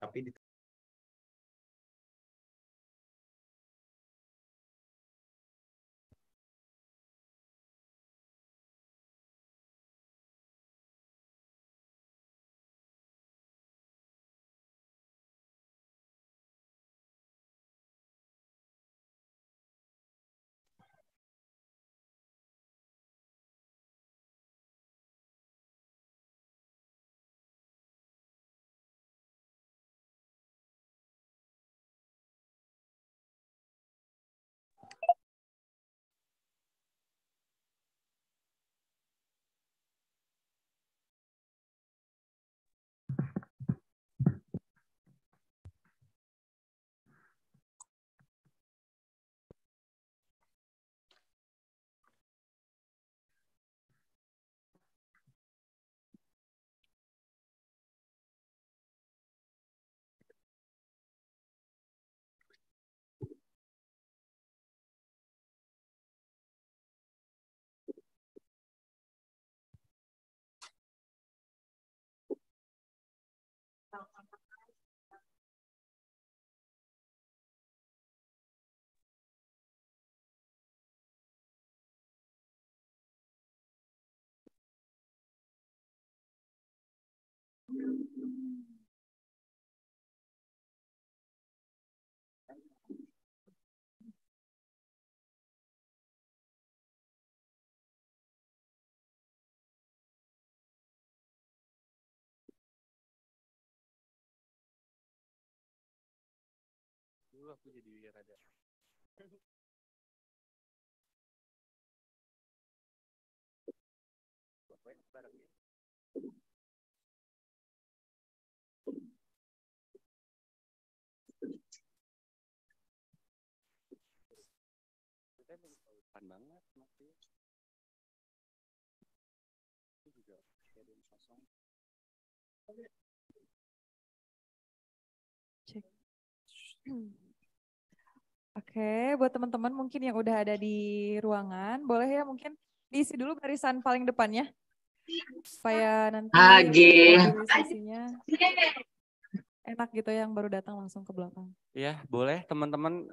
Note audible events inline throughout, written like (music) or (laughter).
tapi di dulu aku jadi rada (clears throat) Oke, buat teman-teman mungkin yang udah ada di ruangan, boleh ya mungkin diisi dulu barisan paling depannya supaya nanti Agi. enak gitu ya, yang baru datang langsung ke belakang. Iya, boleh teman-teman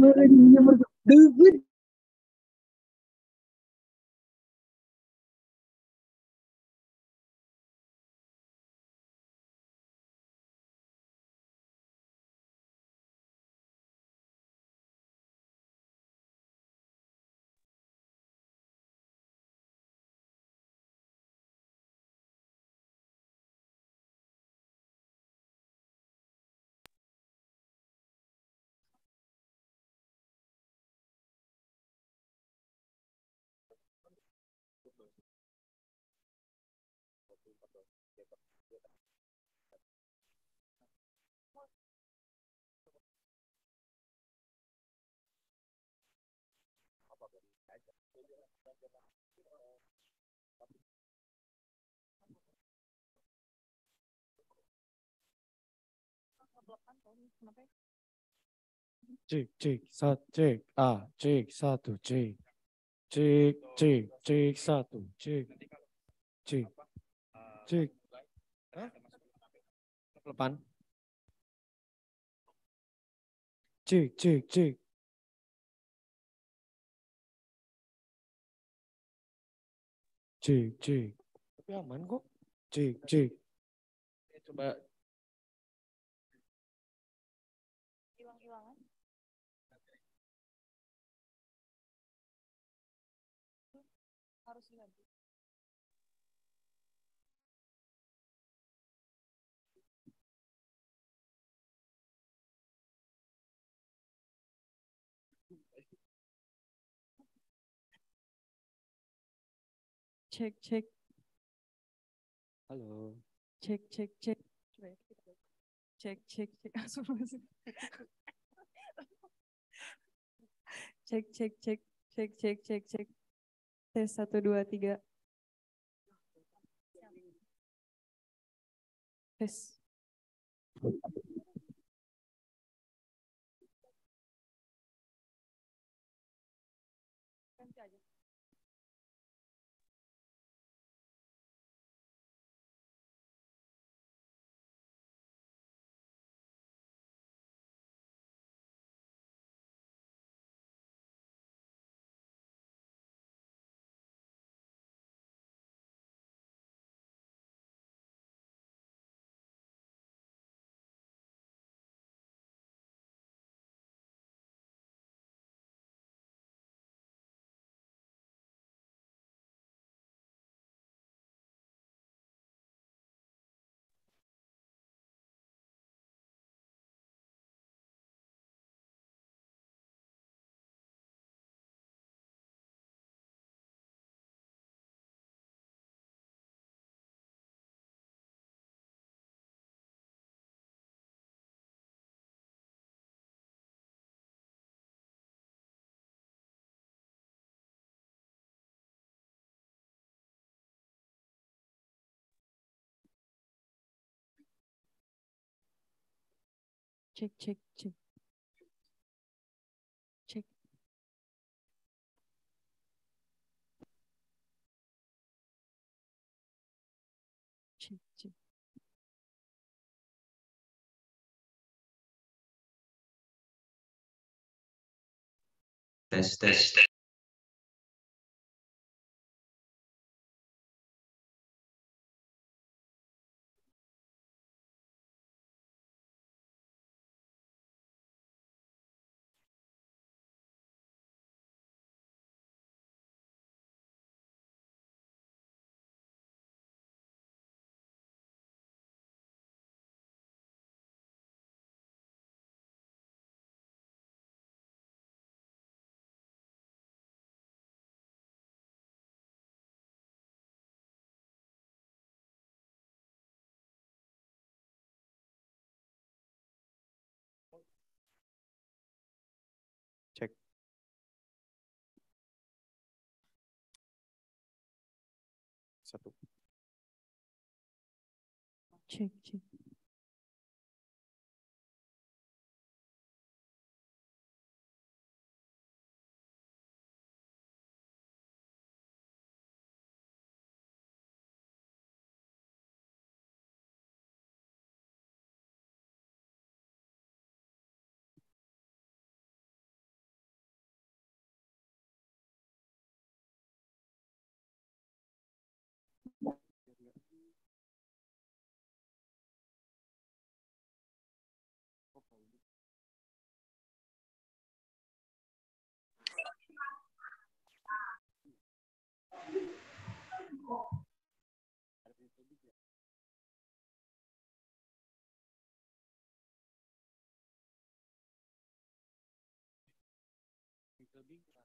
你们你们都给。cek cek satu cek a cek satu cek cek cek cik, satu cik, cek cek Lepan. cik, cik, cik, cik, cek. Tapi aman kok. cik, cik. Coba cek cek. Halo. Cek cek cek. Cek cek cek. (laughs) cek cek cek cek cek cek cek. Tes satu dua tiga. Tes. Çek çek çek. Çek. Çek çek. Test test. ठीक ठीक Bingo.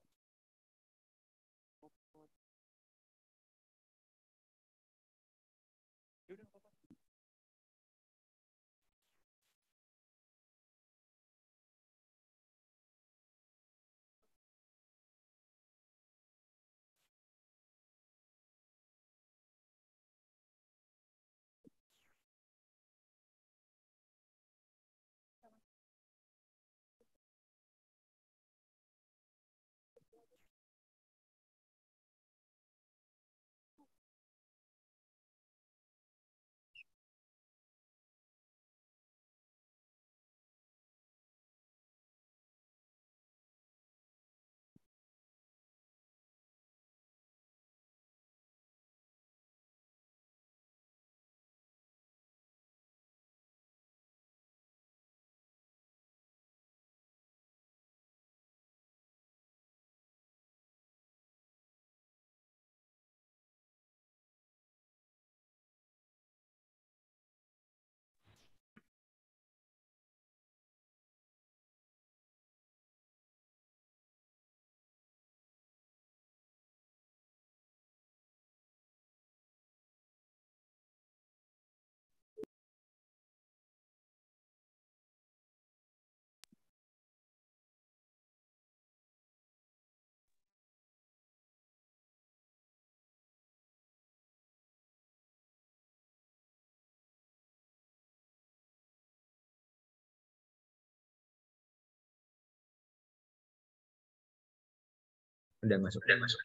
Udah masuk. Udah masuk.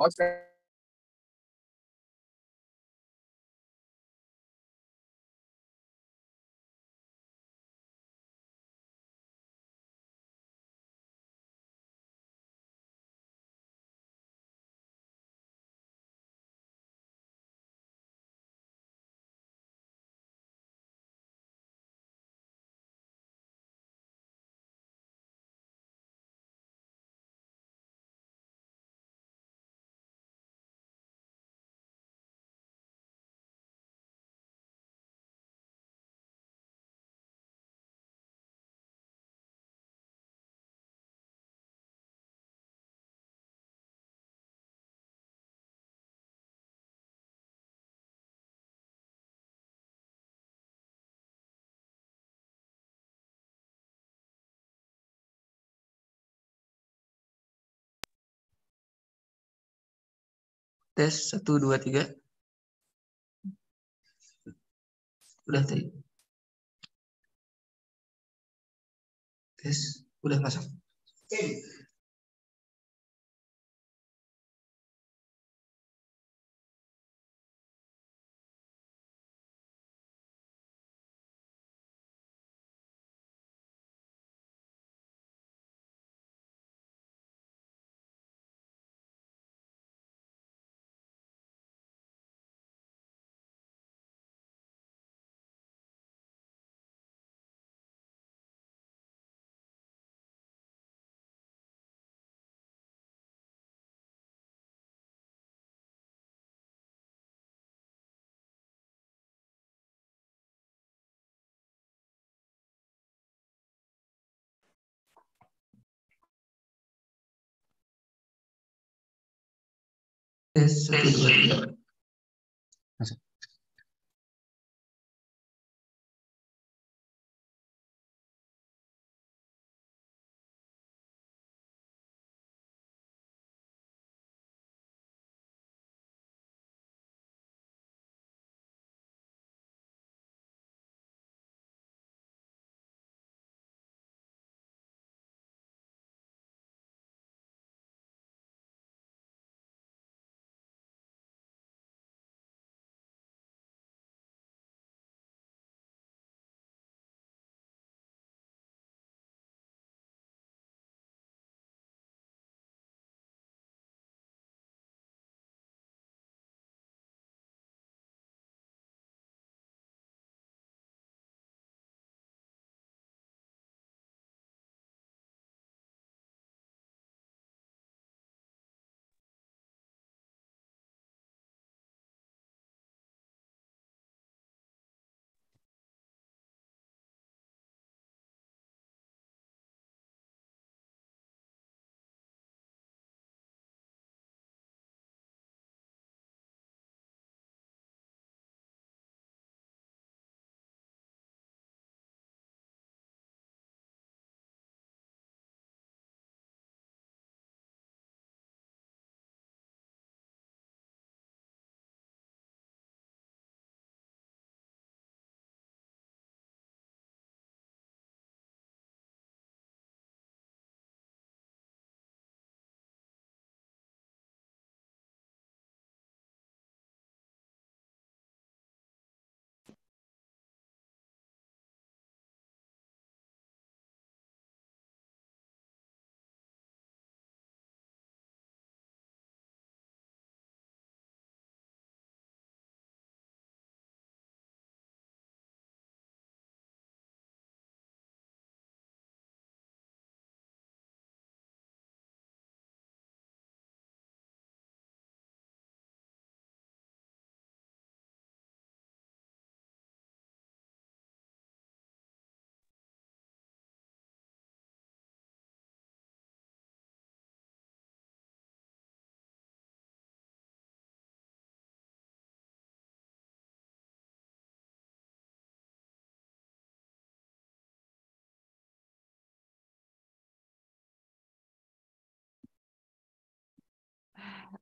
Pode ser. tes satu dua tiga udah tadi tes udah masuk okay. this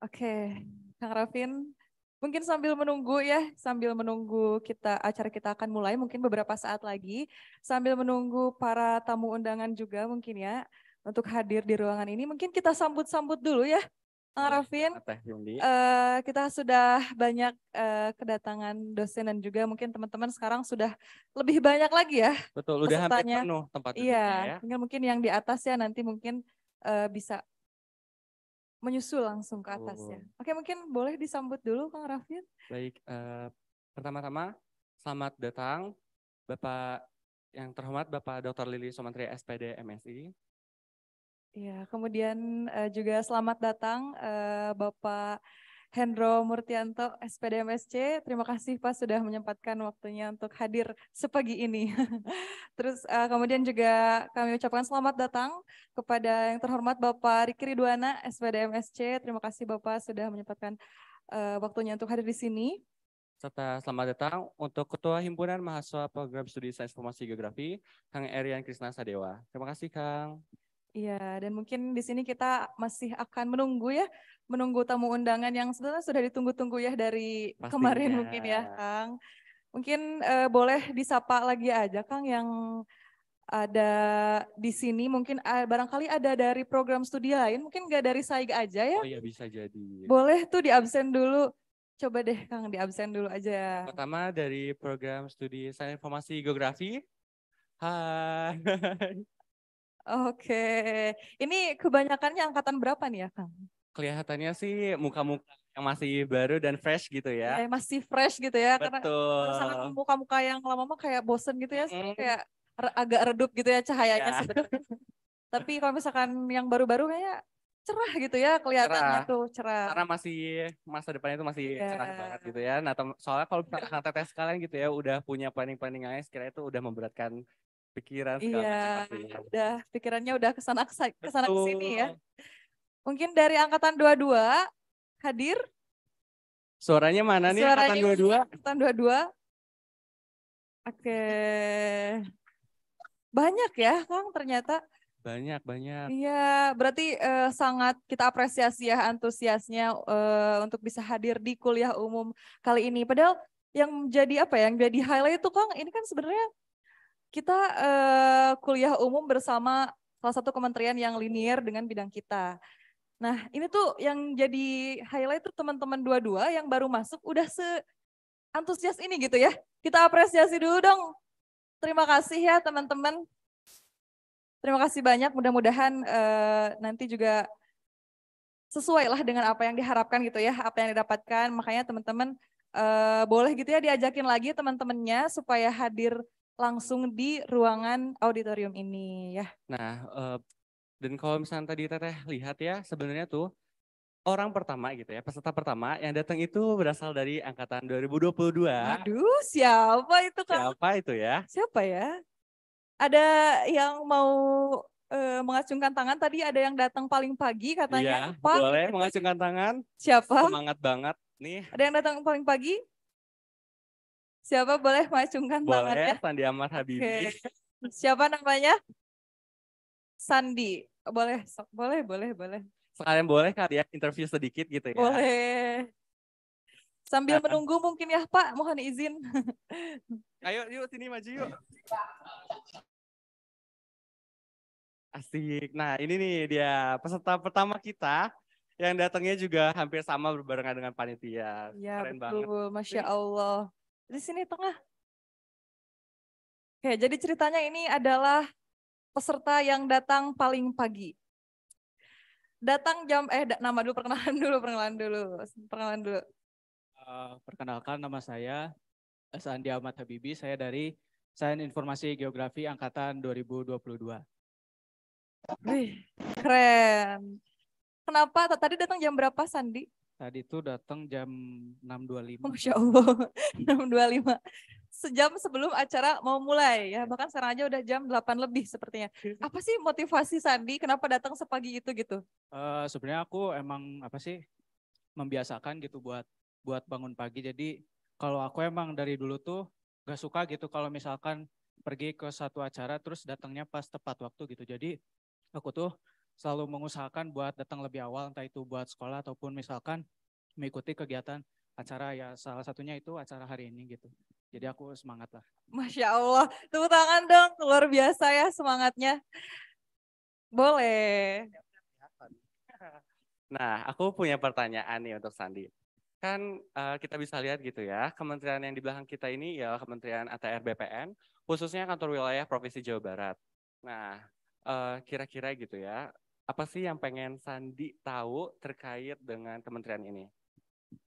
Oke, Kang Raffin, mungkin sambil menunggu ya, sambil menunggu kita acara kita akan mulai mungkin beberapa saat lagi, sambil menunggu para tamu undangan juga mungkin ya untuk hadir di ruangan ini, mungkin kita sambut-sambut dulu ya. Kang iya, Raffin, uh, eh, kita sudah banyak eh, kedatangan dosen dan juga mungkin teman-teman sekarang sudah lebih banyak lagi ya. Betul, udah hampir penuh tempat Iya, ya. mungkin yang di atas ya nanti mungkin eh, bisa menyusul langsung ke atas ya. oh. ya. Oke, mungkin boleh disambut dulu Kang Rafin. Baik, uh, pertama-tama selamat datang Bapak yang terhormat Bapak Dr. Lili Somantri SPD MSI. Ya, kemudian uh, juga selamat datang uh, Bapak Hendro Murtianto, SPDMSC. Terima kasih Pak sudah menyempatkan waktunya untuk hadir sepagi ini. (laughs) Terus uh, kemudian juga kami ucapkan selamat datang kepada yang terhormat Bapak Riki Ridwana, SPDMSC. Terima kasih Bapak sudah menyempatkan uh, waktunya untuk hadir di sini. Serta selamat datang untuk Ketua Himpunan Mahasiswa Program Studi Sains Informasi Geografi, Kang Erian Krisna Sadewa. Terima kasih, Kang. Iya, dan mungkin di sini kita masih akan menunggu ya, menunggu tamu undangan yang sebenarnya sudah ditunggu-tunggu ya dari Pastinya. kemarin mungkin ya, Kang. Mungkin eh, boleh disapa lagi aja, Kang, yang ada di sini mungkin barangkali ada dari program studi lain mungkin nggak dari Saig aja ya oh iya bisa jadi boleh tuh di absen dulu coba deh Kang di absen dulu aja pertama dari program studi sains informasi geografi Hai (laughs) Oke, ini kebanyakannya angkatan berapa nih ya Kang? Kelihatannya sih muka-muka yang masih baru dan fresh gitu ya. Eh, masih fresh gitu ya, Betul. karena sangat muka-muka yang lama-lama kayak bosen gitu ya, mm. kayak agak redup gitu ya cahayanya yeah. sebenarnya. (laughs) Tapi kalau misalkan yang baru-baru kayak cerah gitu ya kelihatannya cerah. tuh cerah. Karena masih masa depannya itu masih yeah. cerah banget gitu ya. Nah, soalnya kalau misalkan tetes sekalian gitu ya udah punya planning-planning aja sekiranya itu udah memberatkan pikiran iya, sekarang. iya, udah pikirannya udah kesana kesana Betul. kesini ya. Mungkin dari angkatan dua-dua hadir. Suaranya mana nih Suaranya angkatan 22? Angkatan 22. Oke. Banyak ya, Kang ternyata. Banyak, banyak. Iya, berarti uh, sangat kita apresiasi ya antusiasnya uh, untuk bisa hadir di kuliah umum kali ini. Padahal yang jadi apa ya, yang jadi highlight itu Kang, ini kan sebenarnya kita uh, kuliah umum bersama salah satu kementerian yang linier dengan bidang kita. Nah, ini tuh yang jadi highlight tuh teman-teman dua-dua yang baru masuk udah se antusias ini gitu ya. Kita apresiasi dulu dong. Terima kasih ya teman-teman. Terima kasih banyak. Mudah-mudahan uh, nanti juga sesuai lah dengan apa yang diharapkan gitu ya, apa yang didapatkan. Makanya teman-teman uh, boleh gitu ya diajakin lagi teman-temannya supaya hadir langsung di ruangan auditorium ini ya. Nah, uh, dan kalau misalnya tadi Teteh lihat ya, sebenarnya tuh orang pertama gitu ya, peserta pertama yang datang itu berasal dari angkatan 2022. Aduh, siapa itu kan? Siapa itu ya? Siapa ya? Ada yang mau uh, mengacungkan tangan tadi ada yang datang paling pagi katanya. Iya, boleh mengacungkan tangan. Siapa? Semangat banget nih. Ada yang datang paling pagi? Siapa boleh mengacungkan boleh, tangannya? Boleh, Sandi Ahmad Habibie. Okay. Siapa namanya? Sandi. Boleh, so, boleh, boleh, boleh. Sekalian boleh kali ya interview sedikit gitu ya. Boleh. Sambil nah, menunggu mungkin ya Pak, mohon izin. (laughs) Ayo yuk sini maju yuk. Asik. Nah ini nih dia peserta pertama kita yang datangnya juga hampir sama berbarengan dengan panitia. Iya betul, banget. Masya Allah. Di sini tengah. Oke, jadi ceritanya ini adalah peserta yang datang paling pagi. Datang jam eh nama (laughs) dulu perkenalan dulu perkenalan dulu perkenalan dulu. Uh, perkenalkan nama saya eh, Sandi Ahmad Habibi. Saya dari Sains Informasi Geografi angkatan 2022. Wih, keren. Kenapa tadi datang jam berapa Sandi? Tadi itu datang jam 6.25. Masya Allah, 6.25. (laughs) Sejam sebelum acara mau mulai ya. Iya. Bahkan sekarang aja udah jam 8 lebih sepertinya. Iya. Apa sih motivasi Sandi? Kenapa datang sepagi itu gitu? Uh, sebenarnya aku emang apa sih membiasakan gitu buat buat bangun pagi. Jadi kalau aku emang dari dulu tuh gak suka gitu kalau misalkan pergi ke satu acara terus datangnya pas tepat waktu gitu. Jadi aku tuh selalu mengusahakan buat datang lebih awal, entah itu buat sekolah ataupun misalkan mengikuti kegiatan acara ya salah satunya itu acara hari ini gitu. Jadi aku semangat lah. Masya Allah, tepuk tangan dong, luar biasa ya semangatnya. Boleh. Nah, aku punya pertanyaan nih untuk Sandi. Kan uh, kita bisa lihat gitu ya, kementerian yang di belakang kita ini ya Kementerian ATR BPN, khususnya kantor wilayah Provinsi Jawa Barat. Nah, eh, kira-kira uh, kira -kira gitu ya, apa sih yang pengen Sandi tahu terkait dengan kementerian ini?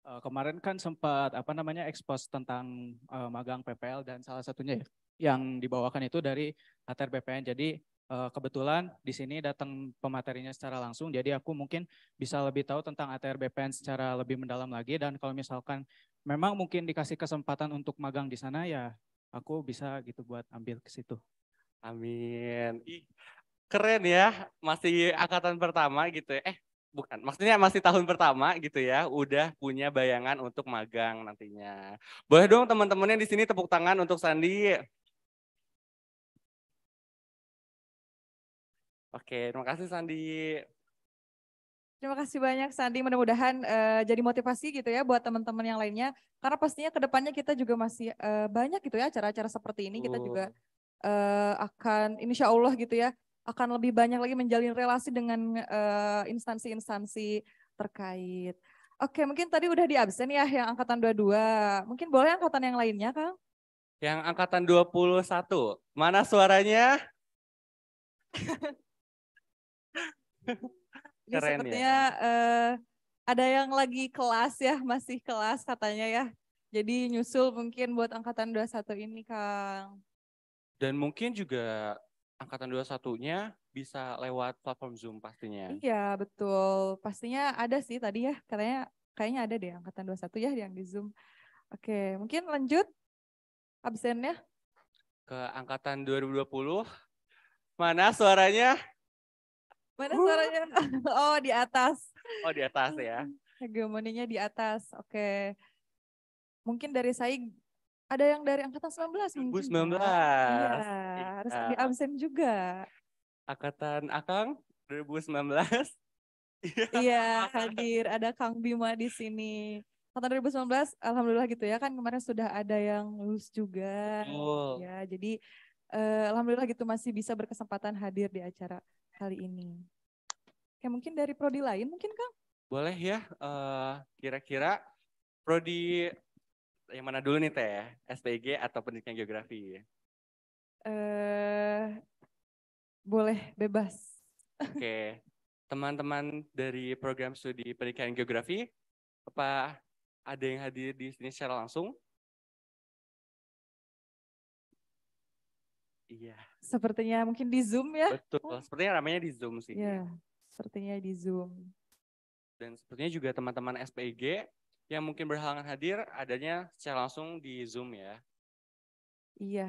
Uh, kemarin kan sempat apa namanya ekspos tentang uh, magang PPL dan salah satunya yang dibawakan itu dari ATR BPN. Jadi uh, kebetulan di sini datang pematerinya secara langsung. Jadi aku mungkin bisa lebih tahu tentang ATR BPN secara lebih mendalam lagi. Dan kalau misalkan memang mungkin dikasih kesempatan untuk magang di sana ya aku bisa gitu buat ambil ke situ. Amin keren ya masih angkatan pertama gitu ya. eh bukan maksudnya masih tahun pertama gitu ya udah punya bayangan untuk magang nantinya boleh dong teman-temannya di sini tepuk tangan untuk Sandi Oke, terima kasih Sandi. Terima kasih banyak Sandi, mudah-mudahan uh, jadi motivasi gitu ya buat teman-teman yang lainnya. Karena pastinya kedepannya kita juga masih uh, banyak gitu ya acara-acara seperti ini. Kita juga uh, akan insya Allah gitu ya akan lebih banyak lagi menjalin relasi dengan eh, instansi-instansi uh, terkait. Oke, mungkin tadi udah di absen ya yang angkatan 22. Mungkin boleh angkatan yang lainnya, Kang? Yang angkatan 21. Mana suaranya? (laughs) Ini Keren ya. sepertinya ya. uh, ada yang lagi kelas ya, masih kelas katanya ya. Jadi nyusul mungkin buat angkatan 21 ini, Kang. Dan mungkin juga angkatan 21-nya bisa lewat platform Zoom pastinya. Iya, betul. Pastinya ada sih tadi ya, katanya kayaknya ada deh angkatan 21 ya yang di Zoom. Oke, mungkin lanjut absennya ke angkatan 2020. Mana suaranya? Mana suaranya? (laughs) Oh, di atas. Oh, di atas ya. Hegemoninya di atas. Oke. Mungkin dari saya ada yang dari angkatan 19 mungkin. Ya. Iya, ya. harus iya. di absen juga. Angkatan Akang 2019. Iya. iya, hadir ada Kang Bima di sini. Angkatan 2019 alhamdulillah gitu ya kan kemarin sudah ada yang lulus juga. Oh. Ya, jadi eh, alhamdulillah gitu masih bisa berkesempatan hadir di acara kali ini. Kayak mungkin dari prodi lain mungkin Kang? Boleh ya, eh, kira-kira uh, kira -kira prodi yang mana dulu nih teh SPG atau pendidikan geografi eh boleh bebas oke teman-teman dari program studi pendidikan geografi apa ada yang hadir di sini secara langsung iya sepertinya mungkin di zoom ya betul oh. sepertinya ramainya di zoom sih Iya. sepertinya di zoom dan sepertinya juga teman-teman SPG yang mungkin berhalangan hadir adanya secara langsung di Zoom ya. Iya.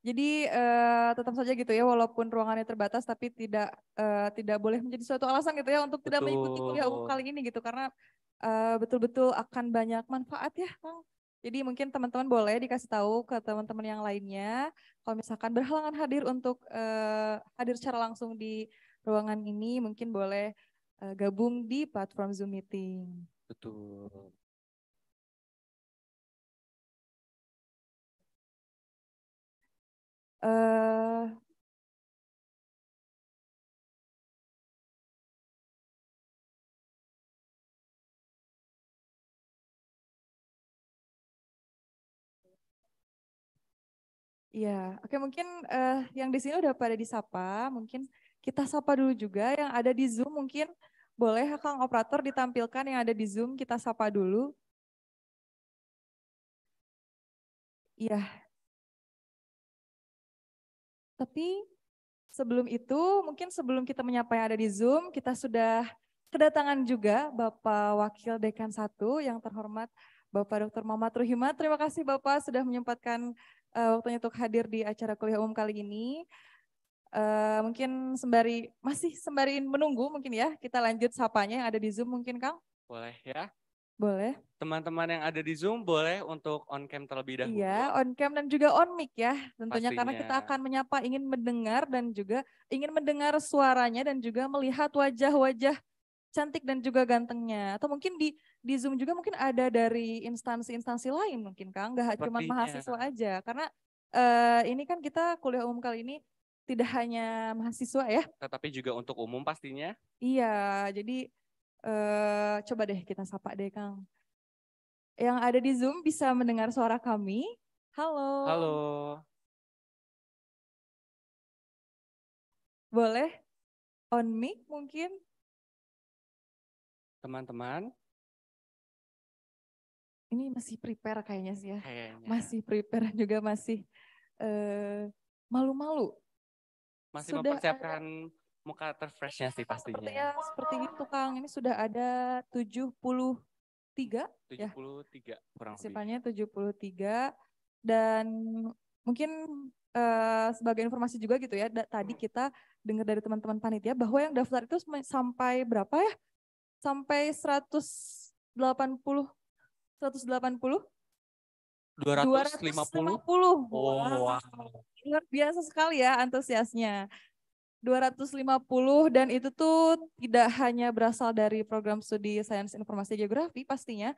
Jadi uh, tetap saja gitu ya walaupun ruangannya terbatas tapi tidak uh, tidak boleh menjadi suatu alasan gitu ya untuk Betul. tidak mengikuti kuliah umum kali ini gitu karena eh, betul-betul uh, akan banyak manfaat ya, Kang. Jadi mungkin teman-teman boleh dikasih tahu ke teman-teman yang lainnya kalau misalkan berhalangan hadir untuk uh, hadir secara langsung di ruangan ini mungkin boleh uh, gabung di platform Zoom meeting. Betul. uh, Ya, oke mungkin uh, yang di sini udah pada disapa, mungkin kita sapa dulu juga yang ada di Zoom mungkin boleh Kang operator ditampilkan yang ada di Zoom kita sapa dulu. Iya, tapi sebelum itu, mungkin sebelum kita menyapa yang ada di Zoom, kita sudah kedatangan juga Bapak Wakil Dekan 1 yang terhormat Bapak Dr. Muhammad Ruhima. Terima kasih Bapak sudah menyempatkan uh, waktunya untuk hadir di acara kuliah umum kali ini. Uh, mungkin sembari masih sembari menunggu mungkin ya kita lanjut sapanya yang ada di Zoom mungkin Kang. Boleh ya. Boleh. Teman-teman yang ada di Zoom boleh untuk on cam terlebih dahulu. Iya, on cam dan juga on mic ya. Tentunya Pastinya. karena kita akan menyapa ingin mendengar dan juga ingin mendengar suaranya dan juga melihat wajah-wajah cantik dan juga gantengnya. Atau mungkin di di Zoom juga mungkin ada dari instansi-instansi lain mungkin Kang, nggak cuma mahasiswa aja. Karena uh, ini kan kita kuliah umum kali ini tidak hanya mahasiswa ya. Tetapi juga untuk umum pastinya. Iya, jadi Uh, coba deh kita sapa deh Kang. Yang ada di Zoom bisa mendengar suara kami. Halo. Halo. Boleh on mic mungkin? Teman-teman. Ini masih prepare kayaknya sih ya. Kayaknya. Masih prepare juga masih eh, malu-malu. Uh, masih Sudah mempersiapkan mau karakter freshnya sih pastinya. Sepertinya seperti itu Kang. Ini sudah ada 73 73 ya. kurang lebih. lebih. 73 dan mungkin uh, sebagai informasi juga gitu ya. Da tadi hmm. kita dengar dari teman-teman panitia bahwa yang daftar itu sampai berapa ya? Sampai 180 180 250. 250. Oh, wow. Luar biasa sekali ya antusiasnya. 250 dan itu tuh tidak hanya berasal dari program studi Sains Informasi Geografi pastinya.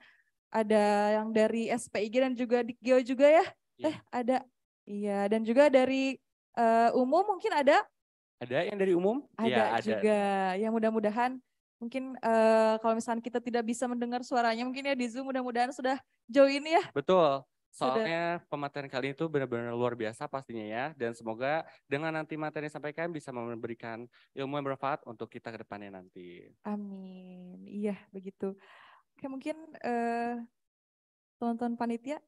Ada yang dari SPIG dan juga di Geo juga ya. Yeah. Eh, ada. Iya, dan juga dari uh, eh, umum mungkin ada? Ada yang dari umum? Iya, ada ya, ada. juga. Ya mudah-mudahan mungkin uh, kalau misalnya kita tidak bisa mendengar suaranya mungkin ya di Zoom mudah-mudahan sudah join ya. Betul. Soalnya Sudah. kali itu benar-benar luar biasa pastinya ya. Dan semoga dengan nanti materi yang sampaikan bisa memberikan ilmu yang bermanfaat untuk kita ke depannya nanti. Amin. Iya, begitu. Oke, mungkin uh, panitia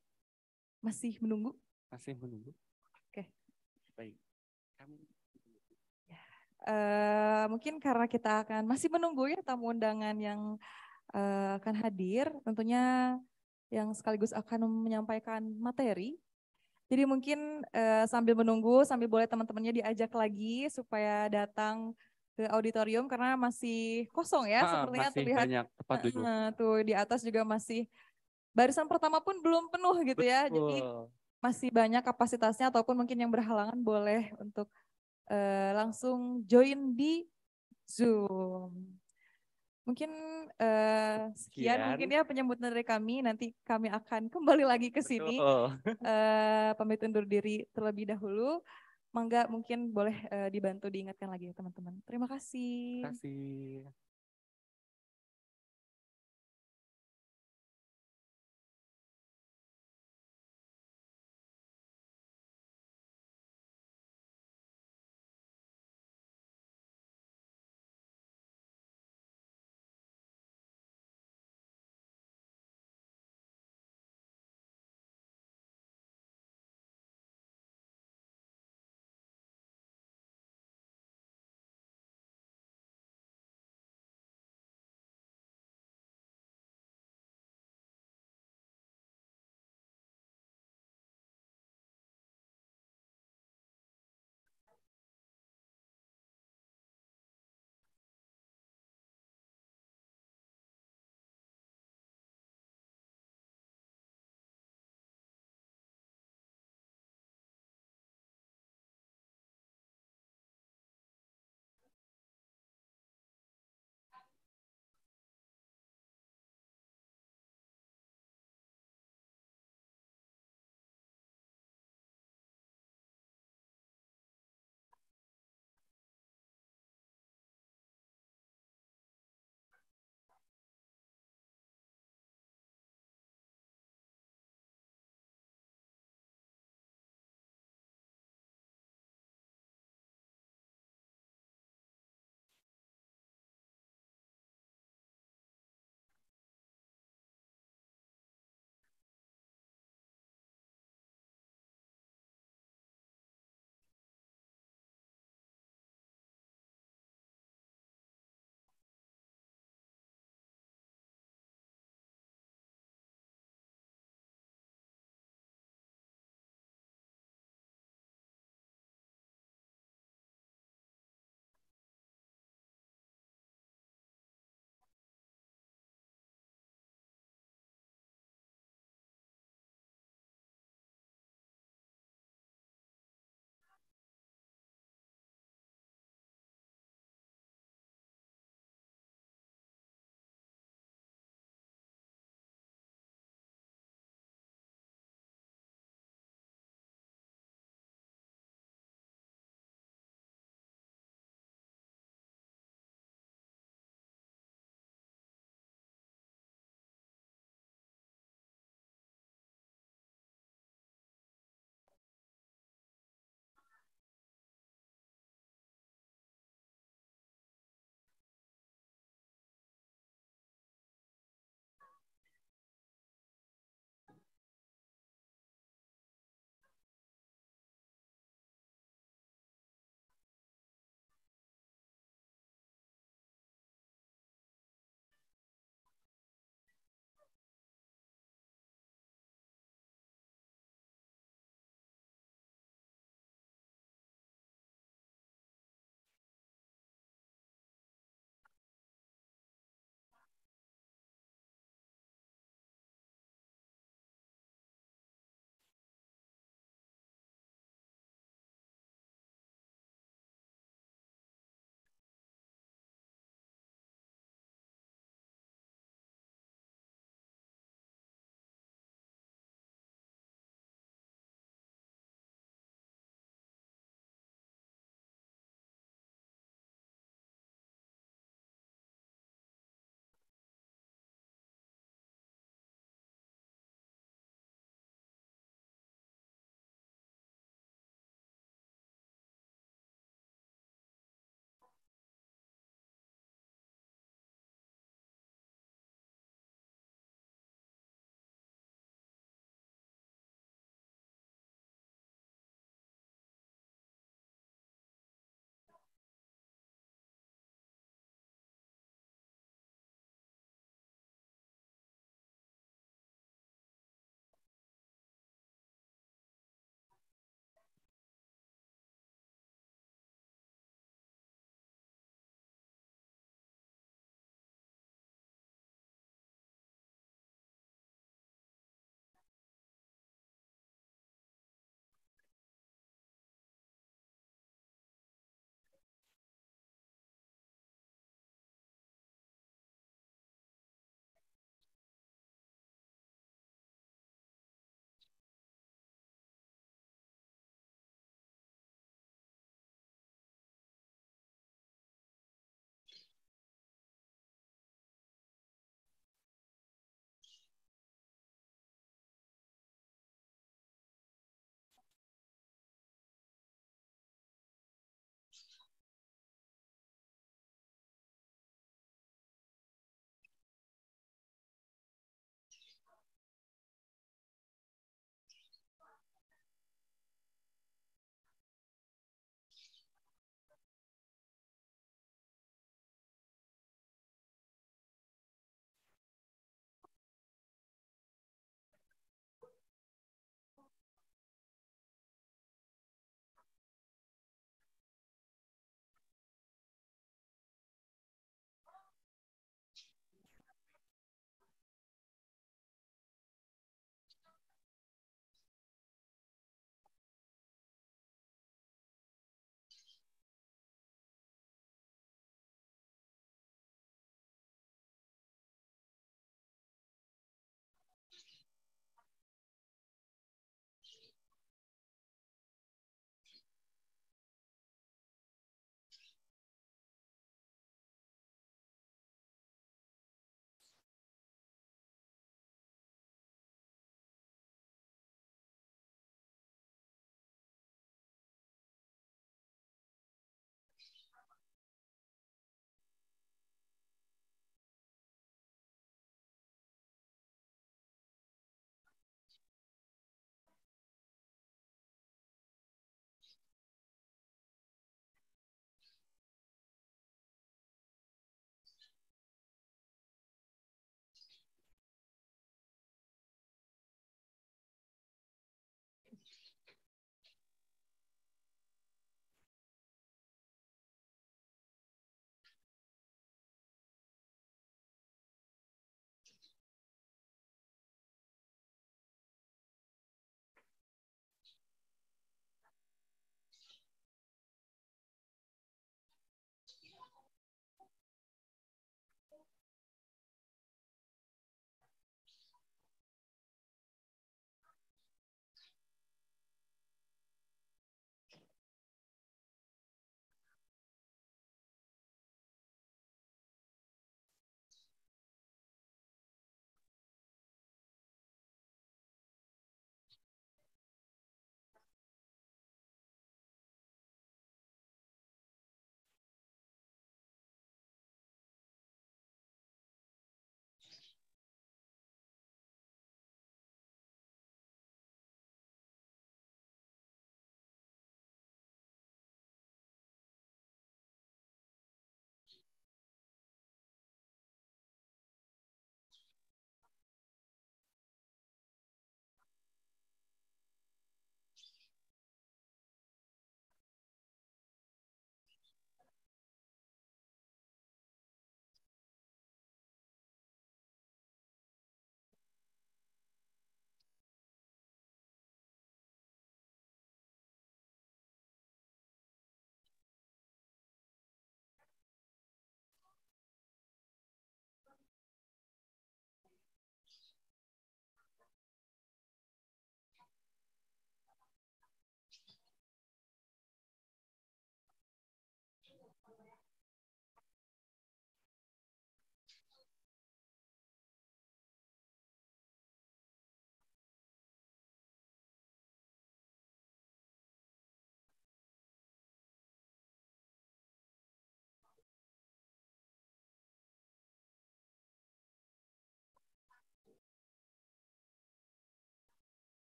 masih menunggu? Masih menunggu. Oke. Baik. Kami ya. uh, mungkin karena kita akan masih menunggu ya tamu undangan yang uh, akan hadir, tentunya yang sekaligus akan menyampaikan materi. Jadi mungkin eh, sambil menunggu, sambil boleh teman-temannya diajak lagi supaya datang ke auditorium karena masih kosong ya, ah, sepertinya masih terlihat banyak tempat duduk. Uh, tuh di atas juga masih barisan pertama pun belum penuh gitu Betul. ya, jadi masih banyak kapasitasnya ataupun mungkin yang berhalangan boleh untuk uh, langsung join di Zoom mungkin uh, sekian. sekian mungkin ya penyambutan dari kami nanti kami akan (laughs) kembali lagi ke sini uh, (laughs) pamit undur diri terlebih dahulu mangga mungkin boleh uh, dibantu diingatkan lagi ya teman-teman terima kasih terima kasih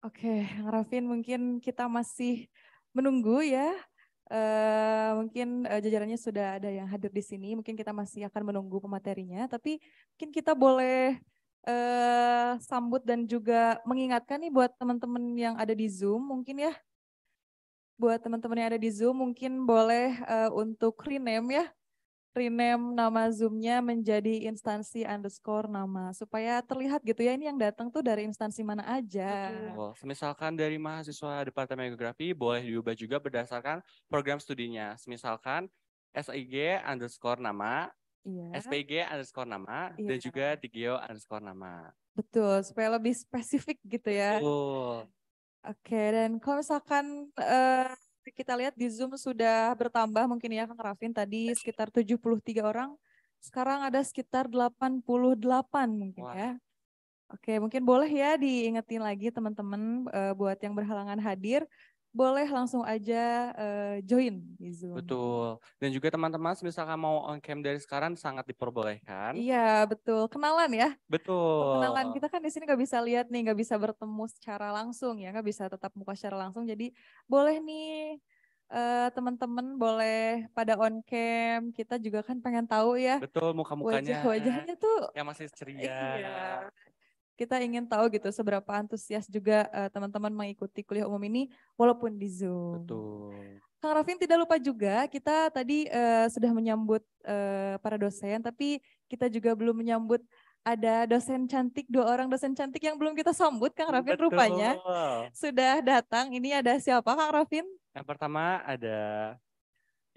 Oke, Raffin mungkin kita masih menunggu ya. Uh, mungkin uh, jajarannya sudah ada yang hadir di sini. Mungkin kita masih akan menunggu pematerinya. Tapi mungkin kita boleh uh, sambut dan juga mengingatkan nih buat teman-teman yang ada di Zoom mungkin ya. Buat teman-teman yang ada di Zoom mungkin boleh uh, untuk rename ya rename nama Zoom-nya menjadi instansi underscore nama supaya terlihat gitu ya ini yang datang tuh dari instansi mana aja. Betul. Misalkan dari mahasiswa Departemen Geografi boleh diubah juga berdasarkan program studinya. Misalkan SIG underscore nama, iya. SPG underscore nama, iya. dan juga DGO underscore nama. Betul, supaya lebih spesifik gitu ya. Betul. Oke, dan kalau misalkan uh, kita lihat di Zoom sudah bertambah mungkin ya Kang Rafin tadi sekitar 73 orang. Sekarang ada sekitar 88 mungkin Wah. ya. Oke, mungkin boleh ya diingetin lagi teman-teman eh, buat yang berhalangan hadir boleh langsung aja uh, join di gitu. Zoom. Betul. Dan juga teman-teman misalkan mau on cam dari sekarang sangat diperbolehkan. Iya, betul. Kenalan ya. Betul. Kenalan. Kita kan di sini nggak bisa lihat nih, nggak bisa bertemu secara langsung ya, nggak bisa tetap muka secara langsung. Jadi boleh nih Uh, teman-teman boleh pada on cam kita juga kan pengen tahu ya betul muka mukanya wajah wajahnya tuh yang masih ceria iya kita ingin tahu gitu seberapa antusias juga eh, teman-teman uh, mengikuti kuliah umum ini walaupun di Zoom. Betul. Kang Rafin tidak lupa juga kita tadi uh, sudah menyambut uh, para dosen tapi kita juga belum menyambut ada dosen cantik, dua orang dosen cantik yang belum kita sambut Kang Rafin Betul. rupanya. Sudah datang. Ini ada siapa Kang Rafin? Yang pertama ada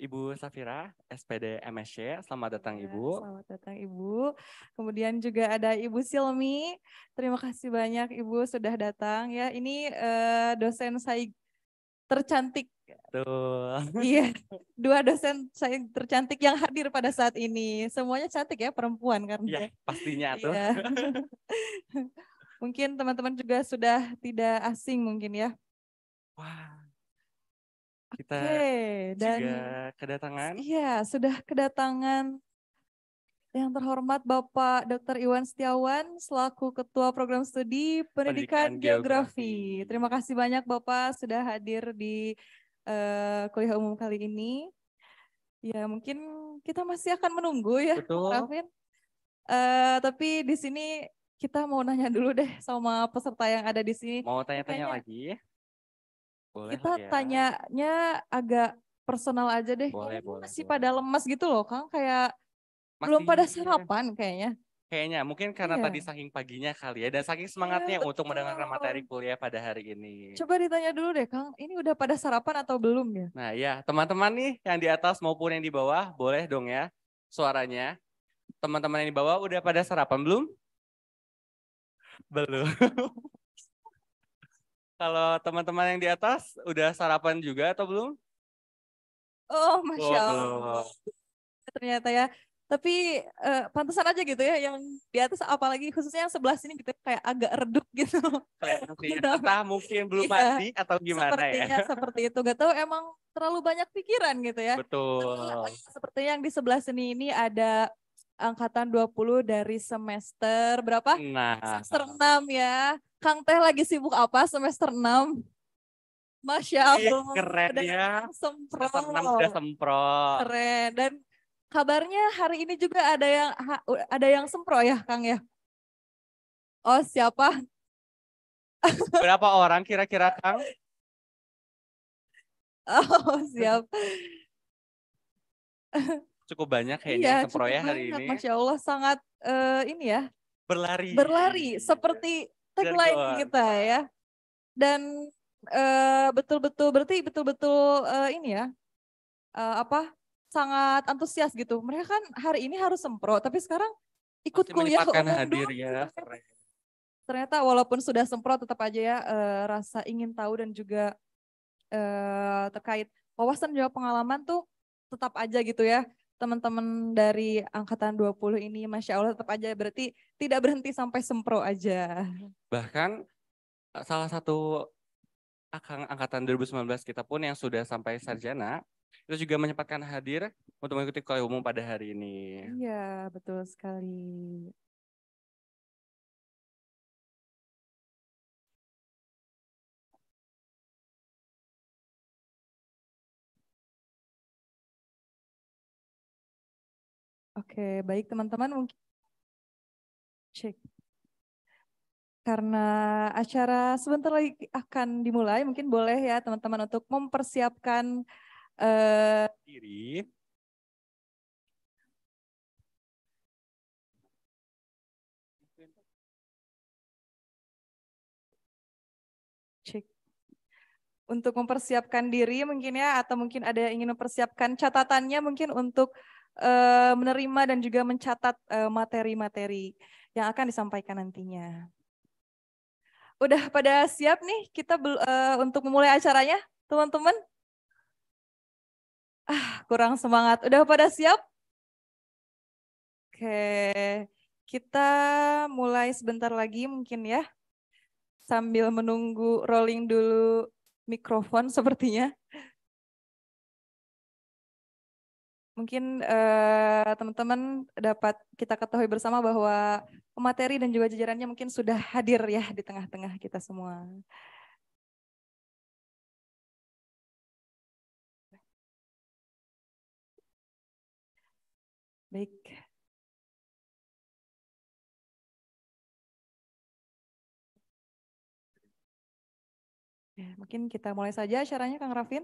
Ibu Safira, SPD MSC. Selamat datang ya, Ibu. Selamat datang Ibu. Kemudian juga ada Ibu Silmi. Terima kasih banyak Ibu sudah datang ya. Ini uh, dosen saya tercantik. Tuh. Iya, (laughs) dua dosen saya tercantik yang hadir pada saat ini. Semuanya cantik ya perempuan kan? Iya, ya. pastinya tuh. Iya. (laughs) mungkin teman-teman juga sudah tidak asing mungkin ya. Wah. Wow kita okay, dan juga kedatangan. Iya, sudah kedatangan yang terhormat Bapak Dr. Iwan Setiawan selaku Ketua Program Studi Pendidikan, Pendidikan Geografi. Geografi. Terima kasih banyak Bapak sudah hadir di uh, kuliah umum kali ini. Ya mungkin kita masih akan menunggu ya, Betul. Uh, tapi di sini kita mau nanya dulu deh sama peserta yang ada di sini. Mau tanya-tanya lagi ya? Boleh kita ya. tanyanya agak personal aja deh. Boleh, boleh, masih boleh. pada lemes gitu loh, Kang. Kayak masih, belum pada ya. sarapan ya. kayaknya. Kayaknya mungkin karena iya. tadi saking paginya kali ya dan saking iya, semangatnya iya, untuk mendengarkan materi kuliah pada hari ini. Coba ditanya dulu deh Kang, ini udah pada sarapan atau belum ya? Nah ya teman-teman nih yang di atas maupun yang di bawah boleh dong ya suaranya. Teman-teman yang di bawah udah pada sarapan belum? Belum. (laughs) Kalau teman-teman yang di atas udah sarapan juga atau belum? Oh, masya oh, Allah. Oh, Ternyata ya. Tapi uh, pantesan aja gitu ya yang di atas apalagi khususnya yang sebelah sini gitu ya, kayak agak redup gitu. Kelihatan (laughs) entah mungkin belum iya. mati atau gimana ya. sepertinya, ya. seperti itu. Gak tau emang terlalu banyak pikiran gitu ya. Betul. Oh iya, seperti yang di sebelah sini ini ada angkatan 20 dari semester berapa? Nah. Semester 6 ya. Kang Teh lagi sibuk apa semester 6? Masya eh, Allah. Eh, keren udah ya. Sempro. Semester 6 udah sempro. Keren. Dan kabarnya hari ini juga ada yang ada yang sempro ya Kang ya? Oh siapa? (laughs) Berapa orang kira-kira Kang? Oh siap. Cukup banyak kayaknya iya, sempro ya hari banyak. ini. Masya Allah sangat uh, ini ya. Berlari. Berlari seperti tagline kita ya. Dan eh, betul-betul uh, berarti betul-betul uh, ini ya uh, apa sangat antusias gitu. Mereka kan hari ini harus sempro, tapi sekarang ikut Masih kuliah kok. (laughs) hadir ya. Ternyata walaupun sudah sempro tetap aja ya uh, rasa ingin tahu dan juga uh, terkait wawasan juga pengalaman tuh tetap aja gitu ya teman-teman dari angkatan 20 ini Masya Allah tetap aja berarti tidak berhenti sampai sempro aja. Bahkan eh, salah satu akang angkatan 2019 kita pun yang sudah sampai sarjana itu juga menyempatkan hadir untuk mengikuti kuliah umum pada hari ini. Iya, betul sekali. Oke, baik teman-teman mungkin cek. Karena acara sebentar lagi akan dimulai, mungkin boleh ya teman-teman untuk mempersiapkan uh, diri. Untuk mempersiapkan diri mungkin ya, atau mungkin ada yang ingin mempersiapkan catatannya mungkin untuk uh, menerima dan juga mencatat eh, materi-materi uh, yang akan disampaikan nantinya. Udah pada siap nih kita uh, untuk memulai acaranya, teman-teman? Ah, kurang semangat. Udah pada siap? Oke, kita mulai sebentar lagi mungkin ya. Sambil menunggu rolling dulu mikrofon sepertinya mungkin teman eh, teman-teman dapat kita ketahui bersama bahwa pemateri dan juga jajarannya mungkin sudah hadir ya di tengah-tengah kita semua. Baik. Ya, mungkin kita mulai saja caranya Kang Rafin.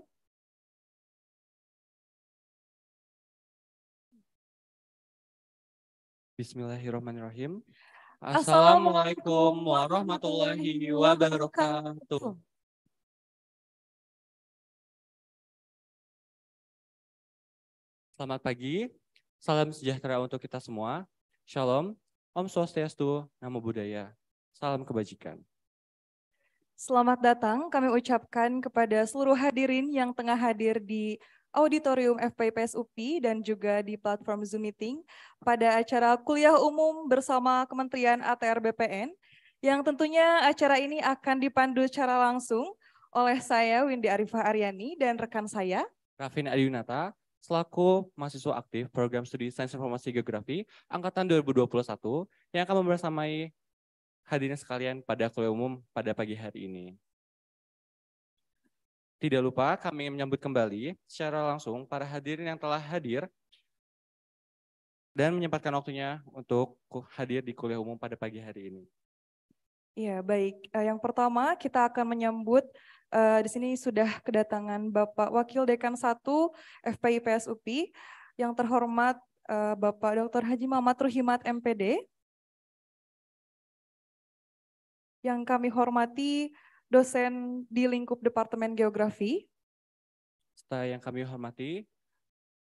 Bismillahirrahmanirrahim. Assalamualaikum warahmatullahi wabarakatuh. Selamat pagi. Salam sejahtera untuk kita semua. Shalom. Om Swastiastu, Namo Buddhaya. Salam kebajikan. Selamat datang kami ucapkan kepada seluruh hadirin yang tengah hadir di auditorium FPPS UPI dan juga di platform Zoom Meeting pada acara kuliah umum bersama Kementerian ATR BPN yang tentunya acara ini akan dipandu secara langsung oleh saya Windy Arifah Aryani dan rekan saya Raffin Adiunata selaku mahasiswa aktif program studi Sains Informasi Geografi angkatan 2021 yang akan membersamai hadirnya sekalian pada kuliah umum pada pagi hari ini. Tidak lupa kami menyambut kembali secara langsung para hadirin yang telah hadir dan menyempatkan waktunya untuk hadir di kuliah umum pada pagi hari ini. Ya, baik. Eh, yang pertama kita akan menyambut eh, di sini sudah kedatangan Bapak Wakil Dekan 1 FPI PSUP yang terhormat eh, Bapak Dr. Haji Mamat Ruhimat MPD. Yang kami hormati dosen di lingkup Departemen Geografi. Serta yang kami hormati,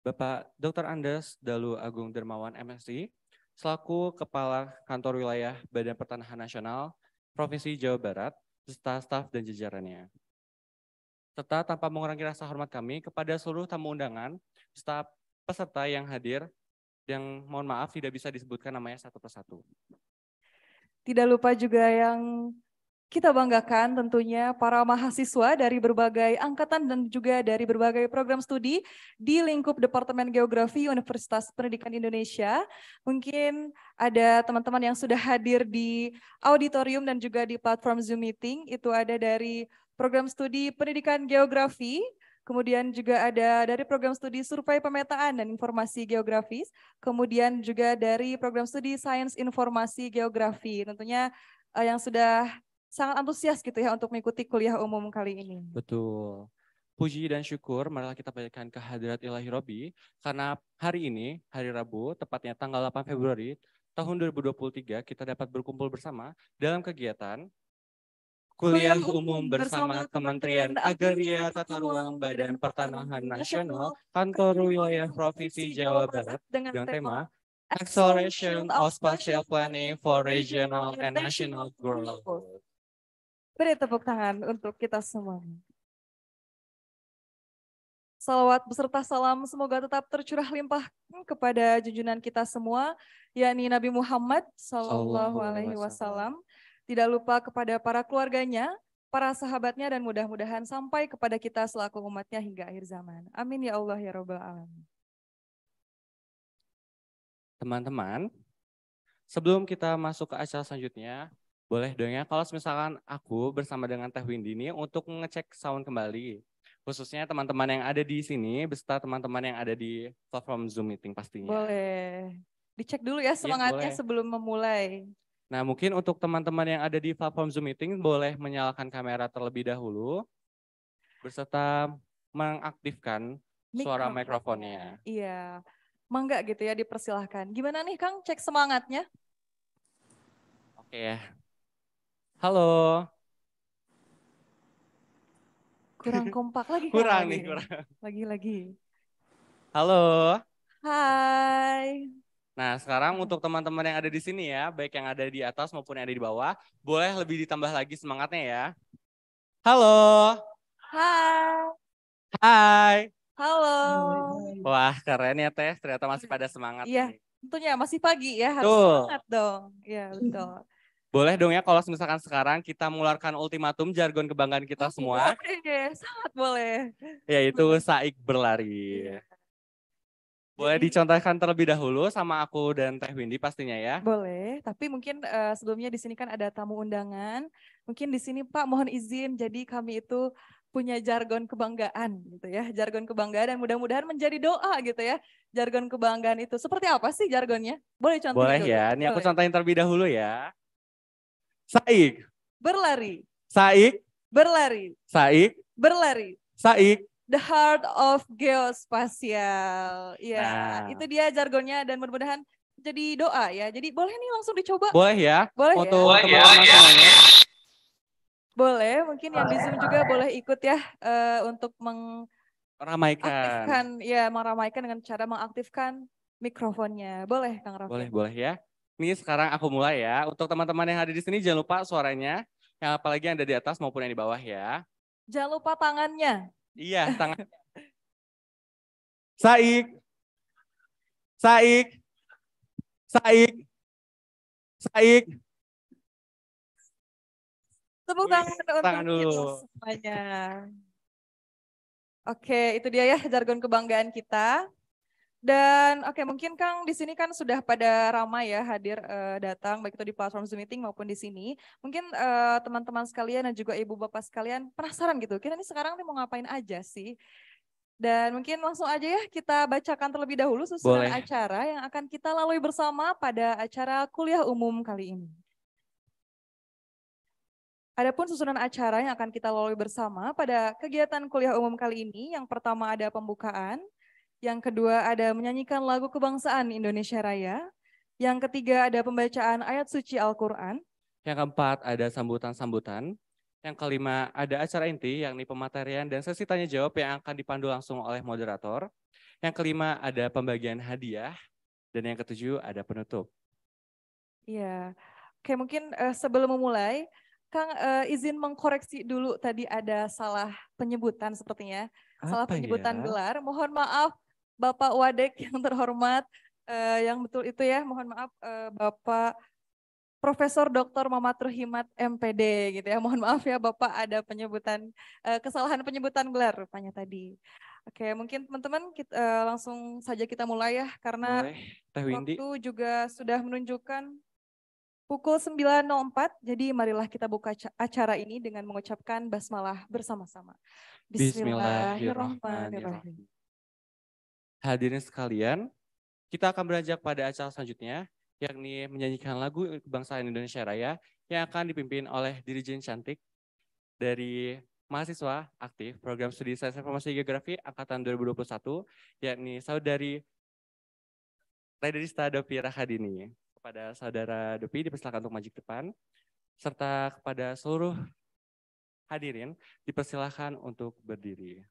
Bapak Dr. Andes Dalu Agung Dermawan MSc, selaku Kepala Kantor Wilayah Badan Pertanahan Nasional Provinsi Jawa Barat, serta staf dan jajarannya. Serta tanpa mengurangi rasa hormat kami kepada seluruh tamu undangan, serta peserta yang hadir, yang mohon maaf tidak bisa disebutkan namanya satu persatu. Tidak lupa juga yang kita banggakan tentunya para mahasiswa dari berbagai angkatan dan juga dari berbagai program studi di lingkup Departemen Geografi Universitas Pendidikan Indonesia. Mungkin ada teman-teman yang sudah hadir di auditorium dan juga di platform Zoom Meeting. Itu ada dari program studi Pendidikan Geografi, kemudian juga ada dari program studi Survei Pemetaan dan Informasi Geografis, kemudian juga dari program studi Sains Informasi Geografi. Tentunya eh, yang sudah sangat antusias gitu ya untuk mengikuti kuliah umum kali ini. Betul. Puji dan syukur marilah kita panjatkan kehadirat Ilahi Robi karena hari ini, hari Rabu, tepatnya tanggal 8 Februari tahun 2023 kita dapat berkumpul bersama dalam kegiatan Kuliah Umum bersama, Kementerian Agraria Tata Ruang Badan Pertanahan Nasional Kantor Wilayah Provinsi Jawa Barat dengan, dengan tema Acceleration of Spatial Planning for Regional and National Growth. Beri tepuk tangan untuk kita semua. Salawat beserta salam semoga tetap tercurah limpah kepada junjungan kita semua, yakni Nabi Muhammad Sallallahu Alaihi Wasallam. Tidak lupa kepada para keluarganya, para sahabatnya, dan mudah-mudahan sampai kepada kita selaku umatnya hingga akhir zaman. Amin ya Allah ya Rabbal Alamin. Teman-teman, sebelum kita masuk ke acara selanjutnya, boleh dong ya, kalau misalkan aku bersama dengan Teh Windy ini untuk ngecek sound kembali. Khususnya teman-teman yang ada di sini, beserta teman-teman yang ada di platform Zoom Meeting pastinya. Boleh. Dicek dulu ya iya, semangatnya ya, sebelum memulai. Nah mungkin untuk teman-teman yang ada di platform Zoom Meeting boleh menyalakan kamera terlebih dahulu. Beserta mengaktifkan Mikrofon. suara mikrofonnya. Iya, mangga gitu ya dipersilahkan. Gimana nih Kang, cek semangatnya? Oke okay, ya. Halo. Kurang kompak lagi. (laughs) kurang nih, kurang. Lagi-lagi. Halo. Hai. Nah, sekarang untuk teman-teman yang ada di sini ya, baik yang ada di atas maupun yang ada di bawah, boleh lebih ditambah lagi semangatnya ya. Halo. Hai. Hai. Halo. Wah, keren ya Teh, ternyata masih pada semangat. Iya, tentunya masih pagi ya, harus Tuh. semangat dong. Iya, betul. Boleh dong ya kalau misalkan sekarang kita mengeluarkan ultimatum jargon kebanggaan kita semua. Boleh, sangat boleh. Yaitu Saik berlari. Iya. Boleh dicontohkan terlebih dahulu sama aku dan Teh Windy pastinya ya. Boleh, tapi mungkin uh, sebelumnya di sini kan ada tamu undangan. Mungkin di sini Pak mohon izin jadi kami itu punya jargon kebanggaan gitu ya. Jargon kebanggaan dan mudah-mudahan menjadi doa gitu ya. Jargon kebanggaan itu seperti apa sih jargonnya? Boleh contohin Boleh dulu. ya. Ini aku contohin terlebih dahulu ya. Saik. Berlari. Saik. Berlari. Saik. Berlari. Saik. The Heart of geospasial. Ya, nah. itu dia jargonnya dan mudah-mudahan jadi doa ya. Jadi boleh nih langsung dicoba. Boleh ya. Boleh Foto ya. Boleh, ya. ya. boleh, mungkin yang di Zoom juga boleh ikut ya uh, untuk meng meramaikan. Aktifkan, ya meramaikan dengan cara mengaktifkan mikrofonnya. Boleh Kang Rafi? Boleh, boleh ya. Ini sekarang aku mulai ya. Untuk teman-teman yang ada di sini jangan lupa suaranya, yang apalagi yang ada di atas maupun yang di bawah ya. Jangan lupa tangannya. Iya, (laughs) tangan. Saik. Saik. Saik. Saik. Tepuk tangan yes, untuk tangan dulu. semuanya. Oke, itu dia ya jargon kebanggaan kita. Dan oke okay, mungkin Kang di sini kan sudah pada ramai ya hadir uh, datang baik itu di platform Zoom meeting maupun di sini. Mungkin eh, teman-teman uh, sekalian dan juga ibu bapak sekalian penasaran gitu. Kita ini sekarang nih mau ngapain aja sih? Dan mungkin langsung aja ya kita bacakan terlebih dahulu susunan acara yang akan kita lalui bersama pada acara kuliah umum kali ini. Adapun susunan acara yang akan kita lalui bersama pada kegiatan kuliah umum kali ini, yang pertama ada pembukaan, yang kedua ada menyanyikan lagu kebangsaan Indonesia Raya. Yang ketiga ada pembacaan ayat suci Al-Quran. Yang keempat ada sambutan-sambutan. Yang kelima ada acara inti, yakni pematerian dan sesi tanya jawab yang akan dipandu langsung oleh moderator. Yang kelima ada pembagian hadiah. Dan yang ketujuh ada penutup. Iya. Oke, mungkin uh, sebelum memulai, Kang uh, izin mengkoreksi dulu tadi ada salah penyebutan sepertinya. Apa salah penyebutan ya? gelar. Mohon maaf Bapak Wadek (laughs) yang terhormat, eh, yang betul itu ya, mohon maaf eh, Bapak Profesor Dr. Mamat Ruhimat MPD gitu ya. Mohon maaf ya Bapak ada penyebutan eh, kesalahan penyebutan gelar rupanya tadi. Oke, mungkin teman-teman kita eh, langsung saja kita mulai ya karena Windy. waktu juga sudah menunjukkan pukul 9.04. Jadi marilah kita buka acara ini dengan mengucapkan basmalah bersama-sama. Bismillahirrahmanirrahim. Bismillahirrahmanirrahim hadirin sekalian, kita akan beranjak pada acara selanjutnya, yakni menyanyikan lagu kebangsaan Indonesia Raya yang akan dipimpin oleh Dirijen Cantik dari mahasiswa aktif program studi Sains Informasi Geografi Angkatan 2021, yakni saudari Rederista Dopi Rahadini. Kepada saudara Dopi dipersilakan untuk maju ke depan, serta kepada seluruh hadirin dipersilahkan untuk berdiri.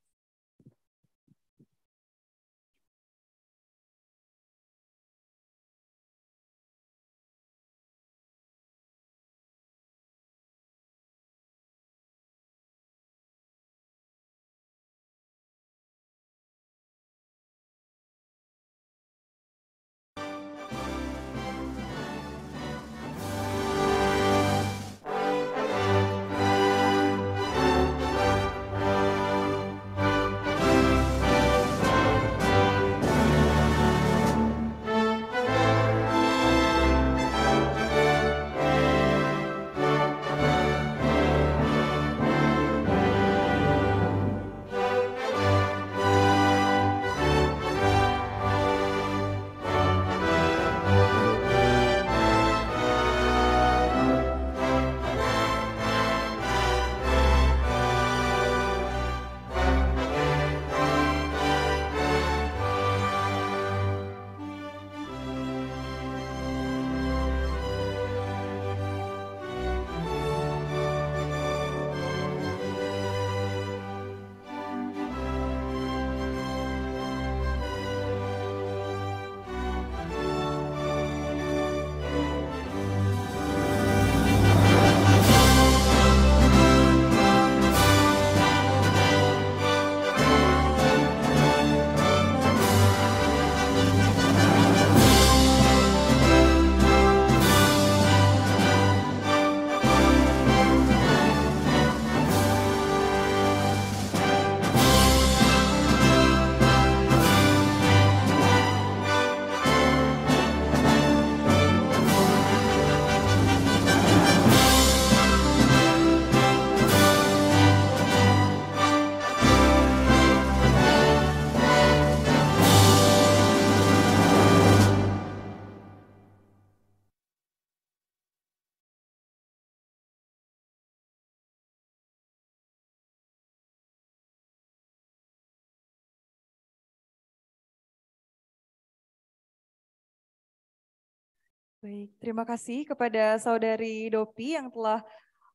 Baik, terima kasih kepada saudari Dopi yang telah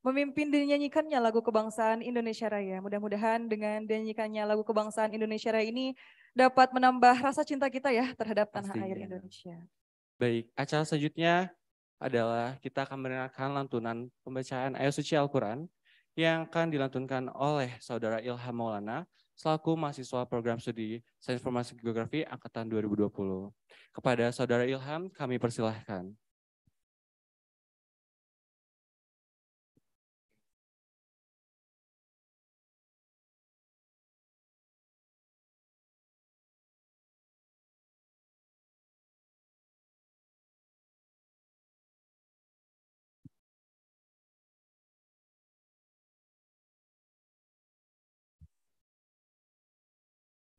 memimpin dinyanyikannya lagu kebangsaan Indonesia Raya. Mudah-mudahan dengan dinyanyikannya lagu kebangsaan Indonesia Raya ini dapat menambah rasa cinta kita ya terhadap tanah Pastinya. air Indonesia. Baik, acara selanjutnya adalah kita akan mendengarkan lantunan pembacaan ayat suci Al-Quran yang akan dilantunkan oleh Saudara Ilham Maulana selaku mahasiswa program studi Sains Informasi Geografi Angkatan 2020. Kepada Saudara Ilham, kami persilahkan.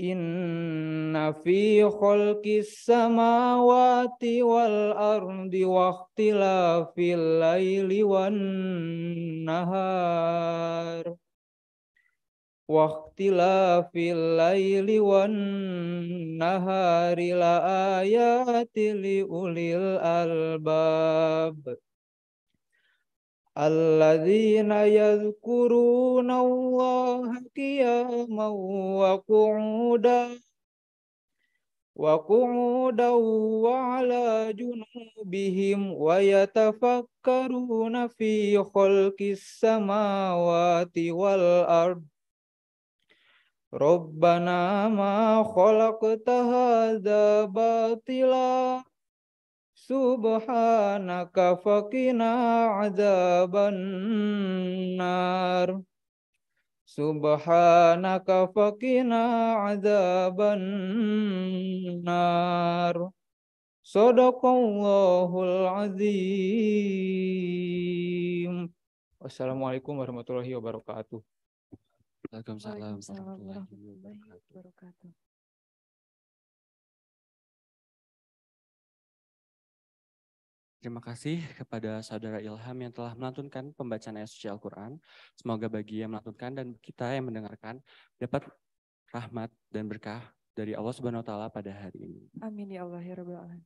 Inna fi khalqis samawati wal ardi wa ikhtilafil laili wan nahar wa ikhtilafil layli wan nahari la ayati li ulil albab الذين يذكرون الله قياما وقعودا وقعودا وعلى جنوبهم ويتفكرون في خلق السماوات والأرض ربنا ما خلقت هذا باطلا Subhanaka faqina azaban nar. Subhanaka faqina azaban nar. Sadaqallahul azim. Wassalamualaikum warahmatullahi wabarakatuh. Waalaikumsalam warahmatullahi wabarakatuh. Terima kasih kepada saudara Ilham yang telah melantunkan pembacaan ayat suci Al-Quran. Semoga bagi yang melantunkan dan kita yang mendengarkan dapat rahmat dan berkah dari Allah Subhanahu taala pada hari ini. Amin ya Allah ya Rabbal alamin.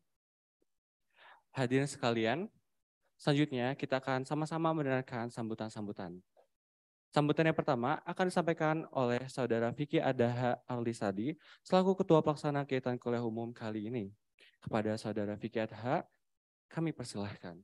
Hadirin sekalian, selanjutnya kita akan sama-sama mendengarkan sambutan-sambutan. Sambutan yang pertama akan disampaikan oleh saudara Vicky Adaha Arlisadi selaku ketua pelaksana kegiatan kuliah umum kali ini. Kepada saudara Vicky Adaha, kami persilahkan.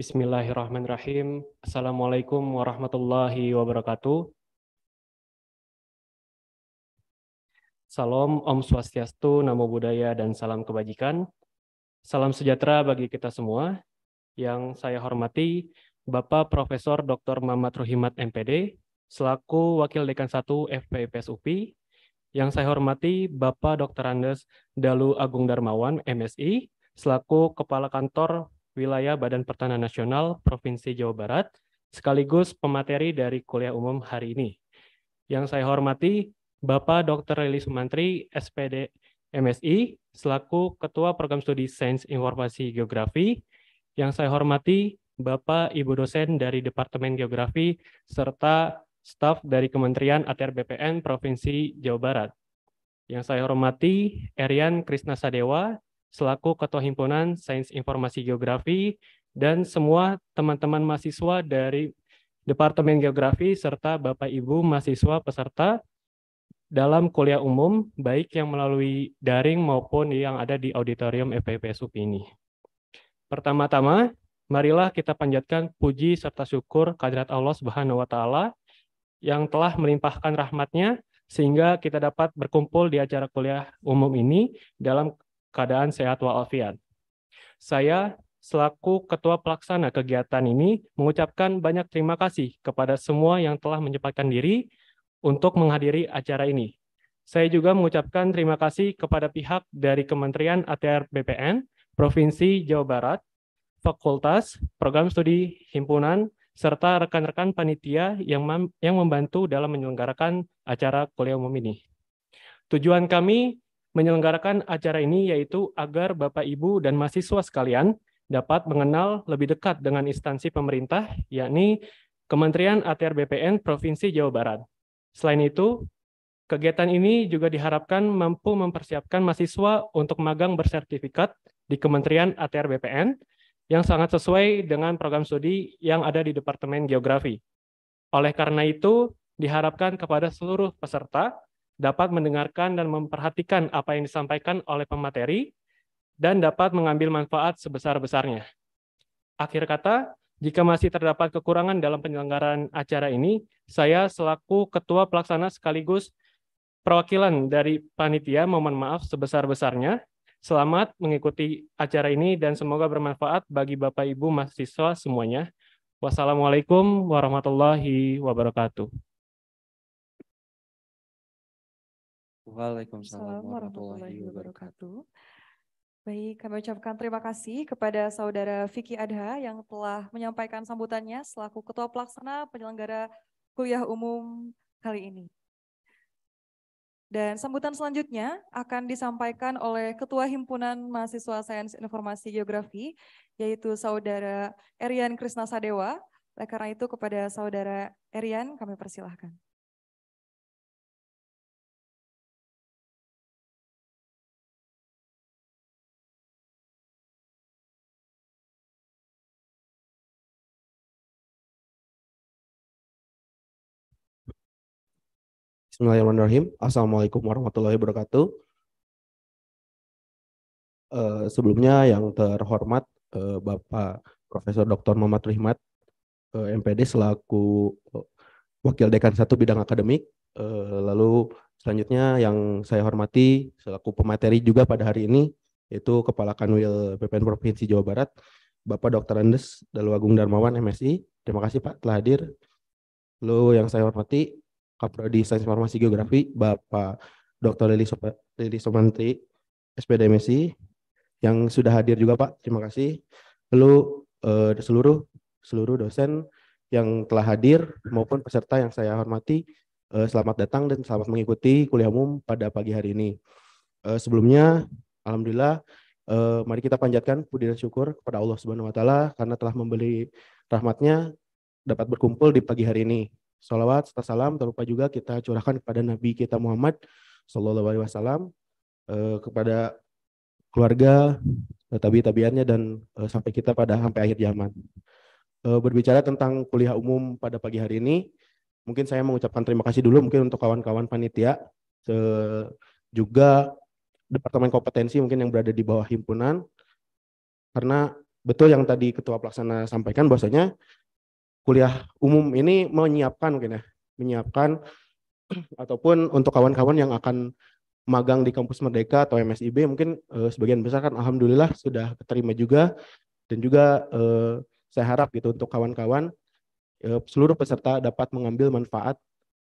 Bismillahirrahmanirrahim. Assalamualaikum warahmatullahi wabarakatuh. Salam Om Swastiastu, Namo Buddhaya, dan salam kebajikan. Salam sejahtera bagi kita semua. Yang saya hormati, Bapak Profesor Dr. Mamat Rohimat MPD, selaku Wakil Dekan 1 FPPS UPI. Yang saya hormati, Bapak Dr. Andes Dalu Agung Darmawan, MSI, selaku Kepala Kantor Wilayah Badan Pertanahan Nasional Provinsi Jawa Barat, sekaligus pemateri dari kuliah umum hari ini. Yang saya hormati, Bapak Dr. Lili Sumantri, SPD MSI, selaku Ketua Program Studi Sains Informasi Geografi, yang saya hormati Bapak Ibu dosen dari Departemen Geografi serta staf dari Kementerian ATR BPN Provinsi Jawa Barat. Yang saya hormati Erian Krisna Sadewa, selaku Ketua Himpunan Sains Informasi Geografi, dan semua teman-teman mahasiswa dari Departemen Geografi serta Bapak Ibu mahasiswa peserta dalam kuliah umum, baik yang melalui daring maupun yang ada di auditorium FPIPSUP ini. Pertama-tama, marilah kita panjatkan puji serta syukur kehadirat Allah Subhanahu wa taala yang telah melimpahkan rahmatnya sehingga kita dapat berkumpul di acara kuliah umum ini dalam keadaan sehat walafiat. Saya selaku Ketua Pelaksana kegiatan ini mengucapkan banyak terima kasih kepada semua yang telah menyempatkan diri untuk menghadiri acara ini. Saya juga mengucapkan terima kasih kepada pihak dari Kementerian ATR BPN, Provinsi Jawa Barat, fakultas, program studi, himpunan, serta rekan-rekan panitia yang mem yang membantu dalam menyelenggarakan acara kuliah umum ini. Tujuan kami menyelenggarakan acara ini yaitu agar Bapak Ibu dan mahasiswa sekalian dapat mengenal lebih dekat dengan instansi pemerintah yakni Kementerian ATR BPN Provinsi Jawa Barat Selain itu, kegiatan ini juga diharapkan mampu mempersiapkan mahasiswa untuk magang bersertifikat di Kementerian ATR BPN yang sangat sesuai dengan program studi yang ada di Departemen Geografi. Oleh karena itu, diharapkan kepada seluruh peserta dapat mendengarkan dan memperhatikan apa yang disampaikan oleh pemateri dan dapat mengambil manfaat sebesar-besarnya. Akhir kata, jika masih terdapat kekurangan dalam penyelenggaraan acara ini, saya selaku Ketua Pelaksana sekaligus perwakilan dari panitia mohon maaf sebesar-besarnya. Selamat mengikuti acara ini dan semoga bermanfaat bagi Bapak Ibu mahasiswa semuanya. Wassalamualaikum warahmatullahi wabarakatuh. Waalaikumsalam warahmatullahi wabarakatuh. Baik, kami ucapkan terima kasih kepada Saudara Vicky Adha yang telah menyampaikan sambutannya selaku Ketua Pelaksana Penyelenggara Kuliah Umum kali ini. Dan sambutan selanjutnya akan disampaikan oleh Ketua Himpunan Mahasiswa Sains Informasi Geografi, yaitu Saudara Erian Krisna Sadewa. Oleh karena itu kepada Saudara Erian kami persilahkan. Bismillahirrahmanirrahim. Assalamualaikum warahmatullahi wabarakatuh. Uh, sebelumnya yang terhormat uh, Bapak Profesor Dr. Muhammad Rihmat, uh, eh, MPD selaku Wakil Dekan Satu Bidang Akademik. Uh, lalu selanjutnya yang saya hormati selaku pemateri juga pada hari ini, yaitu Kepala Kanwil PPN Provinsi Jawa Barat, Bapak Dr. Andes Dalu Agung Darmawan, MSI. Terima kasih Pak telah hadir. Lalu yang saya hormati Kaprodi Sains Informasi Geografi Bapak Dr. Lili, Sopa, Lili Somantri SPDMSI yang sudah hadir juga Pak. Terima kasih. Lalu eh, seluruh seluruh dosen yang telah hadir maupun peserta yang saya hormati eh, selamat datang dan selamat mengikuti kuliah umum pada pagi hari ini. Eh, sebelumnya alhamdulillah eh, mari kita panjatkan puji dan syukur kepada Allah Subhanahu wa taala karena telah memberi rahmatnya dapat berkumpul di pagi hari ini. Salawat serta salam terlupa juga kita curahkan kepada Nabi kita Muhammad Sallallahu Alaihi Wasallam eh, kepada keluarga, tabi-tabiannya eh, dan eh, sampai kita pada sampai akhir zaman. berbicara tentang kuliah umum pada pagi hari ini, mungkin saya mengucapkan terima kasih dulu mungkin untuk kawan-kawan panitia juga departemen kompetensi mungkin yang berada di bawah himpunan karena betul yang tadi ketua pelaksana sampaikan bahwasanya kuliah umum ini menyiapkan mungkin ya, menyiapkan (clears throat) ataupun untuk kawan-kawan yang akan magang di kampus Merdeka atau MSIB mungkin eh, sebagian besar kan alhamdulillah sudah keterima juga dan juga eh, saya harap gitu untuk kawan-kawan eh, seluruh peserta dapat mengambil manfaat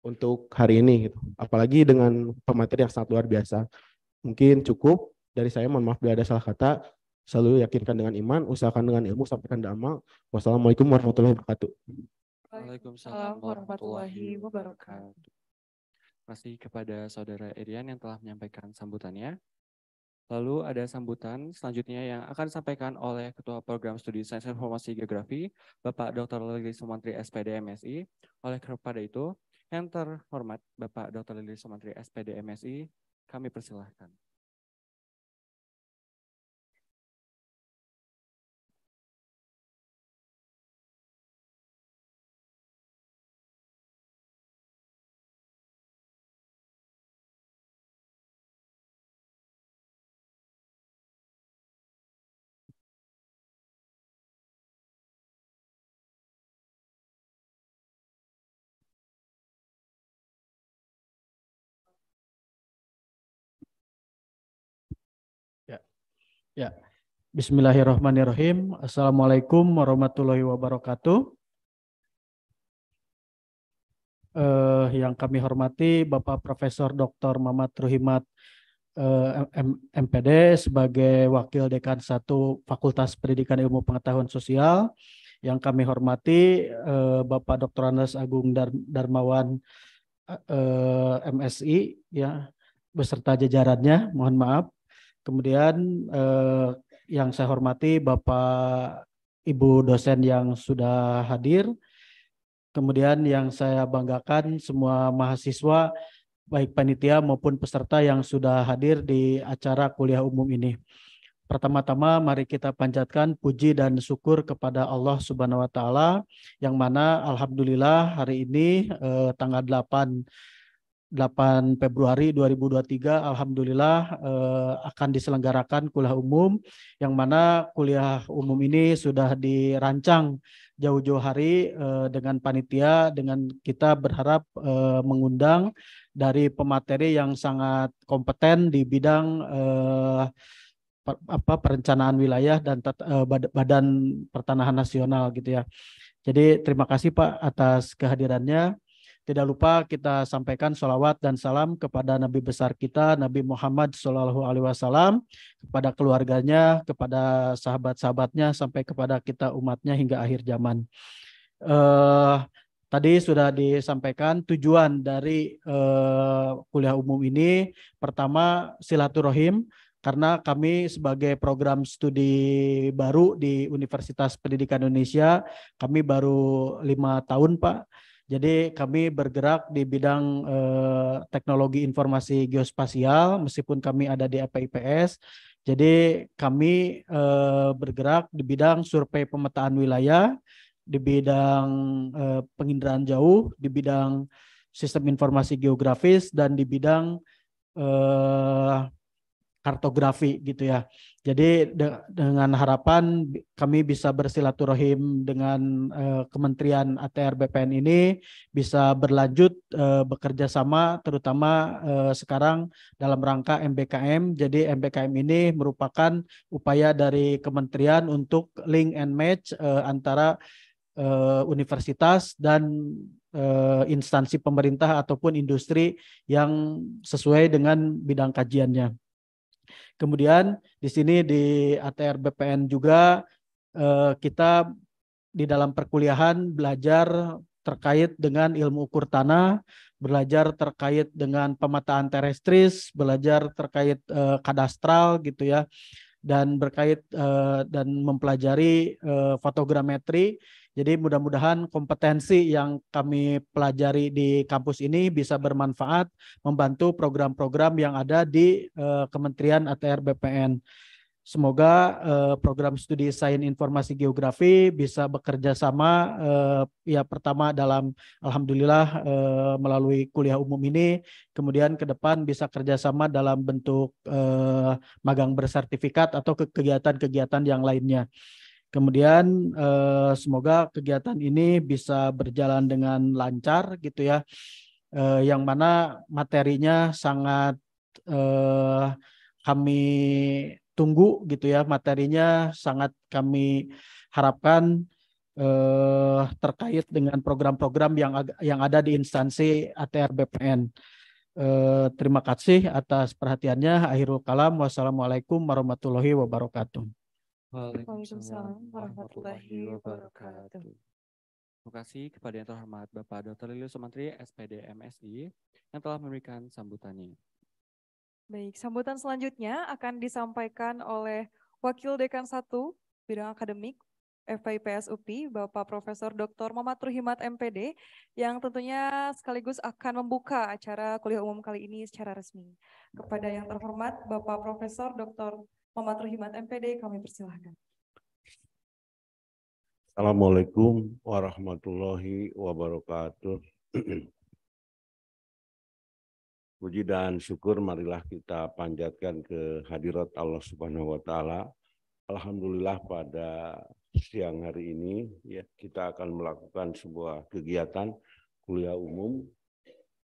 untuk hari ini gitu. Apalagi dengan pemateri yang sangat luar biasa. Mungkin cukup dari saya mohon maaf bila ada salah kata. Selalu yakinkan dengan iman, usahakan dengan ilmu, sampaikan amal. Wassalamualaikum warahmatullahi wabarakatuh. Waalaikumsalam warahmatullahi wabarakatuh. Masih kepada Saudara Irian yang telah menyampaikan sambutannya. Lalu ada sambutan selanjutnya yang akan disampaikan oleh Ketua Program Studi Sains Informasi Geografi, Bapak Dr. Lili Sumantri, SPD, MSI. Oleh kepada itu, yang terhormat Bapak Dr. Lili Sumantri, SPD, MSI, kami persilahkan. Ya. Bismillahirrahmanirrahim. Assalamualaikum warahmatullahi wabarakatuh. Eh, yang kami hormati Bapak Profesor Dr. Mamat Ruhimat eh, MPD sebagai Wakil Dekan 1 Fakultas Pendidikan Ilmu Pengetahuan Sosial. Yang kami hormati eh, Bapak Dr. Andes Agung Dar Darmawan eh, MSI ya beserta jajarannya. Mohon maaf Kemudian eh, yang saya hormati Bapak Ibu dosen yang sudah hadir. Kemudian yang saya banggakan semua mahasiswa baik panitia maupun peserta yang sudah hadir di acara kuliah umum ini. Pertama-tama mari kita panjatkan puji dan syukur kepada Allah Subhanahu wa taala yang mana alhamdulillah hari ini eh, tanggal 8 8 Februari 2023 alhamdulillah eh, akan diselenggarakan kuliah umum yang mana kuliah umum ini sudah dirancang jauh-jauh hari eh, dengan panitia dengan kita berharap eh, mengundang dari pemateri yang sangat kompeten di bidang eh, per, apa perencanaan wilayah dan eh, Badan Pertanahan Nasional gitu ya. Jadi terima kasih Pak atas kehadirannya. Tidak lupa kita sampaikan sholawat dan salam kepada Nabi besar kita, Nabi Muhammad Shallallahu Alaihi Wasallam, kepada keluarganya, kepada sahabat-sahabatnya, sampai kepada kita umatnya hingga akhir zaman. Uh, tadi sudah disampaikan tujuan dari uh, kuliah umum ini, pertama silaturahim, karena kami sebagai program studi baru di Universitas Pendidikan Indonesia, kami baru lima tahun Pak jadi kami bergerak di bidang eh, teknologi informasi geospasial meskipun kami ada di APIPS. Jadi kami eh, bergerak di bidang survei pemetaan wilayah, di bidang eh, penginderaan jauh, di bidang sistem informasi geografis dan di bidang eh, kartografi gitu ya. Jadi de dengan harapan kami bisa bersilaturahim dengan uh, Kementerian ATR BPN ini bisa berlanjut uh, bekerja sama terutama uh, sekarang dalam rangka MBKM. Jadi MBKM ini merupakan upaya dari kementerian untuk link and match uh, antara uh, universitas dan instansi pemerintah ataupun industri yang sesuai dengan bidang kajiannya. Kemudian di sini di ATR BPN juga eh, kita di dalam perkuliahan belajar terkait dengan ilmu ukur tanah, belajar terkait dengan pemetaan terestris, belajar terkait eh, kadastral gitu ya, dan berkait eh, dan mempelajari eh, fotogrametri jadi mudah-mudahan kompetensi yang kami pelajari di kampus ini bisa bermanfaat membantu program-program yang ada di uh, Kementerian ATR BPN. Semoga uh, program studi Sains Informasi Geografi bisa bekerja sama uh, ya pertama dalam alhamdulillah uh, melalui kuliah umum ini, kemudian ke depan bisa kerjasama dalam bentuk magang bersertifikat atau kegiatan-kegiatan yang lainnya. Kemudian eh, semoga kegiatan ini bisa berjalan dengan lancar gitu ya. Eh, yang mana materinya sangat eh, kami tunggu gitu ya. Materinya sangat kami harapkan eh, terkait dengan program-program yang yang ada di instansi ATR BPN. Eh, terima kasih atas perhatiannya. Akhirul kalam. Wassalamualaikum warahmatullahi wabarakatuh. Waalaikumsalam warahmatullahi wabarakatuh. Terima kasih kepada yang terhormat Bapak Dr. Lilius Sumantri, SPD MSI, yang telah memberikan sambutannya. Baik, sambutan selanjutnya akan disampaikan oleh Wakil Dekan 1 Bidang Akademik FIPS UPI, Bapak Profesor Dr. Muhammad Ruhimat MPD, yang tentunya sekaligus akan membuka acara kuliah umum kali ini secara resmi. Kepada yang terhormat Bapak Profesor Dr. Muhammad MPD kami persilahkan. Assalamualaikum warahmatullahi wabarakatuh. (clears throat) Puji dan syukur marilah kita panjatkan ke hadirat Allah Subhanahu wa taala. Alhamdulillah pada siang hari ini ya kita akan melakukan sebuah kegiatan kuliah umum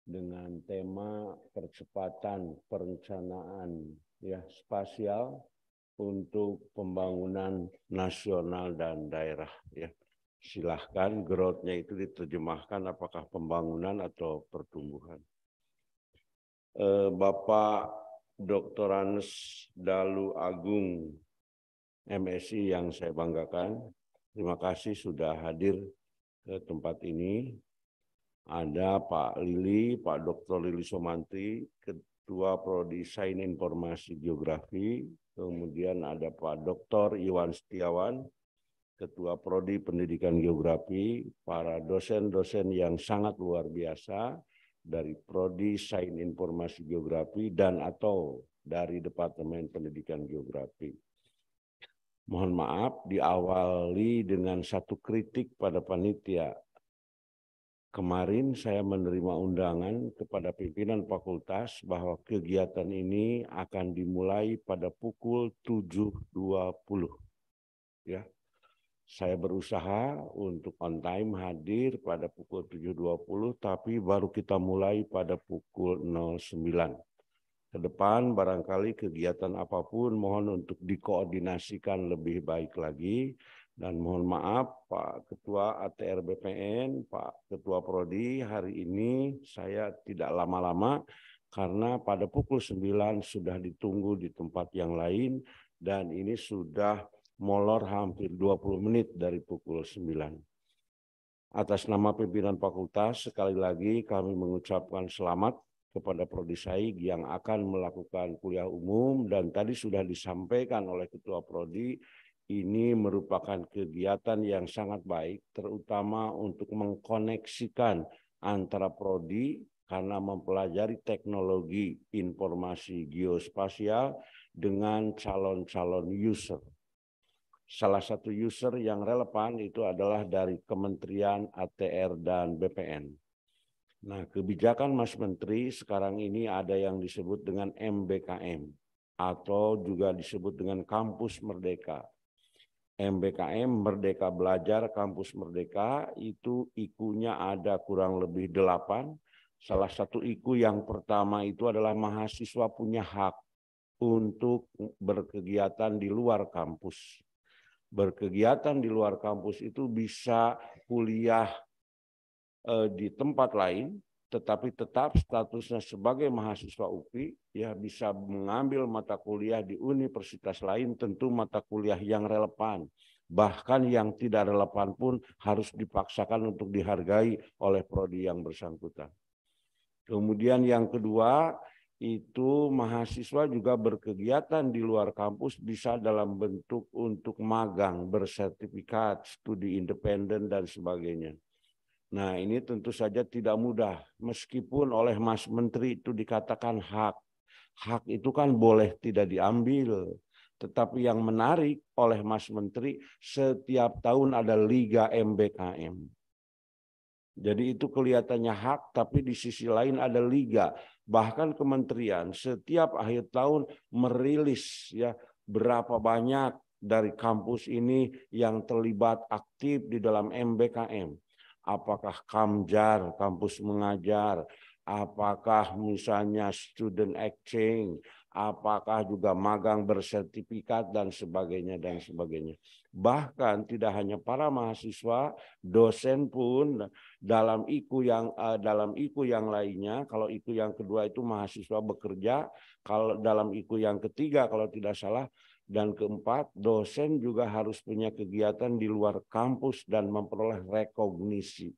dengan tema percepatan perencanaan ya spasial untuk pembangunan nasional dan daerah. Ya. Silahkan growth-nya itu diterjemahkan apakah pembangunan atau pertumbuhan. Eh, Bapak Dr. Anes Dalu Agung, MSI yang saya banggakan, terima kasih sudah hadir ke tempat ini. Ada Pak Lili, Pak Dr. Lili Somanti, dua prodi Sains Informasi Geografi, kemudian ada Pak Dr. Iwan Setiawan, Ketua Prodi Pendidikan Geografi, para dosen-dosen yang sangat luar biasa dari Prodi Sains Informasi Geografi dan atau dari Departemen Pendidikan Geografi. Mohon maaf diawali dengan satu kritik pada panitia Kemarin saya menerima undangan kepada pimpinan fakultas bahwa kegiatan ini akan dimulai pada pukul 7.20. Ya. Saya berusaha untuk on time hadir pada pukul 7.20 tapi baru kita mulai pada pukul 09. Ke depan barangkali kegiatan apapun mohon untuk dikoordinasikan lebih baik lagi dan mohon maaf Pak Ketua ATR BPN, Pak Ketua Prodi, hari ini saya tidak lama-lama karena pada pukul 9 sudah ditunggu di tempat yang lain dan ini sudah molor hampir 20 menit dari pukul 9. Atas nama pimpinan fakultas, sekali lagi kami mengucapkan selamat kepada Prodi Saig yang akan melakukan kuliah umum dan tadi sudah disampaikan oleh Ketua Prodi ini merupakan kegiatan yang sangat baik, terutama untuk mengkoneksikan antara prodi karena mempelajari teknologi informasi geospasial dengan calon-calon user. Salah satu user yang relevan itu adalah dari Kementerian ATR dan BPN. Nah, kebijakan Mas Menteri sekarang ini ada yang disebut dengan MBKM atau juga disebut dengan Kampus Merdeka MBKM Merdeka Belajar Kampus Merdeka itu ikunya ada kurang lebih delapan. Salah satu iku yang pertama itu adalah mahasiswa punya hak untuk berkegiatan di luar kampus. Berkegiatan di luar kampus itu bisa kuliah eh, di tempat lain, tetapi tetap statusnya sebagai mahasiswa UPI ya bisa mengambil mata kuliah di universitas lain tentu mata kuliah yang relevan bahkan yang tidak relevan pun harus dipaksakan untuk dihargai oleh prodi yang bersangkutan. Kemudian yang kedua itu mahasiswa juga berkegiatan di luar kampus bisa dalam bentuk untuk magang, bersertifikat, studi independen dan sebagainya. Nah ini tentu saja tidak mudah meskipun oleh Mas Menteri itu dikatakan hak. Hak itu kan boleh tidak diambil. Tetapi yang menarik oleh Mas Menteri setiap tahun ada Liga MBKM. Jadi itu kelihatannya hak tapi di sisi lain ada liga. Bahkan kementerian setiap akhir tahun merilis ya berapa banyak dari kampus ini yang terlibat aktif di dalam MBKM apakah kamjar, kampus mengajar, apakah misalnya student exchange, apakah juga magang bersertifikat dan sebagainya dan sebagainya. Bahkan tidak hanya para mahasiswa, dosen pun dalam iku yang eh, dalam iku yang lainnya, kalau iku yang kedua itu mahasiswa bekerja, kalau dalam iku yang ketiga kalau tidak salah dan keempat, dosen juga harus punya kegiatan di luar kampus dan memperoleh rekognisi.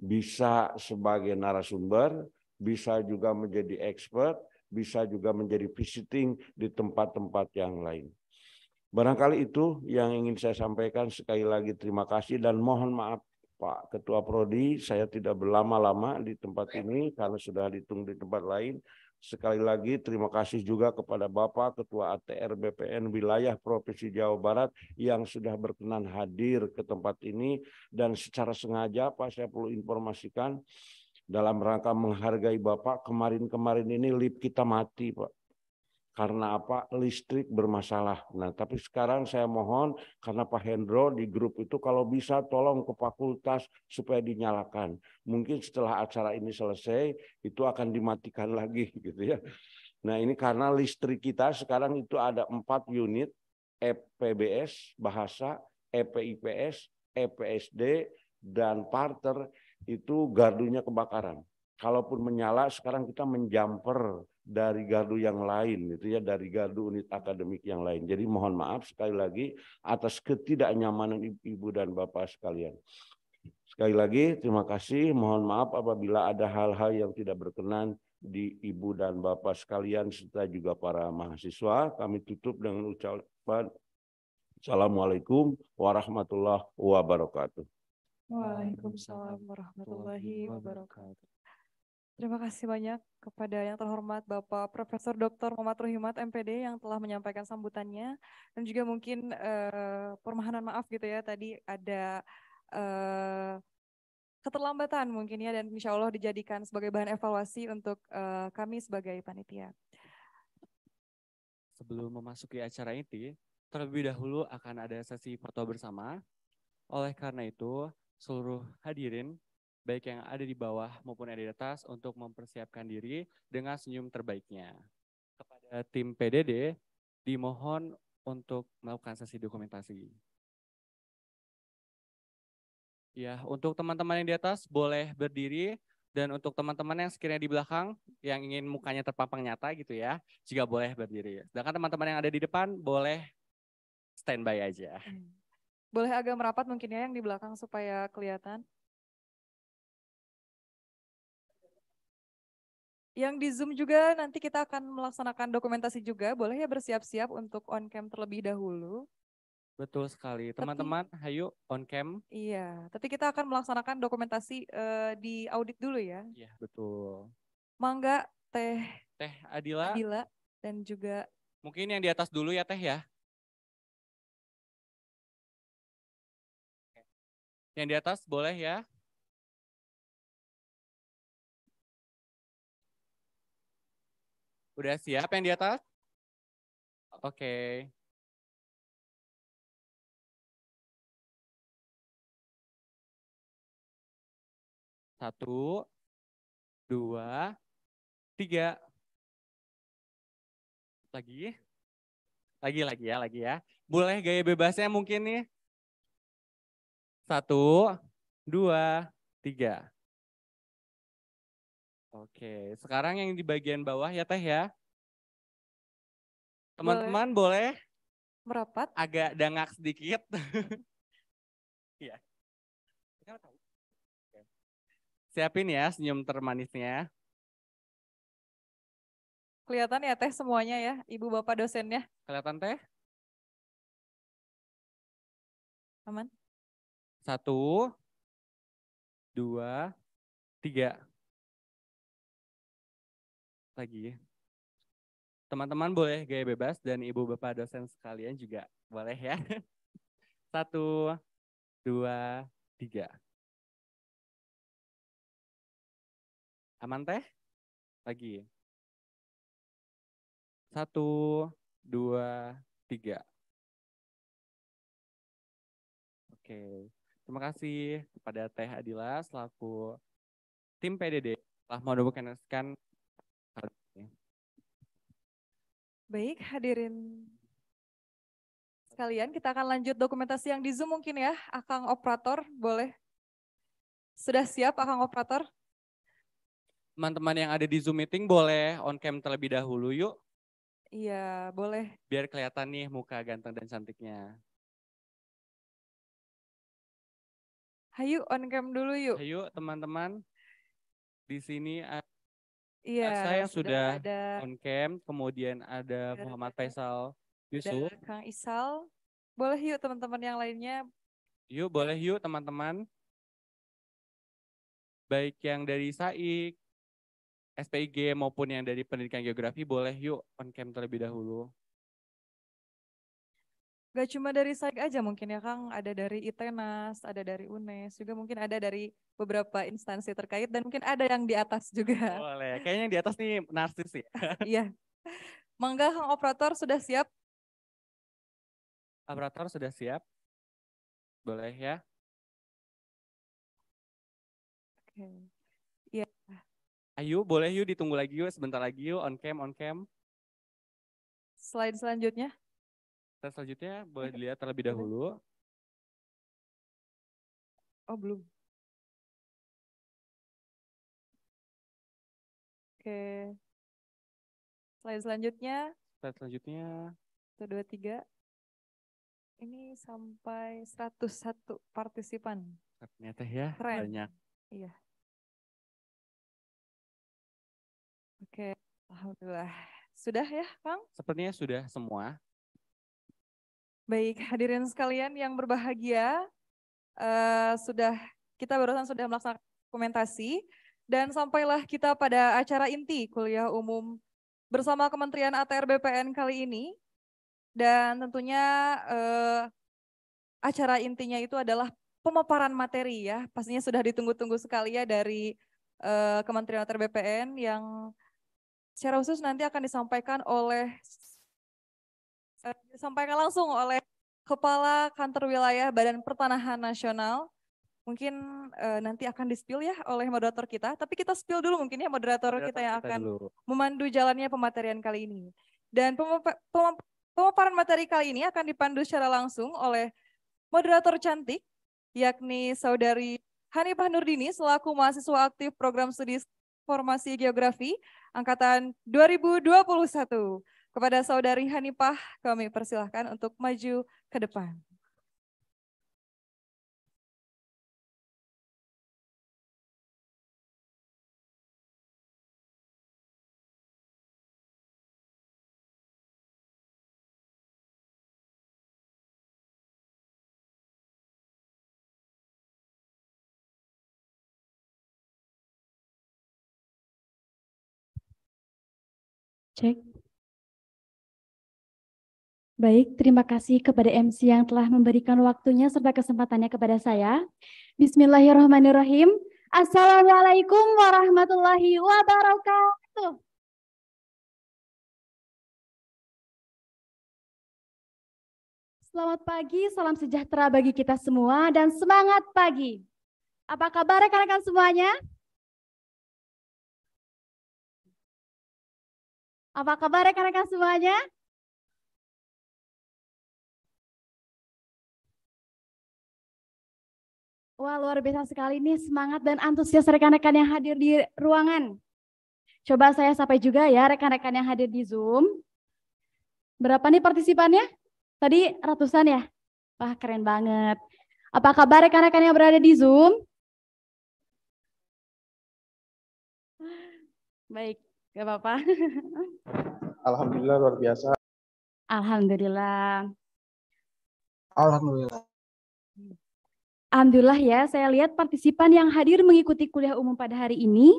Bisa sebagai narasumber, bisa juga menjadi expert, bisa juga menjadi visiting di tempat-tempat yang lain. Barangkali itu yang ingin saya sampaikan. Sekali lagi terima kasih dan mohon maaf Pak Ketua Prodi, saya tidak berlama-lama di tempat ini karena sudah ditunggu di tempat lain. Sekali lagi terima kasih juga kepada Bapak Ketua ATR BPN Wilayah Provinsi Jawa Barat yang sudah berkenan hadir ke tempat ini dan secara sengaja Pak saya perlu informasikan dalam rangka menghargai Bapak kemarin-kemarin ini lip kita mati Pak karena apa listrik bermasalah. Nah, tapi sekarang saya mohon karena Pak Hendro di grup itu kalau bisa tolong ke fakultas supaya dinyalakan. Mungkin setelah acara ini selesai itu akan dimatikan (laughs) lagi gitu ya. Nah, ini karena listrik kita sekarang itu ada empat unit EPBS bahasa, EPIPS, EPSD dan parter itu gardunya kebakaran. Kalaupun menyala sekarang kita menjumper dari gardu yang lain itu ya dari gardu unit akademik yang lain. Jadi mohon maaf sekali lagi atas ketidaknyamanan ibu dan bapak sekalian. Sekali lagi terima kasih, mohon maaf apabila ada hal-hal yang tidak berkenan di ibu dan bapak sekalian serta juga para mahasiswa. Kami tutup dengan ucapan Assalamualaikum warahmatullahi wabarakatuh. Waalaikumsalam warahmatullahi wabarakatuh. Terima kasih banyak kepada yang terhormat Bapak Profesor Dr. Muhammad Rohimat MPD yang telah menyampaikan sambutannya dan juga mungkin eh, permohonan maaf gitu ya tadi ada eh, keterlambatan mungkin ya dan insya Allah dijadikan sebagai bahan evaluasi untuk eh, kami sebagai panitia. Sebelum memasuki acara inti, terlebih dahulu akan ada sesi foto bersama. Oleh karena itu, seluruh hadirin baik yang ada di bawah maupun yang ada di atas untuk mempersiapkan diri dengan senyum terbaiknya. Kepada tim PDD, dimohon untuk melakukan sesi dokumentasi. Ya, untuk teman-teman yang di atas boleh berdiri dan untuk teman-teman yang sekiranya di belakang yang ingin mukanya terpampang nyata gitu ya, juga boleh berdiri. Sedangkan teman-teman yang ada di depan boleh standby aja. Hmm. Boleh agak merapat mungkin ya yang di belakang supaya kelihatan. Yang di Zoom juga nanti kita akan melaksanakan dokumentasi juga. Boleh ya bersiap-siap untuk on cam terlebih dahulu. Betul sekali. Teman-teman, hayu on cam. Iya, tapi kita akan melaksanakan dokumentasi uh, di audit dulu ya. Iya, betul. Mangga, Teh. Teh Adila. Adila dan juga Mungkin yang di atas dulu ya Teh ya. Yang di atas boleh ya. Udah siap yang di atas? Oke. Okay. Satu, dua, tiga. Lagi. Lagi, lagi ya, lagi ya. Boleh gaya bebasnya mungkin nih. Satu, dua, tiga. Oke, sekarang yang di bagian bawah ya Teh ya. Teman-teman boleh. boleh merapat agak dangak sedikit. (laughs) ya. Siapin ya senyum termanisnya. Kelihatan ya Teh semuanya ya, Ibu Bapak dosennya. Kelihatan Teh? Aman. Satu, dua, tiga lagi. Teman-teman boleh gaya bebas dan ibu bapak dosen sekalian juga boleh ya. (laughs) Satu, dua, tiga. Aman teh? Lagi. Satu, dua, tiga. Oke, terima kasih kepada Teh Adila selaku tim PDD telah menemukan Baik, hadirin sekalian, kita akan lanjut dokumentasi yang di Zoom mungkin ya. Akang operator, boleh. Sudah siap Akang operator? Teman-teman yang ada di Zoom meeting boleh on cam terlebih dahulu yuk. Iya, boleh. Biar kelihatan nih muka ganteng dan cantiknya. Hayu on cam dulu yuk. Hayu teman-teman. Di sini Iya. Saya yang sudah, sudah on cam, kemudian ada sudah Muhammad ada, Faisal Yusuf. Ada Kang Isal. Boleh yuk teman-teman yang lainnya. Yuk boleh yuk teman-teman. Baik yang dari SAIK, SPIG maupun yang dari pendidikan geografi boleh yuk on cam terlebih dahulu. Gak cuma dari SAIK aja mungkin ya Kang, ada dari ITENAS, ada dari UNES, juga mungkin ada dari beberapa instansi terkait, dan mungkin ada yang di atas juga. Boleh, kayaknya yang di atas nih narsis ya. (laughs) iya. Mangga Kang Operator sudah siap? Operator sudah siap? Boleh ya? Oke. Iya. Ayo, boleh yuk ditunggu lagi yuk, sebentar lagi yuk, on cam, on cam. Slide selanjutnya. Tes selanjutnya boleh dilihat terlebih dahulu. Oh, belum. Oke. Slide selanjutnya. Slide selanjutnya. 1, dua tiga Ini sampai 101 partisipan. Ternyata ya, Keren. banyak. Iya. Oke, Alhamdulillah. Sudah ya, Kang? Sepertinya sudah semua. Baik, hadirin sekalian yang berbahagia, uh, sudah kita barusan sudah melaksanakan dokumentasi dan sampailah kita pada acara inti kuliah umum bersama Kementerian ATR BPN kali ini. Dan tentunya uh, acara intinya itu adalah pemaparan materi ya. Pastinya sudah ditunggu-tunggu sekali ya dari uh, Kementerian ATR BPN yang secara khusus nanti akan disampaikan oleh Eh, disampaikan langsung oleh Kepala Kantor Wilayah Badan Pertanahan Nasional. Mungkin uh, nanti akan dispil ya oleh moderator kita, tapi kita spill dulu mungkin ya moderator, moderator kita yang kita akan dulu. memandu jalannya pematerian kali ini. Dan pemaparan materi kali ini akan dipandu secara langsung oleh moderator cantik, yakni saudari Hanifah Nurdini selaku mahasiswa aktif program studi formasi geografi angkatan 2021. Kepada saudari Hanipah kami persilahkan untuk maju ke depan. Cek. Baik, terima kasih kepada MC yang telah memberikan waktunya serta kesempatannya kepada saya. Bismillahirrahmanirrahim. Assalamualaikum warahmatullahi wabarakatuh. Selamat pagi, salam sejahtera bagi kita semua dan semangat pagi. Apa kabar rekan-rekan semuanya? Apa kabar rekan-rekan semuanya? Wah luar biasa sekali nih semangat dan antusias rekan-rekan yang hadir di ruangan. Coba saya sampai juga ya rekan-rekan yang hadir di Zoom. Berapa nih partisipannya? Tadi ratusan ya? Wah keren banget. Apa kabar rekan-rekan yang berada di Zoom? Baik, gak apa-apa. Alhamdulillah luar biasa. Alhamdulillah. Alhamdulillah. Alhamdulillah ya, saya lihat partisipan yang hadir mengikuti kuliah umum pada hari ini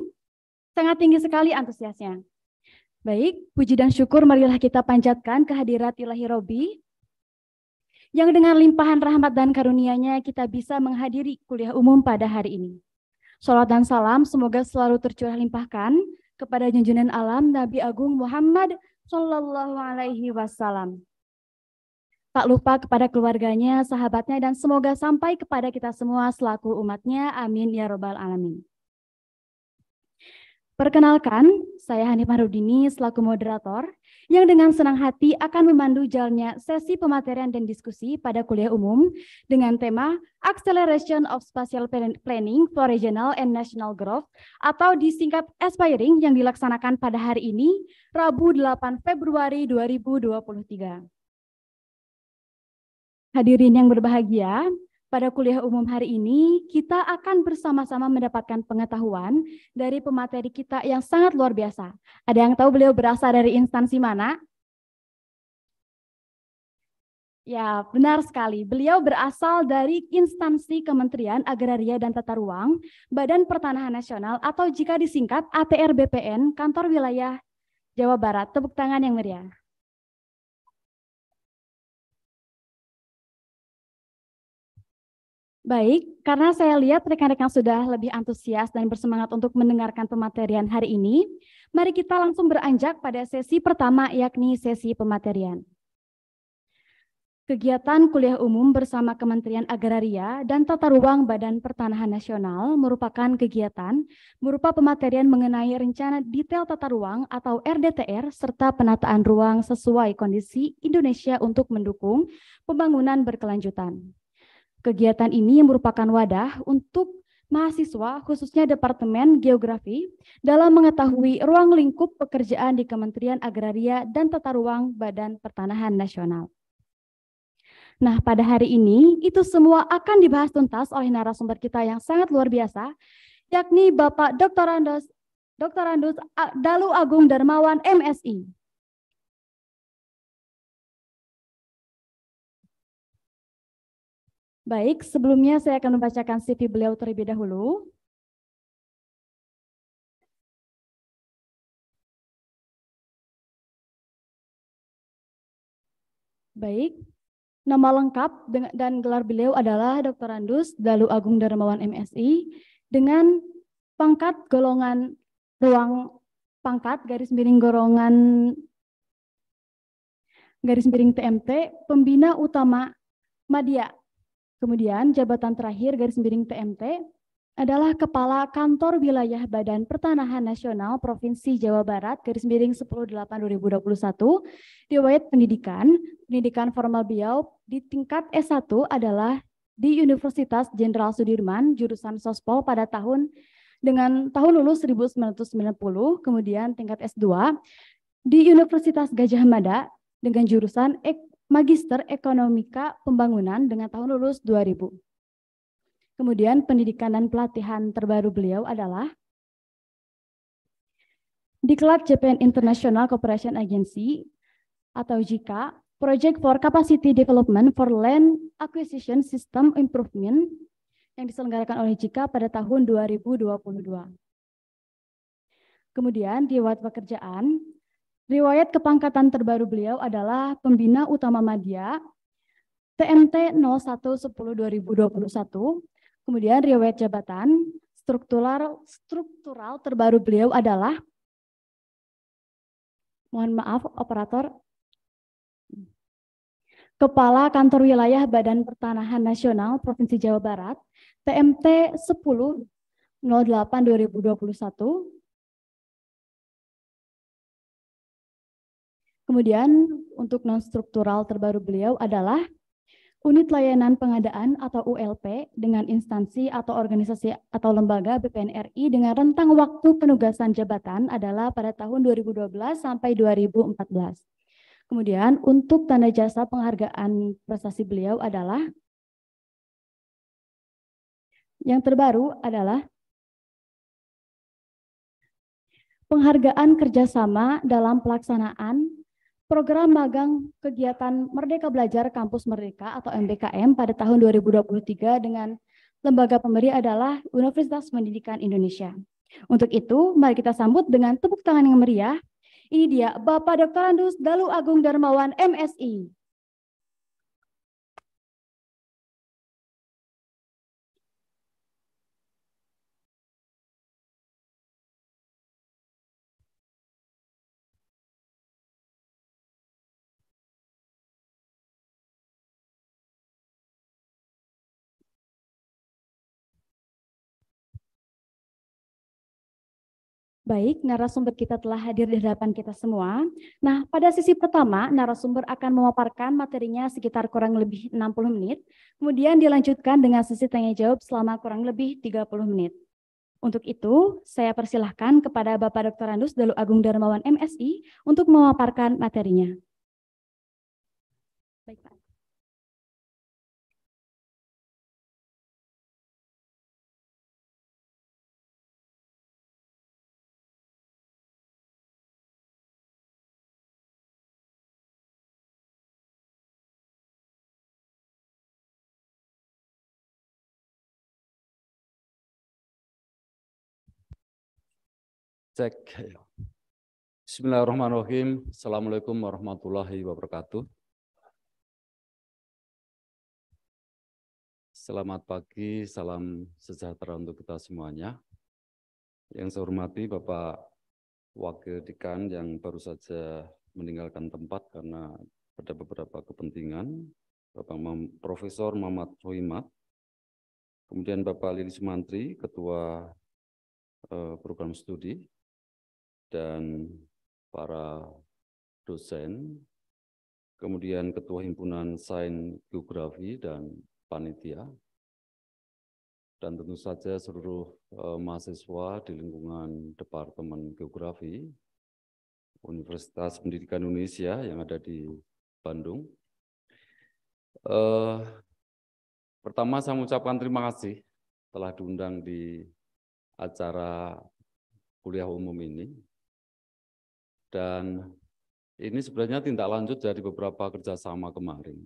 sangat tinggi sekali antusiasnya. Baik, puji dan syukur marilah kita panjatkan kehadirat ilahi Robi yang dengan limpahan rahmat dan karunia-Nya kita bisa menghadiri kuliah umum pada hari ini. Salat dan salam semoga selalu tercurah limpahkan kepada junjungan alam Nabi Agung Muhammad Sallallahu Alaihi Wasallam tak lupa kepada keluarganya, sahabatnya, dan semoga sampai kepada kita semua selaku umatnya. Amin ya robbal alamin. Perkenalkan, saya Hanif Marudini selaku moderator yang dengan senang hati akan memandu jalannya sesi pematerian dan diskusi pada kuliah umum dengan tema Acceleration of Spatial Planning for Regional and National Growth atau disingkat Aspiring yang dilaksanakan pada hari ini, Rabu 8 Februari 2023. Hadirin yang berbahagia, pada kuliah umum hari ini kita akan bersama-sama mendapatkan pengetahuan dari pemateri kita yang sangat luar biasa. Ada yang tahu beliau berasal dari instansi mana? Ya, benar sekali. Beliau berasal dari instansi Kementerian Agraria dan Tata Ruang, Badan Pertanahan Nasional atau jika disingkat ATR BPN, Kantor Wilayah Jawa Barat. Tepuk tangan yang meriah. Baik, karena saya lihat rekan-rekan sudah lebih antusias dan bersemangat untuk mendengarkan pematerian hari ini, mari kita langsung beranjak pada sesi pertama yakni sesi pematerian. Kegiatan kuliah umum bersama Kementerian Agraria dan Tata Ruang Badan Pertanahan Nasional merupakan kegiatan berupa pematerian mengenai rencana detail tata ruang atau RDTR serta penataan ruang sesuai kondisi Indonesia untuk mendukung pembangunan berkelanjutan. Kegiatan ini merupakan wadah untuk mahasiswa, khususnya Departemen Geografi, dalam mengetahui ruang lingkup pekerjaan di Kementerian Agraria dan Tata Ruang Badan Pertanahan Nasional. Nah, pada hari ini, itu semua akan dibahas tuntas oleh narasumber kita yang sangat luar biasa, yakni Bapak Dr. Andos, Dr. Andus Dalu Agung Darmawan, MSI. Baik, sebelumnya saya akan membacakan CV beliau terlebih dahulu. Baik, nama lengkap dan gelar beliau adalah Dr. Andus Dalu Agung Darmawan MSI dengan pangkat golongan ruang pangkat garis miring golongan garis miring TMT Pembina Utama Madia Kemudian jabatan terakhir garis miring PMT adalah Kepala Kantor Wilayah Badan Pertanahan Nasional Provinsi Jawa Barat garis miring 108 2021 riwayat pendidikan pendidikan formal beliau di tingkat S1 adalah di Universitas Jenderal Sudirman jurusan Sospol pada tahun dengan tahun lulus 1990 kemudian tingkat S2 di Universitas Gajah Mada dengan jurusan Ek Magister Ekonomika Pembangunan dengan tahun lulus 2000. Kemudian pendidikan dan pelatihan terbaru beliau adalah di Diklat Japan International Cooperation Agency atau JICA, Project for Capacity Development for Land Acquisition System Improvement yang diselenggarakan oleh JICA pada tahun 2022. Kemudian di Wad pekerjaan, Riwayat kepangkatan terbaru beliau adalah Pembina Utama Madya, TMT 0110-2021, kemudian riwayat jabatan, struktural, struktural terbaru beliau adalah, mohon maaf operator, Kepala Kantor Wilayah Badan Pertanahan Nasional Provinsi Jawa Barat, TMT 10 08 2021, Kemudian untuk non-struktural terbaru beliau adalah unit layanan pengadaan atau ULP dengan instansi atau organisasi atau lembaga BPNRI dengan rentang waktu penugasan jabatan adalah pada tahun 2012 sampai 2014. Kemudian untuk tanda jasa penghargaan prestasi beliau adalah yang terbaru adalah penghargaan kerjasama dalam pelaksanaan program magang kegiatan Merdeka Belajar Kampus Merdeka atau MBKM pada tahun 2023 dengan lembaga pemberi adalah Universitas Pendidikan Indonesia. Untuk itu, mari kita sambut dengan tepuk tangan yang meriah. Ini dia Bapak Dr. Andus Dalu Agung Darmawan MSI. Baik, narasumber kita telah hadir di hadapan kita semua. Nah, pada sisi pertama, narasumber akan memaparkan materinya sekitar kurang lebih 60 menit, kemudian dilanjutkan dengan sesi tanya jawab selama kurang lebih 30 menit. Untuk itu, saya persilahkan kepada Bapak Dr. Andus Dalu Agung Darmawan MSI untuk memaparkan materinya. Cek. Bismillahirrahmanirrahim. Assalamualaikum warahmatullahi wabarakatuh. Selamat pagi, salam sejahtera untuk kita semuanya. Yang saya hormati Bapak Wakil Dekan yang baru saja meninggalkan tempat karena ada beberapa kepentingan, Bapak Profesor Muhammad Hoimat, kemudian Bapak Lili Sumantri, Ketua eh, Program Studi, dan para dosen, kemudian Ketua Himpunan Sains Geografi dan Panitia, dan tentu saja seluruh eh, mahasiswa di lingkungan Departemen Geografi Universitas Pendidikan Indonesia yang ada di Bandung. Uh, pertama saya mengucapkan terima kasih telah diundang di acara kuliah umum ini dan ini sebenarnya tindak lanjut dari beberapa kerjasama kemarin.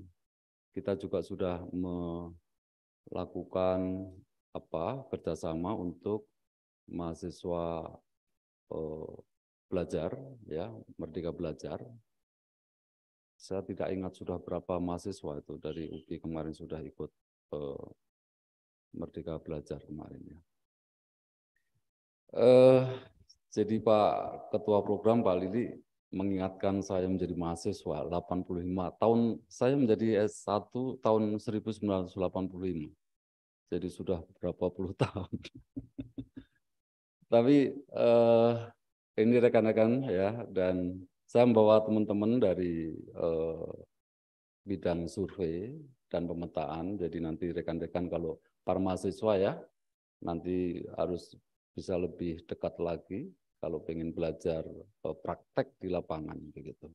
Kita juga sudah melakukan apa kerjasama untuk mahasiswa eh, belajar, ya merdeka belajar. Saya tidak ingat sudah berapa mahasiswa itu dari UPI kemarin sudah ikut eh, merdeka belajar kemarin ya. Eh, jadi Pak Ketua Program Pak Lili mengingatkan saya menjadi mahasiswa 85 tahun saya menjadi S1 tahun 1985. Jadi sudah berapa puluh (laughs) tahun. Tapi eh, ini rekan-rekan ya dan saya membawa teman-teman dari eh, bidang survei dan pemetaan. Jadi nanti rekan-rekan kalau para mahasiswa ya nanti harus bisa lebih dekat lagi kalau pengen belajar eh, praktek di lapangan begitu.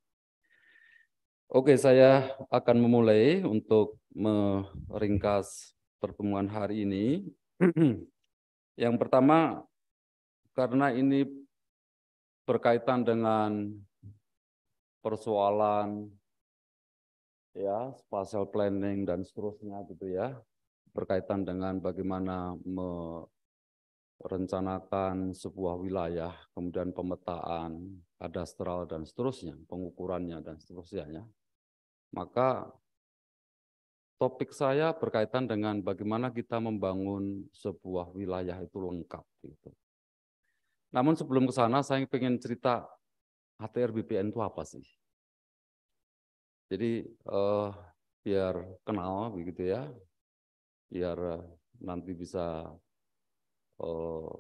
Oke, saya akan memulai untuk meringkas pertemuan hari ini. (clears throat) Yang pertama, karena ini berkaitan dengan persoalan ya spatial planning dan seterusnya gitu ya berkaitan dengan bagaimana rencanakan sebuah wilayah, kemudian pemetaan, kadastral, dan seterusnya, pengukurannya, dan seterusnya. Ya. Maka topik saya berkaitan dengan bagaimana kita membangun sebuah wilayah itu lengkap. Gitu. Namun sebelum ke sana, saya ingin cerita HTR BPN itu apa sih? Jadi eh, biar kenal begitu ya, biar eh, nanti bisa Eh,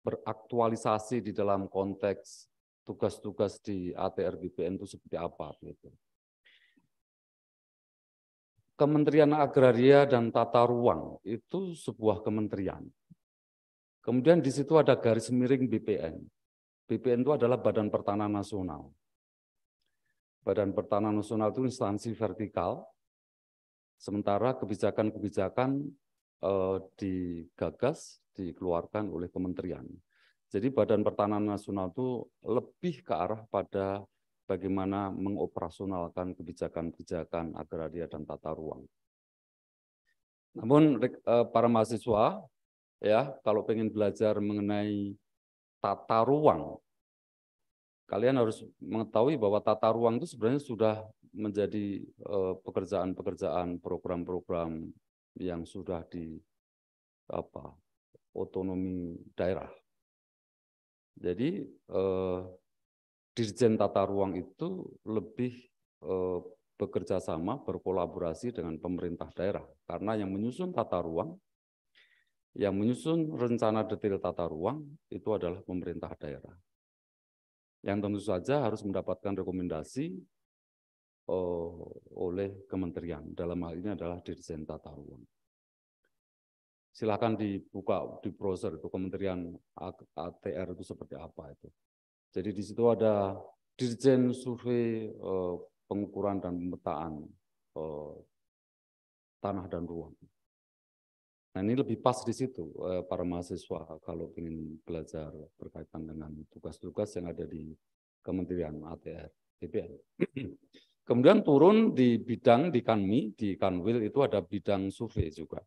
beraktualisasi di dalam konteks tugas-tugas di ATR BPN itu seperti apa gitu. Kementerian Agraria dan Tata Ruang itu sebuah kementerian. Kemudian di situ ada garis miring BPN. BPN itu adalah Badan Pertanahan Nasional. Badan Pertanahan Nasional itu instansi vertikal, sementara kebijakan-kebijakan eh, digagas, dikeluarkan oleh kementerian. Jadi Badan Pertanahan Nasional itu lebih ke arah pada bagaimana mengoperasionalkan kebijakan-kebijakan agraria dan tata ruang. Namun eh, para mahasiswa ya kalau ingin belajar mengenai tata ruang kalian harus mengetahui bahwa tata ruang itu sebenarnya sudah menjadi eh, pekerjaan-pekerjaan program-program yang sudah di apa otonomi daerah. Jadi eh, Dirjen Tata Ruang itu lebih eh, bekerja sama berkolaborasi dengan pemerintah daerah karena yang menyusun tata ruang yang menyusun rencana detail tata ruang itu adalah pemerintah daerah. Yang tentu saja harus mendapatkan rekomendasi uh, oleh kementerian. Dalam hal ini adalah Dirjen Tata Ruang. Silakan dibuka di browser itu Kementerian ATR itu seperti apa itu. Jadi di situ ada Dirjen Survei eh, Pengukuran dan Pemetaan eh, Tanah dan Ruang. Nah ini lebih pas di situ eh, para mahasiswa kalau ingin belajar berkaitan dengan tugas-tugas yang ada di Kementerian ATR, (clears throat) DPR. Kemudian turun di bidang di Kanmi, di Kanwil itu ada bidang survei juga.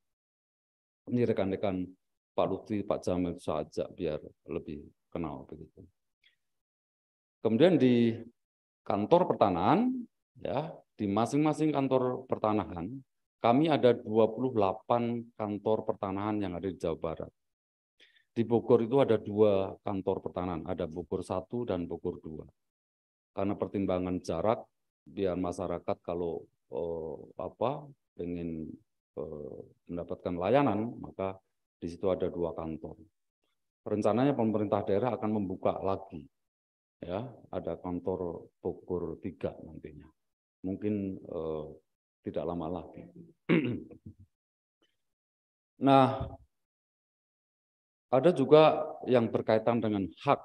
Ini rekan-rekan Pak Lutfi, Pak Jamil saja biar lebih kenal begitu. Kemudian di kantor pertanahan, ya di masing-masing kantor pertanahan, kami ada 28 kantor pertanahan yang ada di Jawa Barat. Di Bogor itu ada dua kantor pertanahan, ada Bogor 1 dan Bogor 2. Karena pertimbangan jarak biar masyarakat kalau eh, apa ingin eh, mendapatkan layanan maka di situ ada dua kantor. Rencananya pemerintah daerah akan membuka lagi ya ada kantor Bogor tiga nantinya. Mungkin eh, tidak lama lagi. (clears throat) nah, ada juga yang berkaitan dengan hak.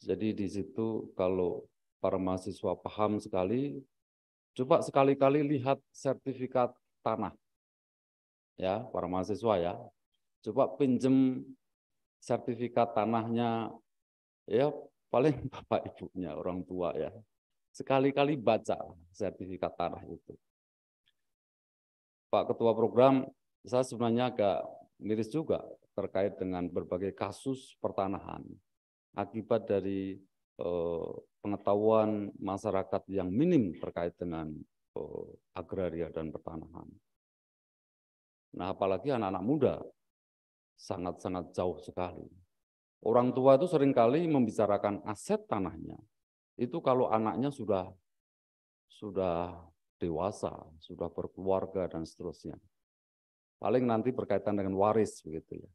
Jadi di situ kalau para mahasiswa paham sekali, coba sekali-kali lihat sertifikat tanah. Ya, para mahasiswa ya. Coba pinjem sertifikat tanahnya ya paling (laughs) bapak ibunya orang tua ya. Sekali-kali baca sertifikat tanah itu. Pak Ketua Program, saya sebenarnya agak miris juga terkait dengan berbagai kasus pertanahan akibat dari eh, pengetahuan masyarakat yang minim terkait dengan oh, agraria dan pertanahan. Nah, apalagi anak-anak muda sangat-sangat jauh sekali. Orang tua itu seringkali membicarakan aset tanahnya. Itu kalau anaknya sudah sudah dewasa, sudah berkeluarga dan seterusnya. Paling nanti berkaitan dengan waris begitu ya.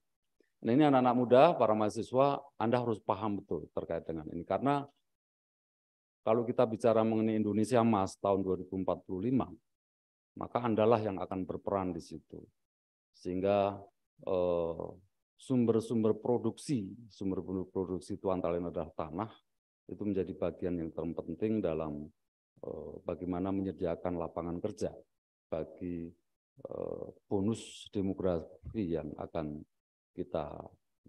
Nah, ini anak-anak muda, para mahasiswa, Anda harus paham betul terkait dengan ini karena kalau kita bicara mengenai Indonesia Emas tahun 2045, maka Andalah yang akan berperan di situ. Sehingga eh, sumber-sumber eh, produksi, sumber produksi tuan lain adalah tanah, itu menjadi bagian yang terpenting dalam eh, bagaimana menyediakan lapangan kerja bagi eh, bonus demografi yang akan kita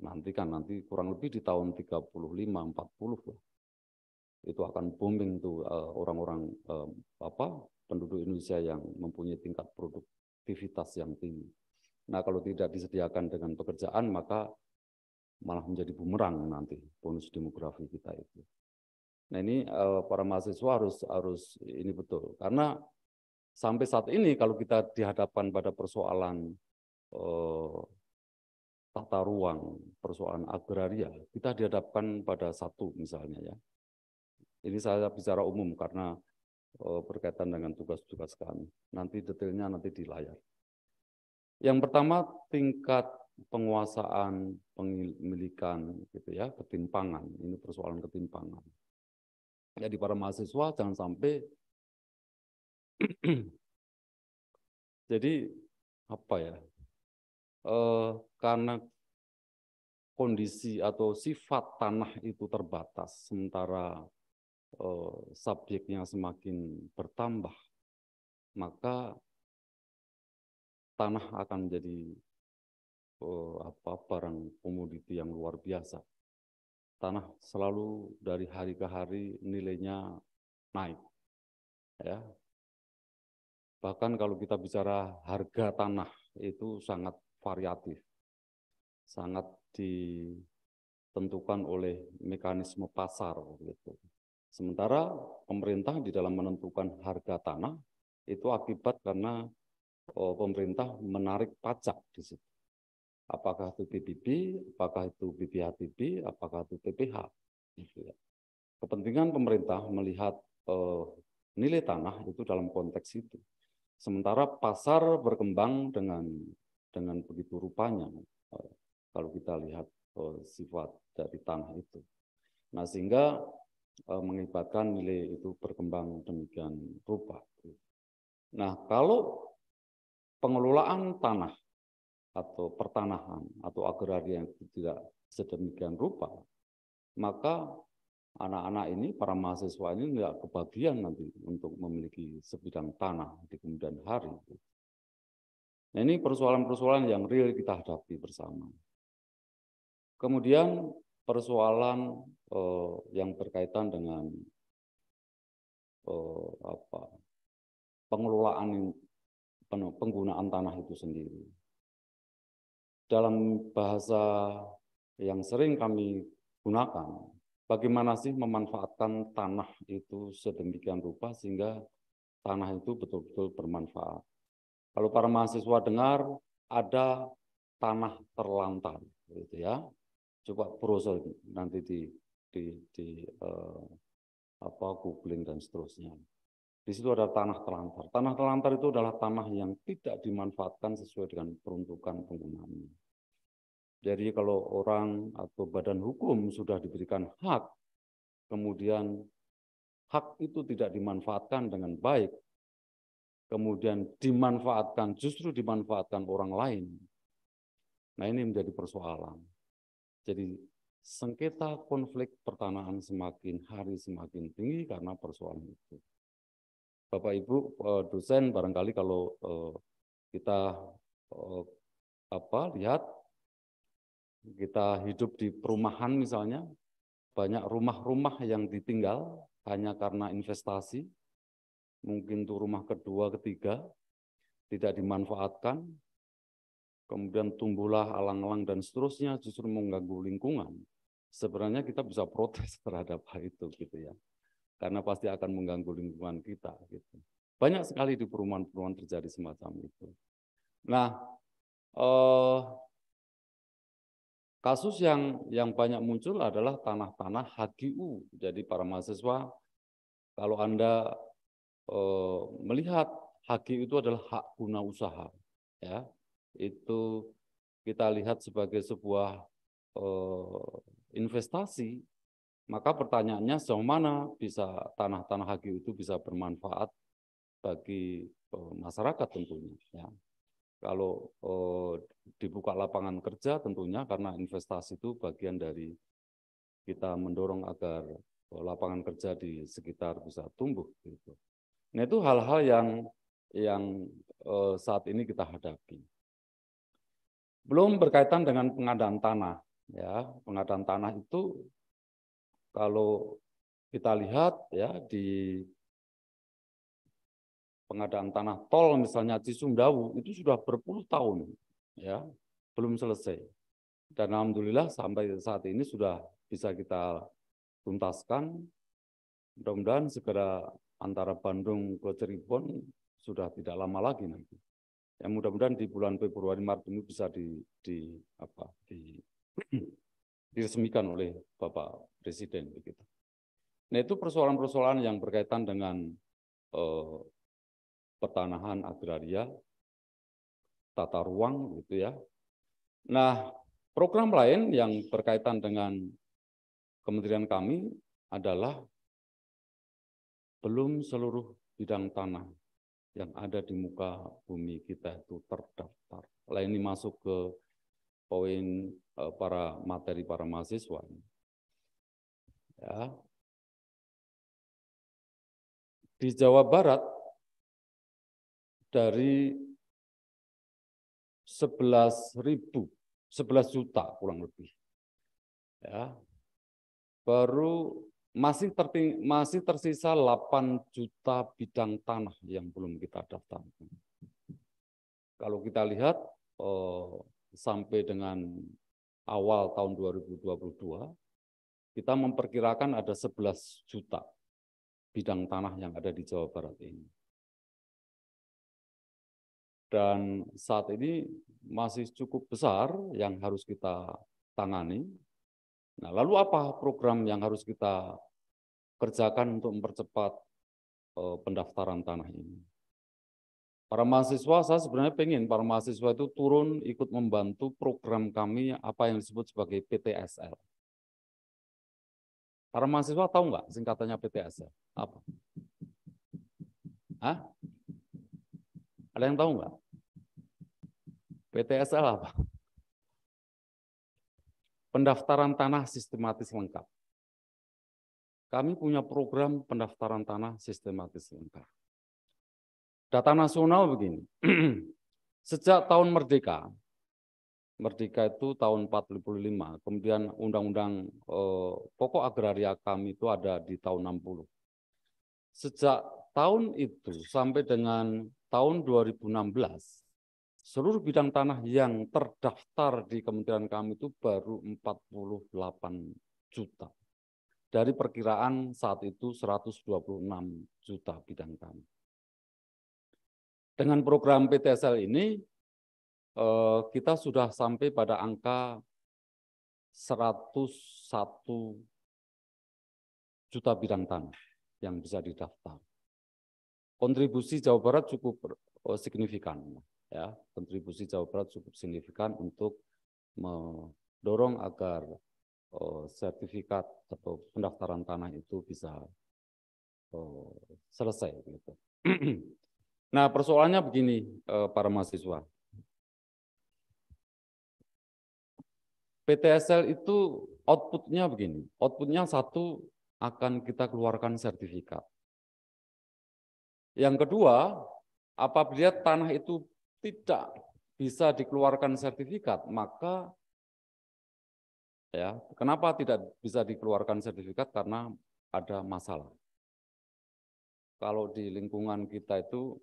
nantikan nanti kurang lebih di tahun 35 40 itu akan booming tuh eh, orang-orang uh, uh, apa penduduk Indonesia yang mempunyai tingkat produktivitas yang tinggi. Nah kalau tidak disediakan dengan pekerjaan maka malah menjadi bumerang nanti bonus demografi kita itu. Nah ini uh, para mahasiswa harus harus ini betul karena sampai saat ini kalau kita dihadapkan pada persoalan uh, tata ruang, persoalan agraria, kita dihadapkan pada satu misalnya ya, ini saya bicara umum karena eh, berkaitan dengan tugas-tugas kami. Nanti detailnya nanti di layar. Yang pertama tingkat penguasaan, pemilikan, gitu ya, ketimpangan. Ini persoalan ketimpangan. Jadi para mahasiswa jangan sampai (clears throat) jadi apa ya? Eh, karena kondisi atau sifat tanah itu terbatas, sementara Eh, subjeknya semakin bertambah, maka tanah akan menjadi uh, eh, apa barang komoditi yang luar biasa. Tanah selalu dari hari ke hari nilainya naik. Ya. Bahkan kalau kita bicara harga tanah itu sangat variatif. Sangat ditentukan oleh mekanisme pasar gitu. Sementara pemerintah di dalam menentukan harga tanah itu akibat karena oh, pemerintah menarik pajak di situ. Apakah itu PBB, apakah itu BPHTB, apakah itu PPH. Gitu ya. Kepentingan pemerintah melihat eh, nilai tanah itu dalam konteks itu. Sementara pasar berkembang dengan dengan begitu rupanya eh, kalau kita lihat eh, sifat dari tanah itu. Nah sehingga Eh, mengibatkan nilai itu berkembang demikian rupa. Nah, kalau pengelolaan tanah atau pertanahan atau agraria yang tidak sedemikian rupa, maka anak-anak ini, para mahasiswa ini tidak kebagian nanti untuk memiliki sebidang tanah di kemudian hari. Nah, ini persoalan-persoalan yang real kita hadapi bersama. Kemudian persoalan eh, yang berkaitan dengan eh, apa pengelolaan penggunaan tanah itu sendiri. Dalam bahasa yang sering kami gunakan, bagaimana sih memanfaatkan tanah itu sedemikian rupa sehingga tanah itu betul-betul bermanfaat. Kalau para mahasiswa dengar ada tanah terlantar, gitu ya coba browser nanti di di, di uh, apa googling dan seterusnya. Di situ ada tanah terlantar Tanah terlantar itu adalah tanah yang tidak dimanfaatkan sesuai dengan peruntukan penggunaannya. Jadi kalau orang atau badan hukum sudah diberikan hak, kemudian hak itu tidak dimanfaatkan dengan baik, kemudian dimanfaatkan justru dimanfaatkan orang lain. Nah ini menjadi persoalan. Jadi sengketa konflik pertanahan semakin hari semakin tinggi karena persoalan itu. Bapak Ibu eh, dosen barangkali kalau eh, kita eh, apa lihat kita hidup di perumahan misalnya banyak rumah-rumah yang ditinggal hanya karena investasi mungkin tuh rumah kedua ketiga tidak dimanfaatkan kemudian tumbuhlah alang-alang dan seterusnya justru mengganggu lingkungan, sebenarnya kita bisa protes (laughs) terhadap hal itu gitu ya. Karena pasti akan mengganggu lingkungan kita gitu. Banyak sekali di perumahan-perumahan terjadi semacam itu. Nah, eh, kasus yang yang banyak muncul adalah tanah-tanah HGU. Jadi para mahasiswa kalau Anda eh, melihat HGU itu adalah hak guna usaha ya itu kita lihat sebagai sebuah eh, investasi, maka pertanyaannya sejauh mana bisa tanah-tanah HGU itu bisa bermanfaat bagi eh, masyarakat tentunya. Ya. Kalau eh, dibuka lapangan kerja tentunya karena investasi itu bagian dari kita mendorong agar eh, lapangan kerja di sekitar bisa tumbuh gitu. Nah itu hal-hal yang yang eh, saat ini kita hadapi. Belum berkaitan dengan pengadaan tanah. Ya, pengadaan tanah itu kalau kita lihat ya di pengadaan tanah tol misalnya di Sumdawu itu sudah berpuluh tahun ya belum selesai dan alhamdulillah sampai saat ini sudah bisa kita tuntaskan mudah-mudahan segera antara Bandung ke Cirebon sudah tidak lama lagi nanti Ya mudah-mudahan di bulan Februari Maret ini bisa di, di apa di (clears throat) diresmikan oleh Bapak Presiden begitu. Nah itu persoalan-persoalan yang berkaitan dengan eh, pertanahan agraria, tata ruang gitu ya. Nah program lain yang berkaitan dengan kementerian kami adalah belum seluruh bidang tanah yang ada di muka bumi kita itu terdaftar. Lain ini masuk ke poin eh, para materi para mahasiswa. Ya. Di Jawa Barat dari 11 ribu, 11 juta kurang lebih. Ya. Baru masih terting masih tersisa 8 juta bidang tanah yang belum kita daftarkan. Kalau kita lihat eh, sampai dengan awal tahun 2022, kita memperkirakan ada 11 juta bidang tanah yang ada di Jawa Barat ini. Dan saat ini masih cukup besar yang harus kita tangani, Nah, lalu apa program yang harus kita kerjakan untuk mempercepat eh, pendaftaran tanah ini? Para mahasiswa, saya sebenarnya pengen para mahasiswa itu turun ikut membantu program kami apa yang disebut sebagai PTSL. Para mahasiswa tahu nggak singkatannya PTSL? Apa? Hah? Ada yang tahu nggak? PTSL apa? pendaftaran tanah sistematis lengkap. Kami punya program pendaftaran tanah sistematis lengkap. Data nasional begini, (clears throat) sejak tahun merdeka, merdeka itu tahun 45, kemudian undang-undang eh, pokok agraria kami itu ada di tahun 60. Sejak tahun itu sampai dengan tahun 2016, seluruh bidang tanah yang terdaftar di kementerian kami itu baru 48 juta. Dari perkiraan saat itu 126 juta bidang tanah. Dengan program PTSL ini, eh, kita sudah sampai pada angka 101 juta bidang tanah yang bisa didaftar. Kontribusi Jawa Barat cukup eh, signifikan ya kontribusi Jawa Barat cukup signifikan untuk mendorong agar oh, sertifikat atau pendaftaran tanah itu bisa oh, selesai gitu. (clears throat) nah persoalannya begini eh, para mahasiswa PTSL itu outputnya begini, outputnya satu akan kita keluarkan sertifikat. Yang kedua, apabila tanah itu tidak bisa dikeluarkan sertifikat, maka ya, kenapa tidak bisa dikeluarkan sertifikat karena ada masalah. Kalau di lingkungan kita itu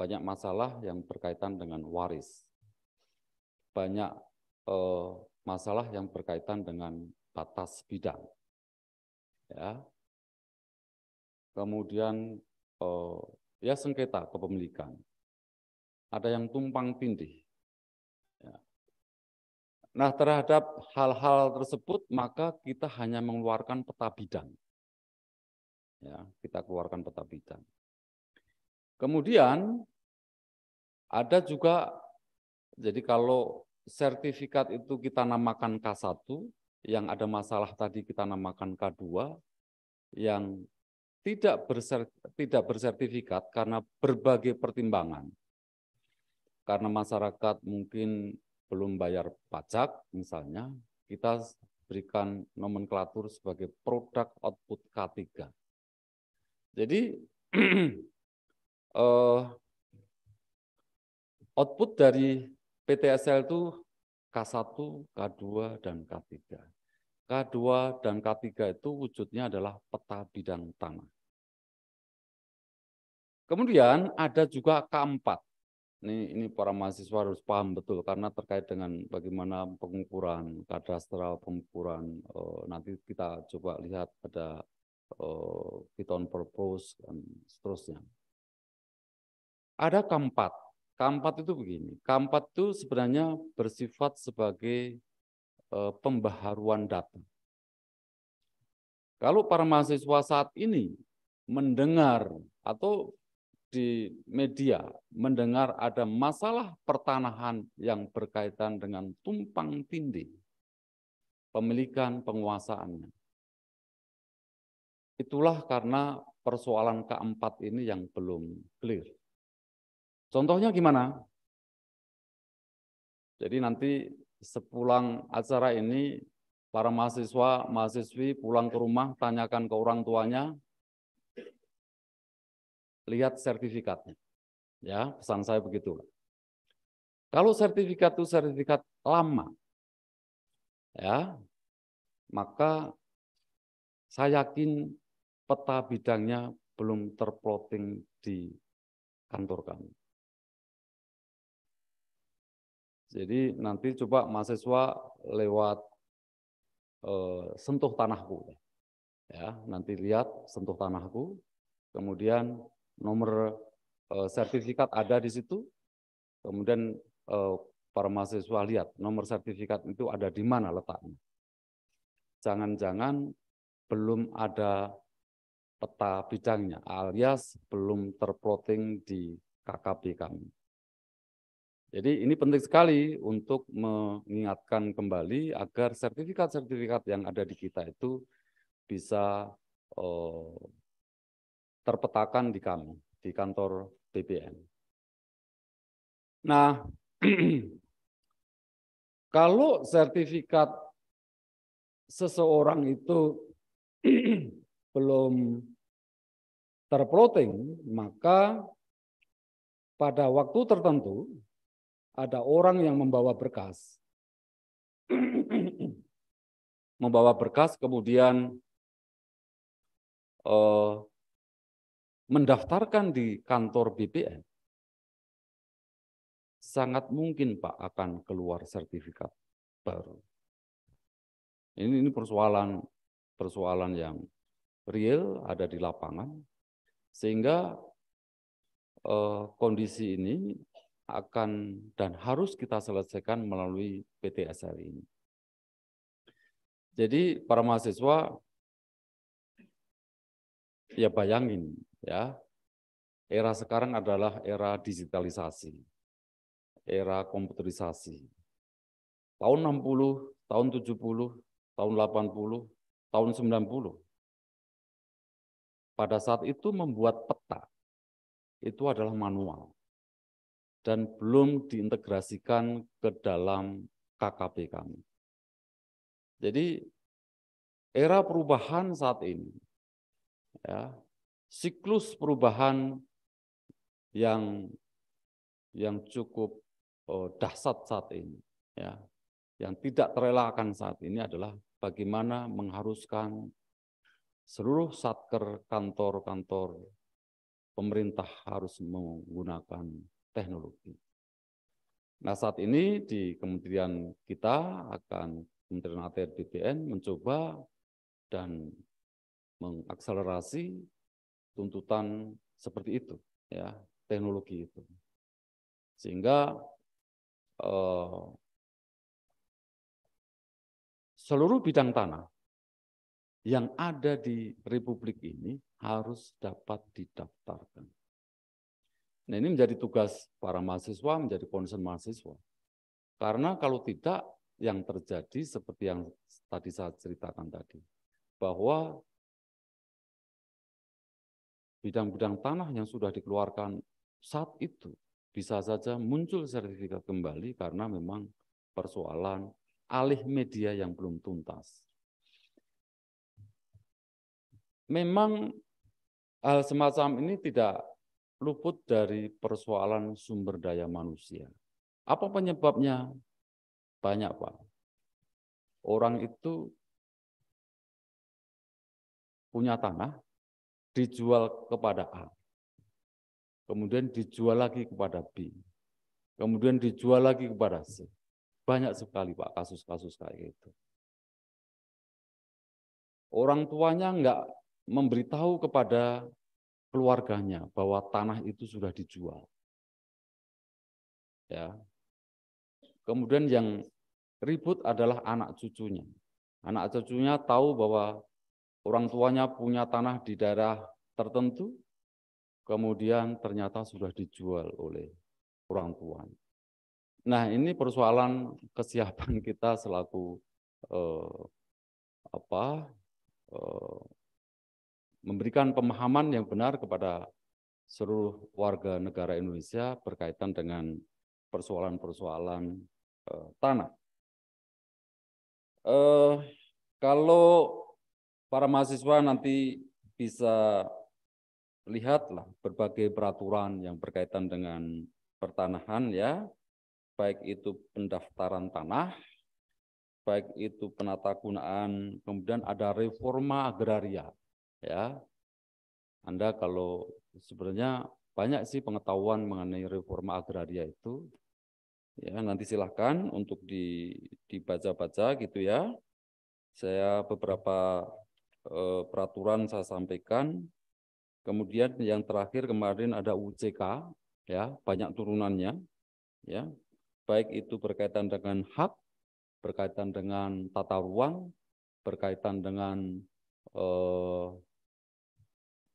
banyak masalah yang berkaitan dengan waris. Banyak eh, masalah yang berkaitan dengan batas bidang. Ya. Kemudian eh, ya sengketa kepemilikan ada yang tumpang tindih. Ya. Nah, terhadap hal-hal tersebut, maka kita hanya mengeluarkan peta bidang. Ya, kita keluarkan peta bidang. Kemudian, ada juga, jadi kalau sertifikat itu kita namakan K1, yang ada masalah tadi kita namakan K2, yang tidak, berser, tidak bersertifikat karena berbagai pertimbangan, karena masyarakat mungkin belum bayar pajak misalnya, kita berikan nomenklatur sebagai produk output K3. Jadi uh, (clears throat) output dari PTSL itu K1, K2, dan K3. K2 dan K3 itu wujudnya adalah peta bidang tanah. Kemudian ada juga K4 ini ini para mahasiswa harus paham betul karena terkait dengan bagaimana pengukuran kadastral pengukuran uh, nanti kita coba lihat ada uh, eh, on purpose dan seterusnya. Ada keempat. Keempat itu begini. Keempat itu sebenarnya bersifat sebagai uh, pembaharuan data. Kalau para mahasiswa saat ini mendengar atau di media mendengar ada masalah pertanahan yang berkaitan dengan tumpang tindih pemilikan penguasaannya. Itulah karena persoalan keempat ini yang belum clear. Contohnya gimana? Jadi nanti sepulang acara ini para mahasiswa, mahasiswi pulang ke rumah tanyakan ke orang tuanya, lihat sertifikatnya. Ya, pesan saya begitu. Kalau sertifikat itu sertifikat lama, ya, maka saya yakin peta bidangnya belum terplotting di kantor kami. Jadi nanti coba mahasiswa lewat eh, sentuh tanahku, ya, ya nanti lihat sentuh tanahku, kemudian nomor eh, sertifikat ada di situ, kemudian eh, para mahasiswa lihat nomor sertifikat itu ada di mana letaknya. Jangan-jangan belum ada peta bidangnya, alias belum terplotting di KKP kami. Jadi ini penting sekali untuk mengingatkan kembali agar sertifikat-sertifikat yang ada di kita itu bisa eh, terpetakan di kami, di kantor BPN. Nah, (clears throat) kalau sertifikat seseorang itu (clears throat) belum terploting, maka pada waktu tertentu ada orang yang membawa berkas. (clears throat) membawa berkas kemudian eh, mendaftarkan di kantor BPN, sangat mungkin Pak akan keluar sertifikat baru. Ini, ini persoalan persoalan yang real ada di lapangan sehingga eh, kondisi ini akan dan harus kita selesaikan melalui PTSL ini. Jadi para mahasiswa ya bayangin Ya, era sekarang adalah era digitalisasi, era komputerisasi. Tahun 60, tahun 70, tahun 80, tahun 90. Pada saat itu membuat peta, itu adalah manual. Dan belum diintegrasikan ke dalam KKP kami. Jadi era perubahan saat ini, ya, siklus perubahan yang yang cukup oh, dahsyat saat ini ya yang tidak terelakkan saat ini adalah bagaimana mengharuskan seluruh satker kantor-kantor pemerintah harus menggunakan teknologi. Nah saat ini di kementerian kita akan Kementerian ATR BPN mencoba dan mengakselerasi tuntutan seperti itu, ya teknologi itu. Sehingga eh, seluruh bidang tanah yang ada di Republik ini harus dapat didaftarkan. Nah ini menjadi tugas para mahasiswa, menjadi concern mahasiswa. Karena kalau tidak, yang terjadi seperti yang tadi saya ceritakan tadi, bahwa bidang-bidang tanah yang sudah dikeluarkan saat itu bisa saja muncul sertifikat kembali karena memang persoalan alih media yang belum tuntas. Memang hal semacam ini tidak luput dari persoalan sumber daya manusia. Apa penyebabnya? Banyak, Pak. Orang itu punya tanah, dijual kepada A. Kemudian dijual lagi kepada B. Kemudian dijual lagi kepada C. Banyak sekali Pak kasus-kasus kayak gitu. Orang tuanya enggak memberitahu kepada keluarganya bahwa tanah itu sudah dijual. Ya. Kemudian yang ribut adalah anak cucunya. Anak cucunya tahu bahwa orang tuanya punya tanah di daerah tertentu, kemudian ternyata sudah dijual oleh orang tuanya. Nah, ini persoalan kesiapan (laughs) kita selaku eh, apa eh, memberikan pemahaman yang benar kepada seluruh warga negara Indonesia berkaitan dengan persoalan-persoalan eh, tanah. Eh, kalau para mahasiswa nanti bisa lihatlah berbagai peraturan yang berkaitan dengan pertanahan ya, baik itu pendaftaran tanah, baik itu penata gunaan, kemudian ada reforma agraria ya. Anda kalau sebenarnya banyak sih pengetahuan mengenai reforma agraria itu. Ya, nanti silahkan untuk dibaca-baca gitu ya. Saya beberapa Eh, peraturan saya sampaikan. Kemudian yang terakhir kemarin ada UCK, ya banyak turunannya, ya baik itu berkaitan dengan hak, berkaitan dengan tata ruang, berkaitan dengan eh,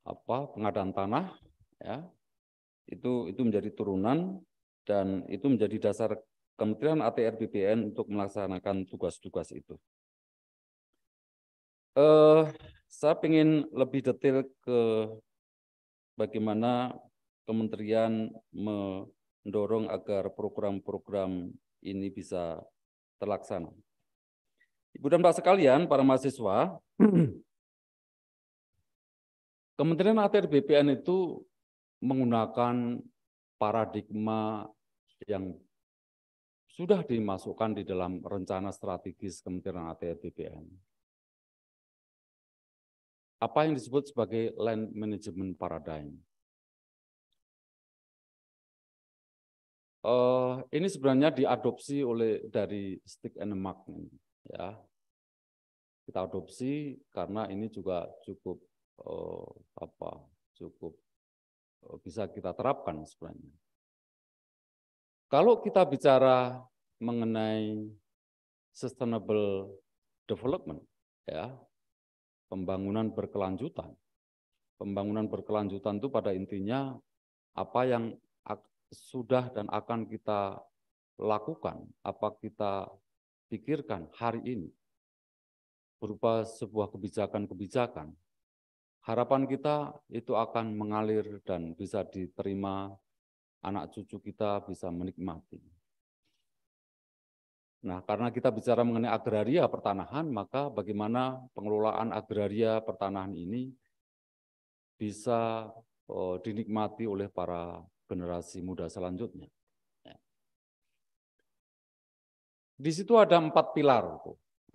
apa pengadaan tanah, ya itu itu menjadi turunan dan itu menjadi dasar Kementerian ATR BPN untuk melaksanakan tugas-tugas itu. Uh, saya ingin lebih detail ke bagaimana kementerian mendorong agar program-program ini bisa terlaksana. Ibu dan Pak sekalian, para mahasiswa, (clears throat) Kementerian ATR BPN itu menggunakan paradigma yang sudah dimasukkan di dalam rencana strategis Kementerian ATR BPN apa yang disebut sebagai land management paradigm. Uh, ini sebenarnya diadopsi oleh dari stick and mark ini, ya. Kita adopsi karena ini juga cukup uh, apa? Cukup uh, bisa kita terapkan sebenarnya. Kalau kita bicara mengenai sustainable development, ya, pembangunan berkelanjutan. Pembangunan berkelanjutan itu pada intinya apa yang sudah dan akan kita lakukan, apa kita pikirkan hari ini berupa sebuah kebijakan-kebijakan. Harapan kita itu akan mengalir dan bisa diterima anak cucu kita bisa menikmati. Nah, karena kita bicara mengenai agraria pertanahan, maka bagaimana pengelolaan agraria pertanahan ini bisa eh, dinikmati oleh para generasi muda selanjutnya. Di situ ada empat pilar.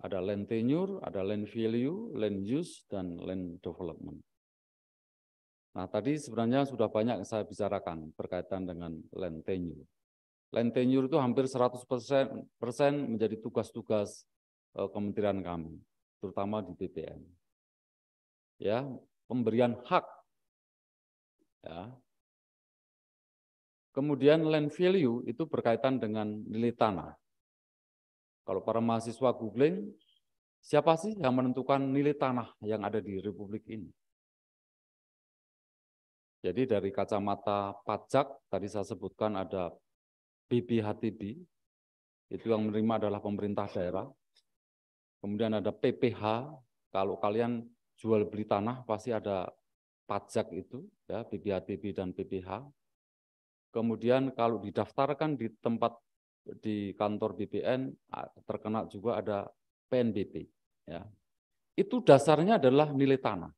Ada land tenure, ada land value, land use, dan land development. Nah, tadi sebenarnya sudah banyak yang saya bicarakan berkaitan dengan land tenure land tenure itu hampir 100% persen menjadi tugas-tugas eh, kementerian kami, terutama di BPN. Ya, pemberian hak. Ya. Kemudian land value itu berkaitan dengan nilai tanah. Kalau para mahasiswa googling, siapa sih yang menentukan nilai tanah yang ada di Republik ini? Jadi dari kacamata pajak, tadi saya sebutkan ada Bibi itu yang menerima adalah pemerintah daerah. Kemudian ada PPH, kalau kalian jual beli tanah pasti ada pajak itu, ya BPHTB dan PPH. Kemudian kalau didaftarkan di tempat di kantor BPN terkena juga ada PNBP. Ya. Itu dasarnya adalah nilai tanah.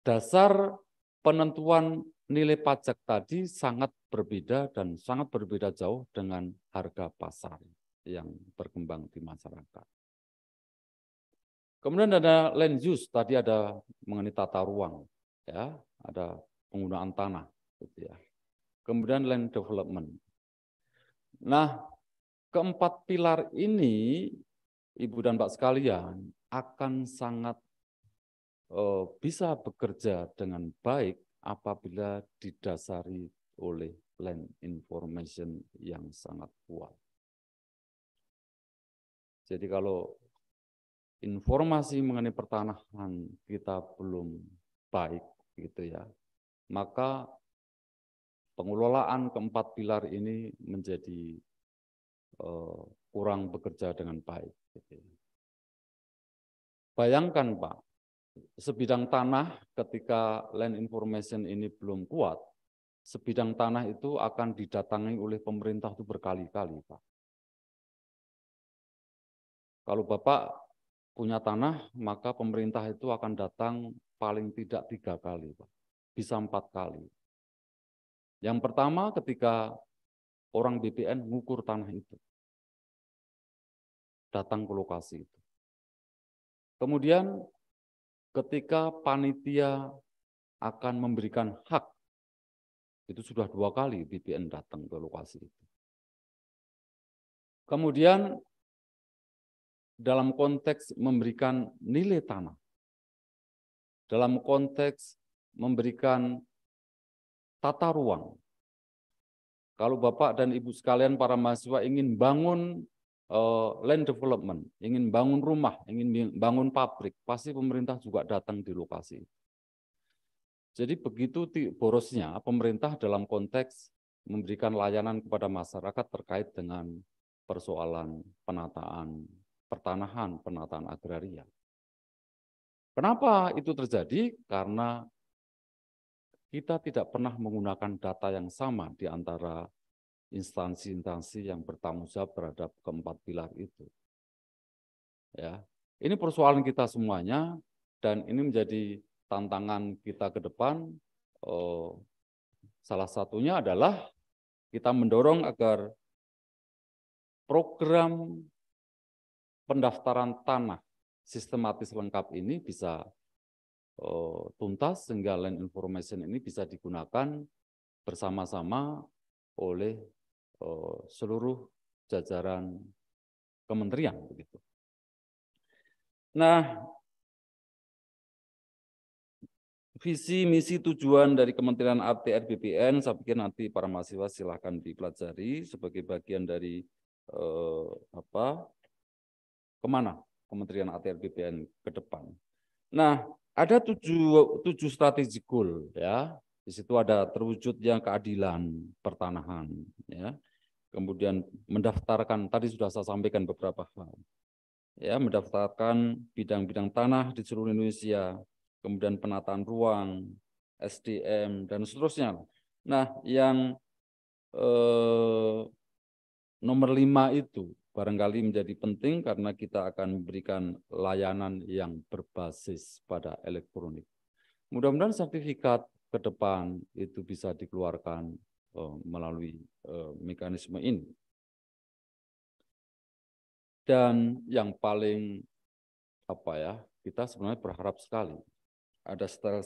Dasar penentuan nilai pajak tadi sangat berbeda dan sangat berbeda jauh dengan harga pasar yang berkembang di masyarakat. Kemudian ada land use, tadi ada mengenai tata ruang, ya, ada penggunaan tanah, gitu ya. Kemudian land development. Nah, keempat pilar ini, Ibu dan Pak sekalian, akan sangat uh, bisa bekerja dengan baik apabila didasari oleh Land information yang sangat kuat. Jadi kalau informasi mengenai pertanahan kita belum baik gitu ya, maka pengelolaan keempat pilar ini menjadi uh, kurang bekerja dengan baik. Gitu. Ya. Bayangkan Pak, sebidang tanah ketika land information ini belum kuat, sebidang tanah itu akan didatangi oleh pemerintah itu berkali-kali, Pak. Kalau Bapak punya tanah, maka pemerintah itu akan datang paling tidak tiga kali, Pak. Bisa empat kali. Yang pertama ketika orang BPN mengukur tanah itu. Datang ke lokasi itu. Kemudian ketika panitia akan memberikan hak itu sudah dua kali BPN datang ke lokasi itu. Kemudian dalam konteks memberikan nilai tanah, dalam konteks memberikan tata ruang. Kalau Bapak dan Ibu sekalian para mahasiswa ingin bangun uh, land development, ingin bangun rumah, ingin bangun pabrik, pasti pemerintah juga datang di lokasi itu. Jadi begitu borosnya pemerintah dalam konteks memberikan layanan kepada masyarakat terkait dengan persoalan penataan pertanahan, penataan agraria. Kenapa itu terjadi? Karena kita tidak pernah menggunakan data yang sama di antara instansi-instansi yang bertanggung jawab terhadap keempat pilar itu. Ya, ini persoalan kita semuanya dan ini menjadi tantangan kita ke depan eh, salah satunya adalah kita mendorong agar program pendaftaran tanah sistematis lengkap ini bisa eh, tuntas sehingga land information ini bisa digunakan bersama-sama oleh eh, seluruh jajaran kementerian begitu. Nah, visi misi tujuan dari Kementerian ATR BPN saya pikir nanti para mahasiswa silahkan dipelajari sebagai bagian dari eh, apa kemana Kementerian ATR BPN ke depan. Nah ada tujuh tujuh strategi goal ya di situ ada terwujudnya keadilan pertanahan ya kemudian mendaftarkan tadi sudah saya sampaikan beberapa hal ya mendaftarkan bidang-bidang tanah di seluruh Indonesia kemudian penataan ruang, SDM dan seterusnya. Nah, yang eh, nomor lima itu barangkali menjadi penting karena kita akan memberikan layanan yang berbasis pada elektronik. Mudah-mudahan sertifikat ke depan itu bisa dikeluarkan eh, melalui eh, mekanisme ini. Dan yang paling apa ya kita sebenarnya berharap sekali ada stel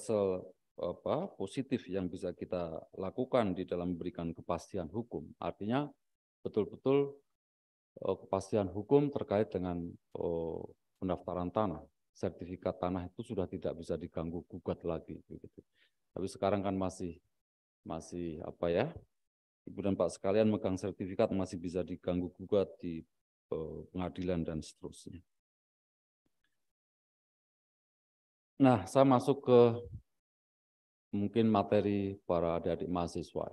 apa positif yang bisa kita lakukan di dalam memberikan kepastian hukum. Artinya betul-betul eh, kepastian hukum terkait dengan uh, pendaftaran tanah, sertifikat tanah itu sudah tidak bisa diganggu gugat lagi begitu. Tapi sekarang kan masih masih apa ya? Ibu dan Pak sekalian megang sertifikat masih bisa diganggu gugat di eh, pengadilan dan seterusnya. Nah, saya masuk ke mungkin materi para adik-adik mahasiswa.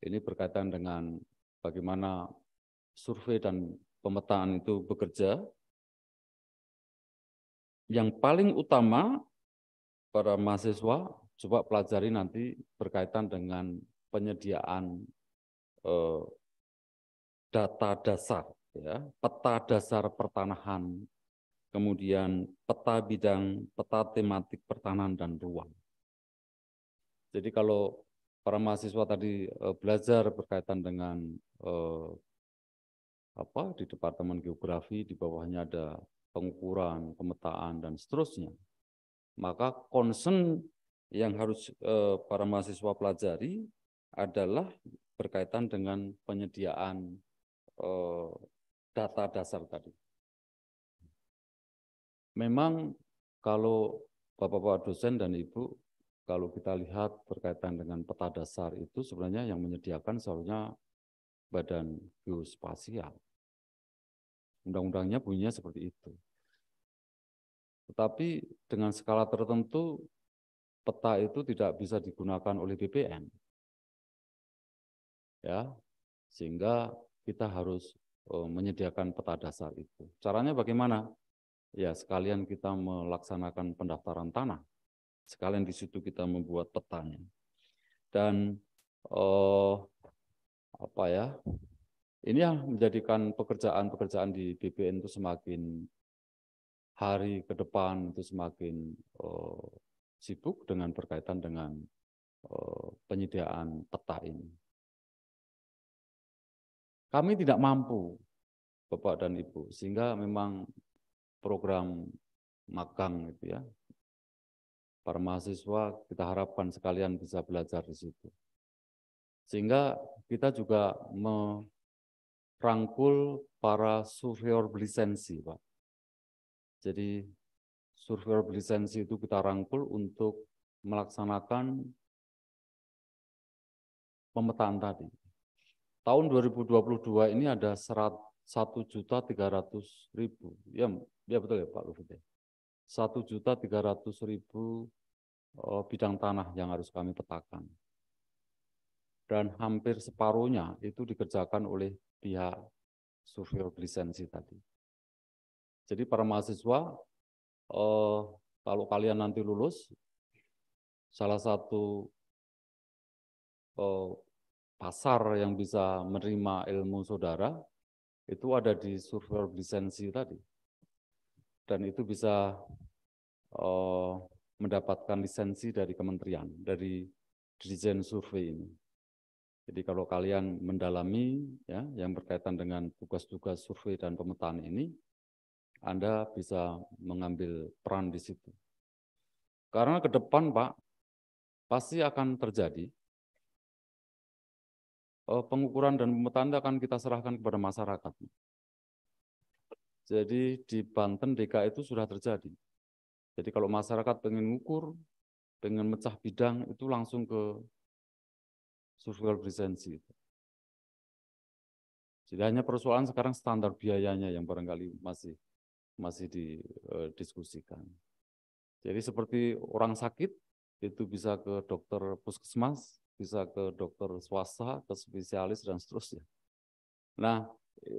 Ini berkaitan dengan bagaimana survei dan pemetaan itu bekerja. Yang paling utama para mahasiswa coba pelajari nanti berkaitan dengan penyediaan eh, data dasar, ya, peta dasar pertanahan kemudian peta bidang, peta tematik pertahanan dan ruang. Jadi kalau para mahasiswa tadi eh, belajar berkaitan dengan eh, apa di departemen geografi di bawahnya ada pengukuran, pemetaan dan seterusnya. Maka concern yang harus eh, para mahasiswa pelajari adalah berkaitan dengan penyediaan eh, data dasar tadi memang kalau Bapak-bapak dosen dan Ibu kalau kita lihat berkaitan dengan peta dasar itu sebenarnya yang menyediakan seharusnya badan geospasial. Undang-undangnya bunyinya seperti itu. Tetapi dengan skala tertentu peta itu tidak bisa digunakan oleh BPN. Ya, sehingga kita harus eh, menyediakan peta dasar itu. Caranya bagaimana? ya sekalian kita melaksanakan pendaftaran tanah. Sekalian di situ kita membuat petanya. Dan eh, apa ya? Ini yang menjadikan pekerjaan-pekerjaan di BPN itu semakin hari ke depan itu semakin eh, sibuk dengan berkaitan dengan eh, penyediaan peta ini. Kami tidak mampu, Bapak dan Ibu, sehingga memang program magang itu ya. Para mahasiswa kita harapkan sekalian bisa belajar di situ. Sehingga kita juga merangkul para surveyor lisensi Pak. Jadi surveyor lisensi itu kita rangkul untuk melaksanakan pemetaan tadi. Tahun 2022 ini ada 1.300.000, Ya, Ya betul ya Pak Luhut ya. Satu juta tiga ratus ribu eh, bidang tanah yang harus kami petakan. Dan hampir separuhnya itu dikerjakan oleh pihak surveyor lisensi tadi. Jadi para mahasiswa, eh, kalau kalian nanti lulus, salah satu eh, pasar yang bisa menerima ilmu saudara itu ada di surveyor lisensi tadi dan itu bisa uh, mendapatkan lisensi dari kementerian, dari Dirjen Survei ini. Jadi kalau kalian mendalami ya yang berkaitan dengan tugas-tugas survei dan pemetaan ini, Anda bisa mengambil peran di situ. Karena ke depan, Pak, pasti akan terjadi eh, pengukuran dan pemetaan akan kita serahkan kepada masyarakat. Jadi di Banten DKI itu sudah terjadi. Jadi kalau masyarakat pengen ngukur, pengen mecah bidang itu langsung ke survival presensi. Jadi hanya persoalan sekarang standar biayanya yang barangkali masih masih didiskusikan. Eh, Jadi seperti orang sakit itu bisa ke dokter puskesmas, bisa ke dokter swasta, ke spesialis dan seterusnya. Nah,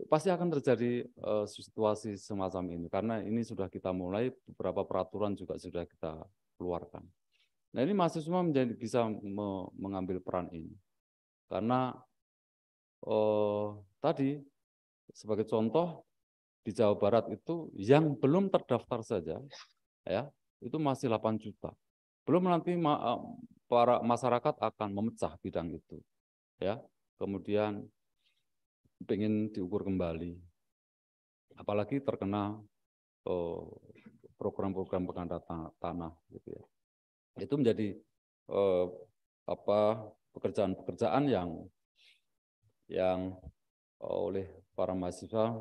pasti akan terjadi uh, situasi semacam ini karena ini sudah kita mulai beberapa peraturan juga sudah kita keluarkan. Nah ini masih semua menjadi bisa me mengambil peran ini karena uh, tadi sebagai contoh di Jawa Barat itu yang belum terdaftar saja ya itu masih 8 juta. Belum nanti ma eh, para masyarakat akan memecah bidang itu. Ya. Kemudian ingin diukur kembali. Apalagi terkena eh, program-program pengadaan tanah gitu ya. Itu menjadi eh, apa pekerjaan-pekerjaan yang yang eh, oleh para mahasiswa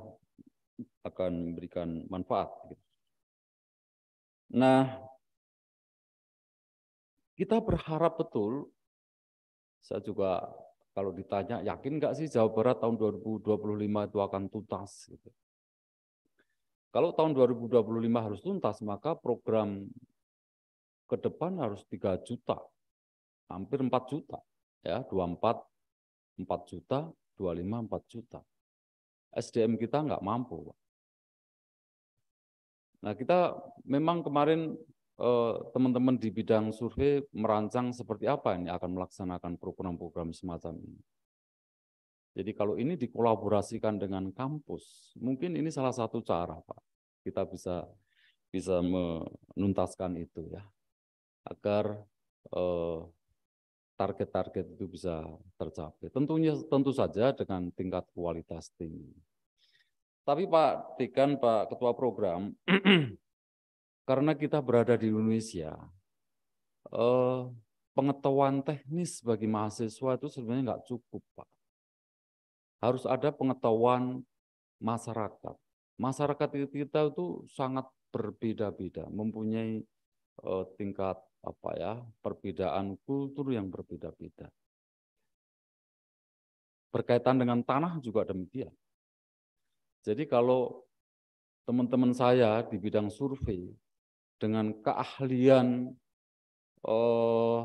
akan memberikan manfaat. Gitu. Nah, kita berharap betul, saya juga kalau ditanya, yakin nggak sih Jawa Barat tahun 2025 itu akan tuntas? Gitu. Kalau tahun 2025 harus tuntas, maka program ke depan harus 3 juta, hampir 4 juta. ya 24, 4 juta, 25, 4 juta. SDM kita nggak mampu. Nah kita memang kemarin Eh, teman-teman di bidang survei merancang seperti apa ini akan melaksanakan program-program semacam ini. Jadi kalau ini dikolaborasikan dengan kampus, mungkin ini salah satu cara Pak. Kita bisa bisa menuntaskan itu ya. Agar eh, target-target eh, itu bisa tercapai. Tentunya tentu saja dengan tingkat kualitas tinggi. Tapi Pak Dekan, Pak Ketua Program (clears throat) karena kita berada di Indonesia, eh, pengetahuan teknis bagi mahasiswa itu sebenarnya nggak cukup, Pak. Harus ada pengetahuan masyarakat. Masyarakat kita itu sangat berbeda-beda, mempunyai eh, tingkat apa ya perbedaan kultur yang berbeda-beda. Berkaitan dengan tanah juga demikian. Jadi kalau teman-teman saya di bidang survei dengan keahlian eh,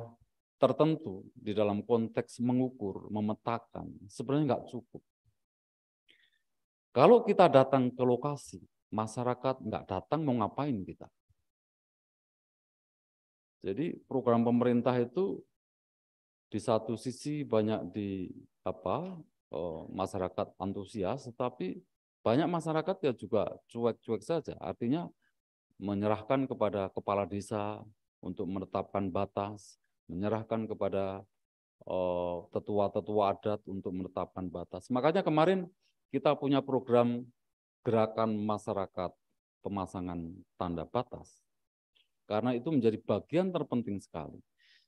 tertentu di dalam konteks mengukur, memetakan, sebenarnya nggak cukup. Kalau kita datang ke lokasi, masyarakat nggak datang mau ngapain kita. Jadi program pemerintah itu di satu sisi banyak di apa eh, masyarakat antusias, tetapi banyak masyarakat ya juga cuek-cuek saja. Artinya menyerahkan kepada kepala desa untuk menetapkan batas, menyerahkan kepada eh, tetua-tetua uh, adat untuk menetapkan batas. Makanya kemarin kita punya program gerakan masyarakat pemasangan tanda batas. Karena itu menjadi bagian terpenting sekali.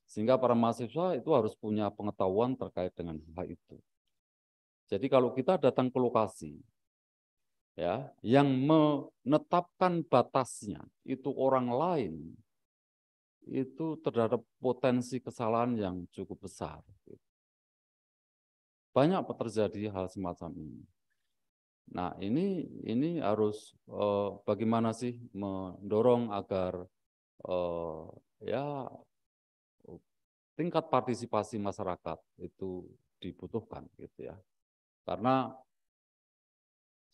Sehingga para mahasiswa itu harus punya pengetahuan terkait dengan hal itu. Jadi kalau kita datang ke lokasi, ya yang menetapkan batasnya itu orang lain itu terhadap potensi kesalahan yang cukup besar. Banyak terjadi hal semacam ini. Nah, ini ini harus eh, bagaimana sih mendorong agar eh, ya tingkat partisipasi masyarakat itu dibutuhkan gitu ya. Karena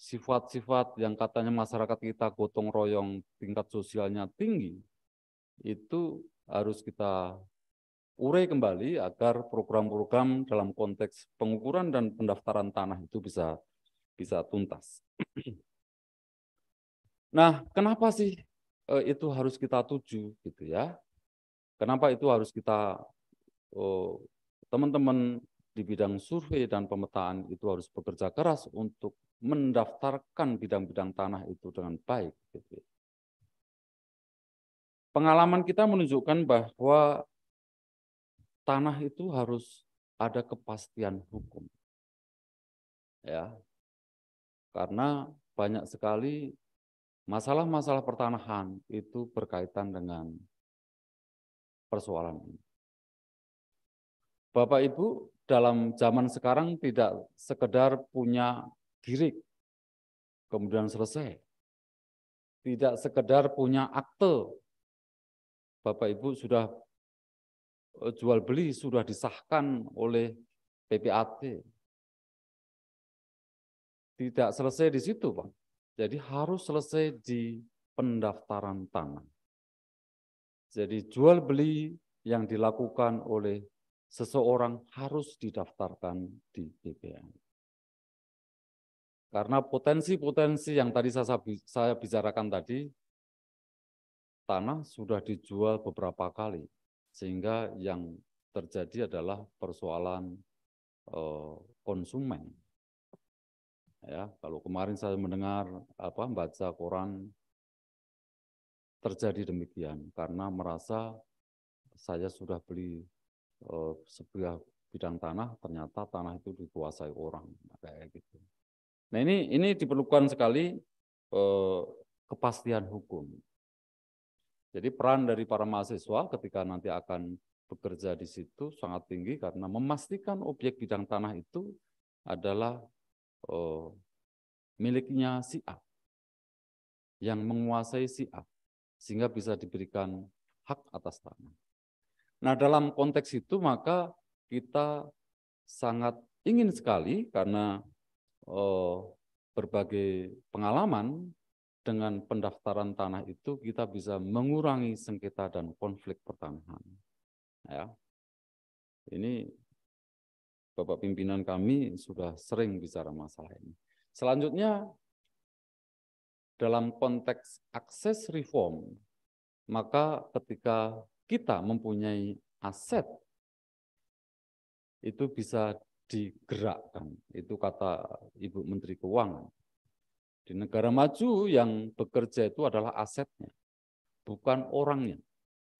sifat-sifat yang katanya masyarakat kita gotong royong tingkat sosialnya tinggi itu harus kita urai kembali agar program-program dalam konteks pengukuran dan pendaftaran tanah itu bisa bisa tuntas. (clears throat) Nah, kenapa sih eh, itu harus kita tuju gitu ya? Kenapa itu harus kita oh, teman-teman oh, di bidang survei dan pemetaan itu harus bekerja keras untuk mendaftarkan bidang-bidang tanah itu dengan baik. Gitu ya. Pengalaman kita menunjukkan bahwa tanah itu harus ada kepastian hukum. Ya. Karena banyak sekali masalah-masalah pertanahan itu berkaitan dengan persoalan ini. Bapak Ibu, dalam zaman sekarang tidak sekedar punya girik. Kemudian selesai. Tidak sekedar punya akte. Bapak Ibu sudah eh, jual beli sudah disahkan oleh PPAT. Tidak selesai di situ, Pak. Jadi harus selesai di pendaftaran tanah. Jadi jual beli yang dilakukan oleh seseorang harus didaftarkan di BPN. Karena potensi-potensi yang tadi saya, saya bicarakan tadi, tanah sudah dijual beberapa kali. Sehingga yang terjadi adalah persoalan eh, konsumen. Ya, kalau kemarin saya mendengar apa membaca koran terjadi demikian karena merasa saya sudah beli eh, sebuah bidang tanah ternyata tanah itu dikuasai orang kayak gitu. Nah ini ini diperlukan sekali eh, kepastian hukum. Jadi peran dari para mahasiswa ketika nanti akan bekerja di situ sangat tinggi karena memastikan objek bidang tanah itu adalah eh, miliknya si A yang menguasai si A sehingga bisa diberikan hak atas tanah. Nah dalam konteks itu maka kita sangat ingin sekali karena Eh, berbagai pengalaman dengan pendaftaran tanah itu kita bisa mengurangi sengketa dan konflik pertanahan. Ya. Ini Bapak pimpinan kami sudah sering bicara masalah ini. Selanjutnya dalam konteks akses reform, maka ketika kita mempunyai aset itu bisa digerakkan. Itu kata Ibu Menteri Keuangan. Di negara maju yang bekerja itu adalah asetnya, bukan orangnya.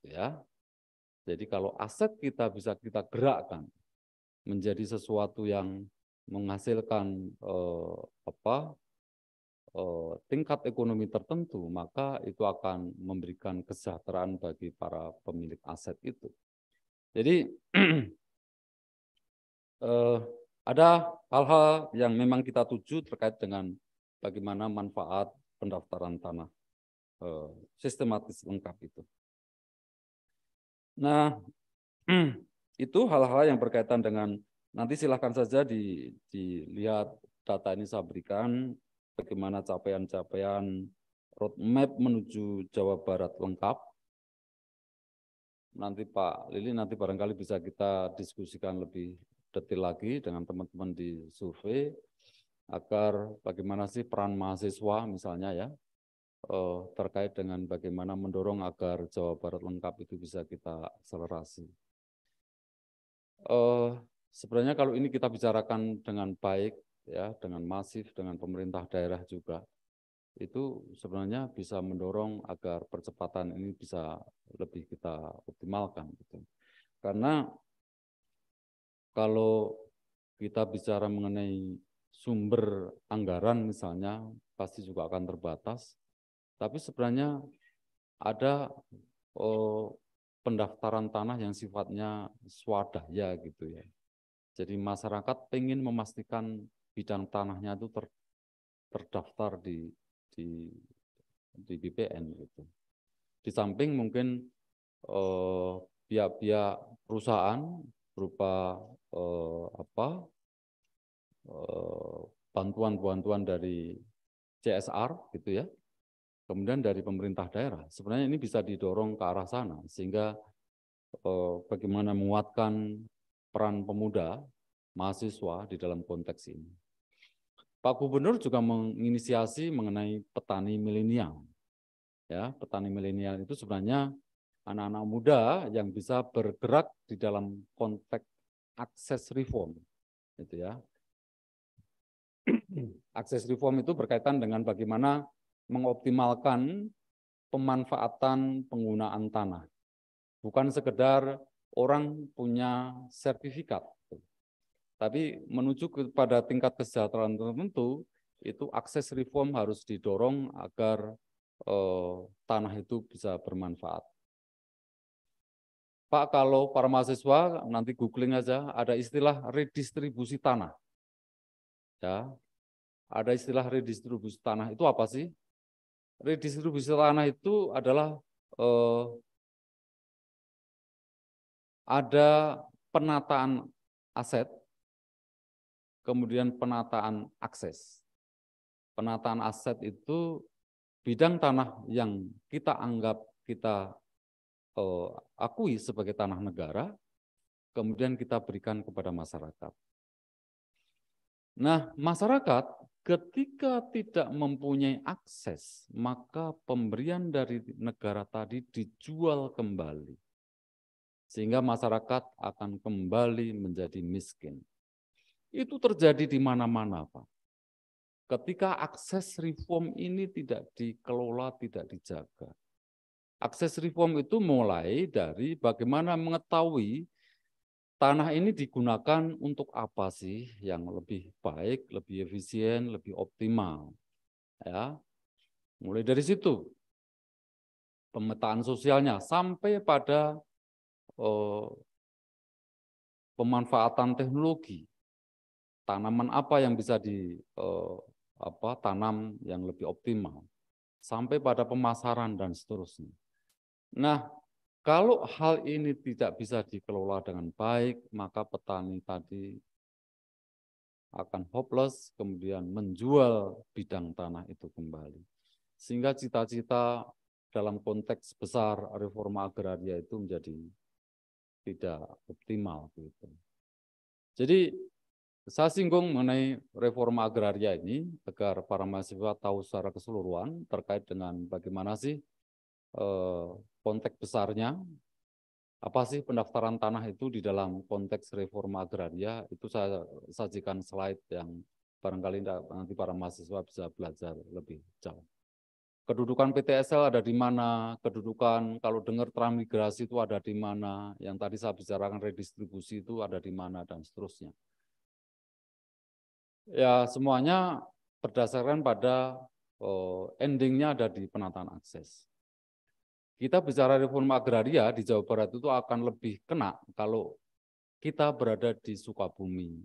Ya. Jadi kalau aset kita bisa kita gerakkan menjadi sesuatu yang menghasilkan eh, apa eh, tingkat ekonomi tertentu, maka itu akan memberikan kesejahteraan bagi para pemilik aset itu. Jadi (clears throat) eh, ada hal-hal yang memang kita tuju terkait dengan bagaimana manfaat pendaftaran tanah eh, sistematis lengkap itu. Nah, (clears throat) itu hal-hal yang berkaitan dengan nanti silahkan saja di, dilihat data ini saya berikan bagaimana capaian-capaian roadmap menuju Jawa Barat lengkap. Nanti Pak Lili nanti barangkali bisa kita diskusikan lebih detil lagi dengan teman-teman di survei agar bagaimana sih peran mahasiswa misalnya ya eh, terkait dengan bagaimana mendorong agar Jawa Barat lengkap itu bisa kita akselerasi. Eh, sebenarnya kalau ini kita bicarakan dengan baik ya dengan masif dengan pemerintah daerah juga itu sebenarnya bisa mendorong agar percepatan ini bisa lebih kita optimalkan gitu. Karena kalau kita bicara mengenai sumber anggaran misalnya pasti juga akan terbatas. Tapi sebenarnya ada oh, pendaftaran tanah yang sifatnya swadaya gitu ya. Jadi masyarakat ingin memastikan bidang tanahnya itu ter, terdaftar di di di BPN gitu. Di samping mungkin eh, pihak-pihak eh, perusahaan berupa eh, apa eh, bantuan-bantuan eh, dari CSR gitu ya. Kemudian dari pemerintah daerah. Sebenarnya ini bisa didorong ke arah sana sehingga eh, bagaimana menguatkan peran pemuda mahasiswa di dalam konteks ini. Pak Gubernur juga menginisiasi mengenai petani milenial. Ya, petani milenial itu sebenarnya anak-anak muda yang bisa bergerak di dalam konteks akses reform gitu ya (clears throat) akses reform itu berkaitan dengan bagaimana mengoptimalkan pemanfaatan penggunaan tanah bukan sekedar orang punya sertifikat tapi menuju kepada tingkat kesejahteraan tertentu itu akses reform harus didorong agar eh, tanah itu bisa bermanfaat Pak, kalau para mahasiswa nanti googling aja, ada istilah redistribusi tanah. Ya, ada istilah redistribusi tanah itu apa sih? Redistribusi tanah itu adalah eh, ada penataan aset, kemudian penataan akses. Penataan aset itu bidang tanah yang kita anggap kita uh, akui sebagai tanah negara, kemudian kita berikan kepada masyarakat. Nah, masyarakat ketika tidak mempunyai akses, maka pemberian dari negara tadi dijual kembali. Sehingga masyarakat akan kembali menjadi miskin. Itu terjadi di mana-mana, Pak. Ketika akses reform ini tidak dikelola, tidak dijaga. Akses reform itu mulai dari bagaimana mengetahui tanah ini digunakan untuk apa sih yang lebih baik, lebih efisien, lebih optimal. Ya. Mulai dari situ. Pemetaan sosialnya sampai pada eh, pemanfaatan teknologi. Tanaman apa yang bisa di eh, apa tanam yang lebih optimal sampai pada pemasaran dan seterusnya. Nah, kalau hal ini tidak bisa dikelola dengan baik, maka petani tadi akan hopeless, kemudian menjual bidang tanah itu kembali. Sehingga cita-cita dalam konteks besar reforma agraria itu menjadi tidak optimal. Gitu. Jadi saya singgung mengenai reforma agraria ini agar para mahasiswa tahu secara keseluruhan terkait dengan bagaimana sih eh, konteks besarnya, apa sih pendaftaran tanah itu di dalam konteks reforma agraria? Itu saya sajikan slide yang barangkali nanti para mahasiswa bisa belajar lebih jauh. Kedudukan PTSL ada di mana? Kedudukan kalau dengar transmigrasi itu ada di mana? Yang tadi saya bicarakan redistribusi itu ada di mana dan seterusnya. Ya semuanya berdasarkan pada eh, endingnya ada di penataan akses. Kita bicara reform agraria di Jawa Barat itu akan lebih kena kalau kita berada di Sukabumi,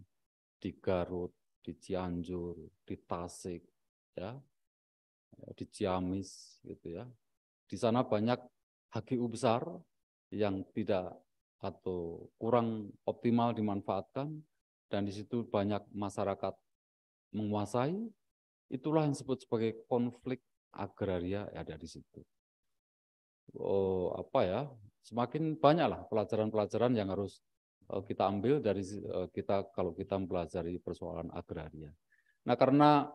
di Garut, di Cianjur, di Tasik, ya, di Ciamis, gitu ya. Di sana banyak HGU besar yang tidak atau kurang optimal dimanfaatkan dan di situ banyak masyarakat menguasai, itulah yang disebut sebagai konflik agraria yang ada di situ oh, apa ya semakin banyaklah pelajaran-pelajaran yang harus eh, kita ambil dari eh, kita kalau kita mempelajari persoalan agraria. Nah karena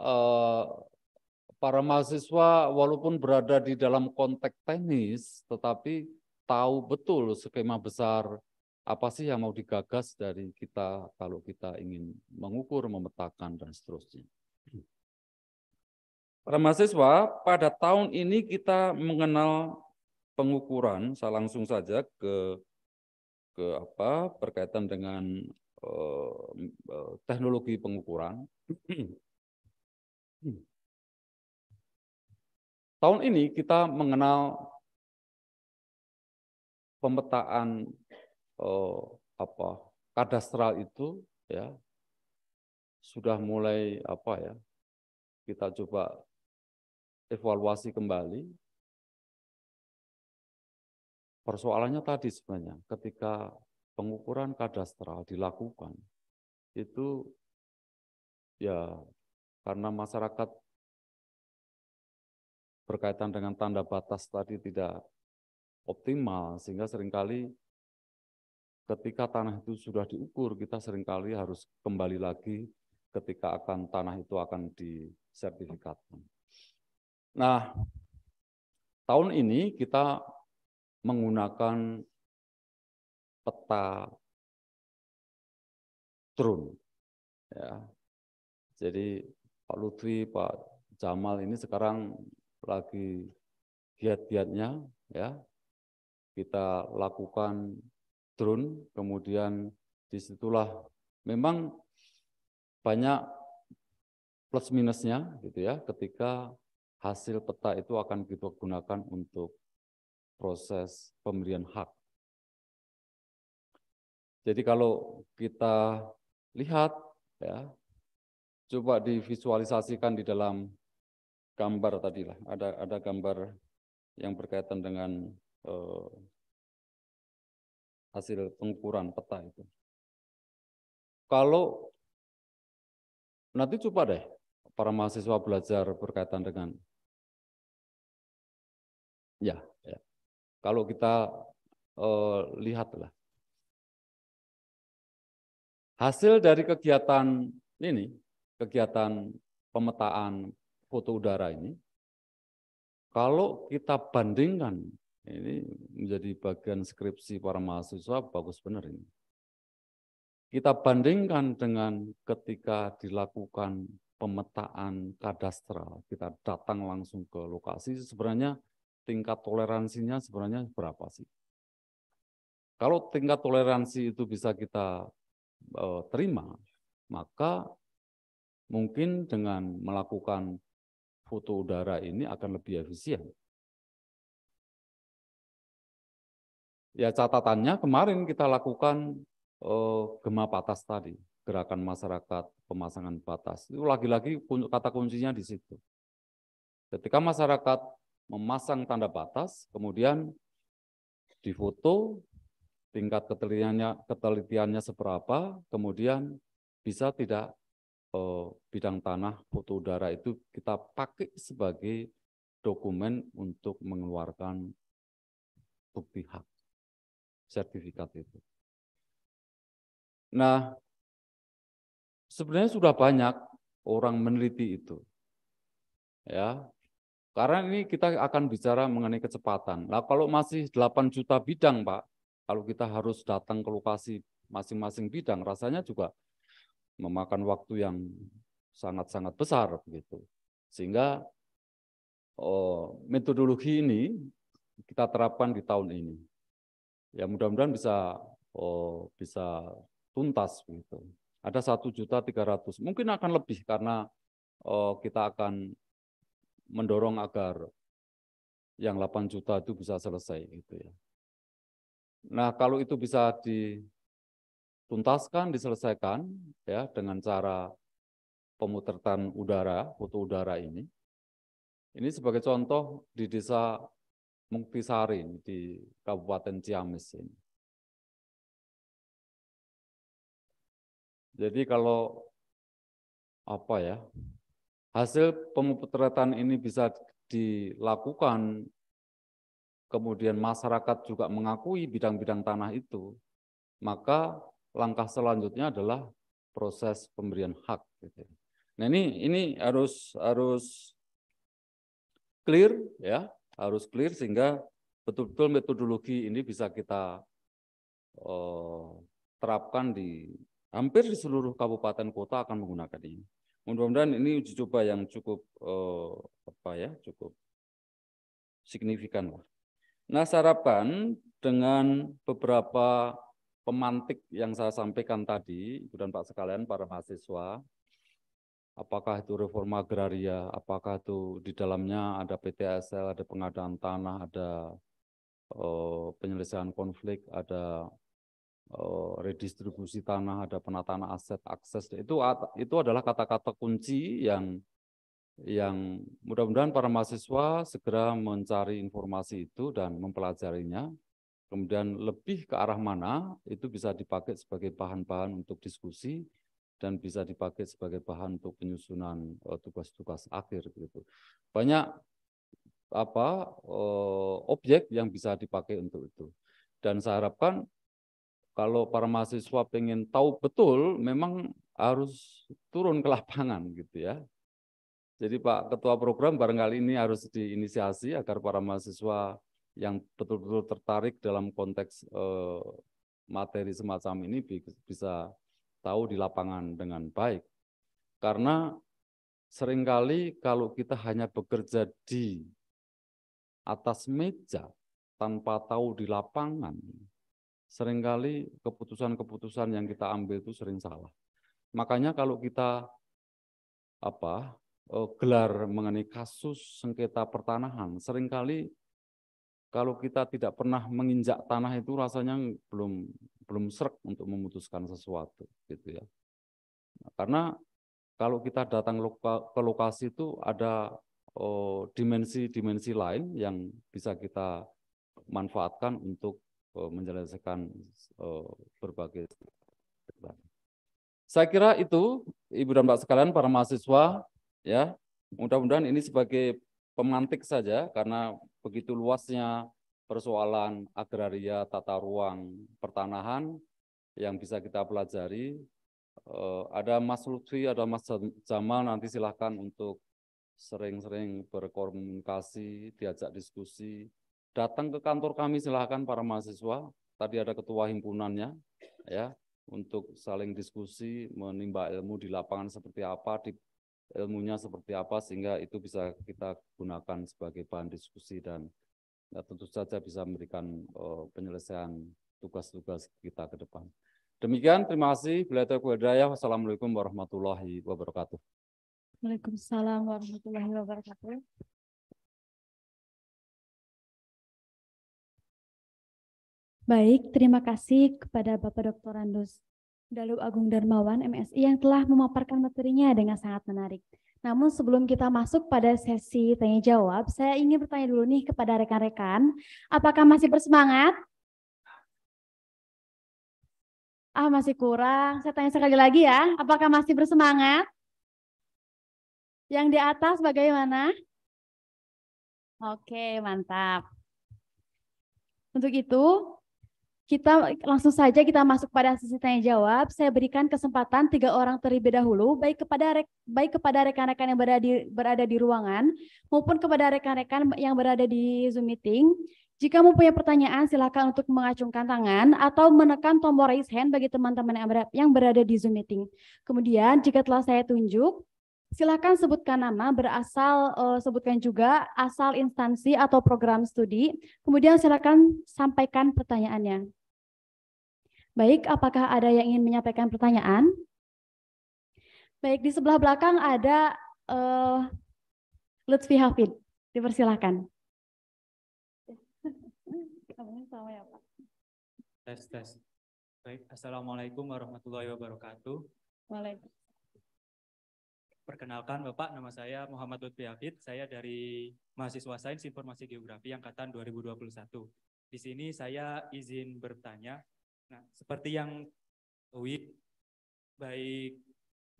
eh, para mahasiswa walaupun berada di dalam konteks teknis, tetapi tahu betul skema besar apa sih yang mau digagas dari kita kalau kita ingin mengukur, memetakan, dan seterusnya. Para mahasiswa, pada tahun ini kita mengenal pengukuran, saya langsung saja ke ke apa berkaitan dengan eh, eh teknologi pengukuran. (clears throat) tahun ini kita mengenal pemetaan eh, apa kadastral itu ya sudah mulai apa ya kita coba evaluasi kembali. Persoalannya tadi sebenarnya ketika pengukuran kadastral dilakukan itu ya karena masyarakat berkaitan dengan tanda batas tadi tidak optimal sehingga seringkali ketika tanah itu sudah diukur kita seringkali harus kembali lagi ketika akan tanah itu akan disertifikatkan. Nah, tahun ini kita menggunakan peta drone. Ya. Jadi Pak Lutfi, Pak Jamal ini sekarang lagi giat-giatnya ya. Kita lakukan drone, kemudian disitulah memang banyak plus minusnya gitu ya ketika hasil peta itu akan kita gunakan untuk proses pemberian hak. Jadi kalau kita lihat ya coba divisualisasikan di dalam gambar tadi lah ada ada gambar yang berkaitan dengan eh, hasil pengukuran peta itu kalau nanti coba deh para mahasiswa belajar berkaitan dengan Ya, ya. kalau kita uh, lihatlah hasil dari kegiatan ini, kegiatan pemetaan foto udara ini, kalau kita bandingkan ini menjadi bagian skripsi para mahasiswa bagus benar ini. Kita bandingkan dengan ketika dilakukan pemetaan kadastral, kita datang langsung ke lokasi sebenarnya tingkat toleransinya sebenarnya berapa sih? Kalau tingkat toleransi itu bisa kita e, terima, maka mungkin dengan melakukan foto udara ini akan lebih efisien. Ya catatannya kemarin kita lakukan eh, gema patas tadi, gerakan masyarakat pemasangan batas. Itu lagi-lagi kata kuncinya di situ. Ketika masyarakat memasang tanda batas, kemudian difoto, tingkat ketelitiannya, ketelitiannya seberapa, kemudian bisa tidak eh, bidang tanah foto udara itu kita pakai sebagai dokumen untuk mengeluarkan bukti hak sertifikat itu. Nah, sebenarnya sudah banyak orang meneliti itu. Ya, karena ini kita akan bicara mengenai kecepatan. Nah, kalau masih 8 juta bidang, Pak, kalau kita harus datang ke lokasi masing-masing bidang, rasanya juga memakan waktu yang sangat-sangat besar begitu. Sehingga oh, metodologi ini kita terapkan di tahun ini. Ya mudah-mudahan bisa oh, bisa tuntas begitu. Ada satu juta tiga ratus, mungkin akan lebih karena oh, kita akan mendorong agar yang 8 juta itu bisa selesai gitu ya. Nah, kalau itu bisa dituntaskan, diselesaikan ya dengan cara pemutretan udara, foto udara ini. Ini sebagai contoh di desa Muktisari di Kabupaten Ciamis ini. Jadi kalau apa ya Hasil pemupetretan ini bisa dilakukan, kemudian masyarakat juga mengakui bidang-bidang tanah itu, maka langkah selanjutnya adalah proses pemberian hak. Gitu. Nah ini ini harus harus clear ya, harus clear sehingga betul-betul metodologi ini bisa kita eh, terapkan di hampir di seluruh kabupaten kota akan menggunakan ini. Mudah-mudahan ini uji coba yang cukup eh, apa ya, cukup signifikan lah. Nah, sarapan dengan beberapa pemantik yang saya sampaikan tadi, Ibu dan Pak sekalian para mahasiswa, apakah itu reforma agraria, apakah itu di dalamnya ada PTSL, ada pengadaan tanah, ada eh, penyelesaian konflik, ada Eh, redistribusi tanah, ada penataan aset, akses. Itu itu adalah kata-kata kunci yang yang mudah-mudahan para mahasiswa segera mencari informasi itu dan mempelajarinya. Kemudian lebih ke arah mana itu bisa dipakai sebagai bahan-bahan untuk diskusi dan bisa dipakai sebagai bahan untuk penyusunan eh, tugas-tugas akhir gitu. Banyak apa eh, objek yang bisa dipakai untuk itu. Dan saya harapkan kalau para mahasiswa pengen tahu betul memang harus turun ke lapangan gitu ya. Jadi Pak Ketua Program barangkali ini harus diinisiasi agar para mahasiswa yang betul-betul tertarik dalam konteks eh, materi semacam ini bisa tahu di lapangan dengan baik. Karena seringkali kalau kita hanya bekerja di atas meja tanpa tahu di lapangan, seringkali keputusan-keputusan yang kita ambil itu sering salah. Makanya kalau kita apa eh, gelar mengenai kasus sengketa pertanahan, seringkali kalau kita tidak pernah menginjak tanah itu rasanya belum belum serak untuk memutuskan sesuatu gitu ya. karena kalau kita datang loka, ke lokasi itu ada oh, dimensi-dimensi oh, lain yang bisa kita manfaatkan untuk Eh, menyelesaikan uh, eh, berbagai saya kira itu Ibu dan bapak sekalian para mahasiswa ya mudah-mudahan ini sebagai pemantik saja karena begitu luasnya persoalan agraria tata ruang pertanahan yang bisa kita pelajari eh, ada Mas Lutfi, ada Mas Jamal nanti silahkan untuk sering-sering berkomunikasi, diajak diskusi, datang ke kantor kami silahkan para mahasiswa. Tadi ada ketua himpunannya ya untuk saling diskusi, menimba ilmu di lapangan seperti apa, di ilmunya seperti apa sehingga itu bisa kita gunakan sebagai bahan diskusi dan ya, tentu saja bisa memberikan uh, penyelesaian tugas-tugas kita ke depan. Demikian, terima kasih. Bila hidayah. Wassalamualaikum warahmatullahi wabarakatuh. Waalaikumsalam warahmatullahi wabarakatuh. Baik, terima kasih kepada Bapak Dr. Randus Dalu Agung Darmawan, MSI, yang telah memaparkan materinya dengan sangat menarik. Namun sebelum kita masuk pada sesi tanya-jawab, saya ingin bertanya dulu nih kepada rekan-rekan, apakah masih bersemangat? Ah, masih kurang. Saya tanya sekali lagi ya, apakah masih bersemangat? Yang di atas bagaimana? Oke, mantap. Untuk itu, kita langsung saja kita masuk pada sesi tanya jawab. Saya berikan kesempatan tiga orang terlebih dahulu, baik kepada re, baik kepada rekan-rekan yang berada di berada di ruangan maupun kepada rekan-rekan yang berada di Zoom meeting. Jika mempunyai pertanyaan, silakan untuk mengacungkan tangan atau menekan tombol raise hand bagi teman-teman yang berada di Zoom meeting. Kemudian, jika telah saya tunjuk, silakan sebutkan nama berasal uh, sebutkan juga asal instansi atau program studi. Kemudian silakan sampaikan pertanyaannya. Baik, apakah ada yang ingin menyampaikan pertanyaan? Baik, di sebelah belakang ada uh, Lutfi Hafid. Dipersilahkan. sama ya, Pak. Tes, tes. Baik, Assalamualaikum warahmatullahi wabarakatuh. Waalaikumsalam. Perkenalkan Bapak, nama saya Muhammad Lutfi Hafid. Saya dari mahasiswa Sains Informasi Geografi Angkatan 2021. Di sini saya izin bertanya, Nah, seperti yang WIB baik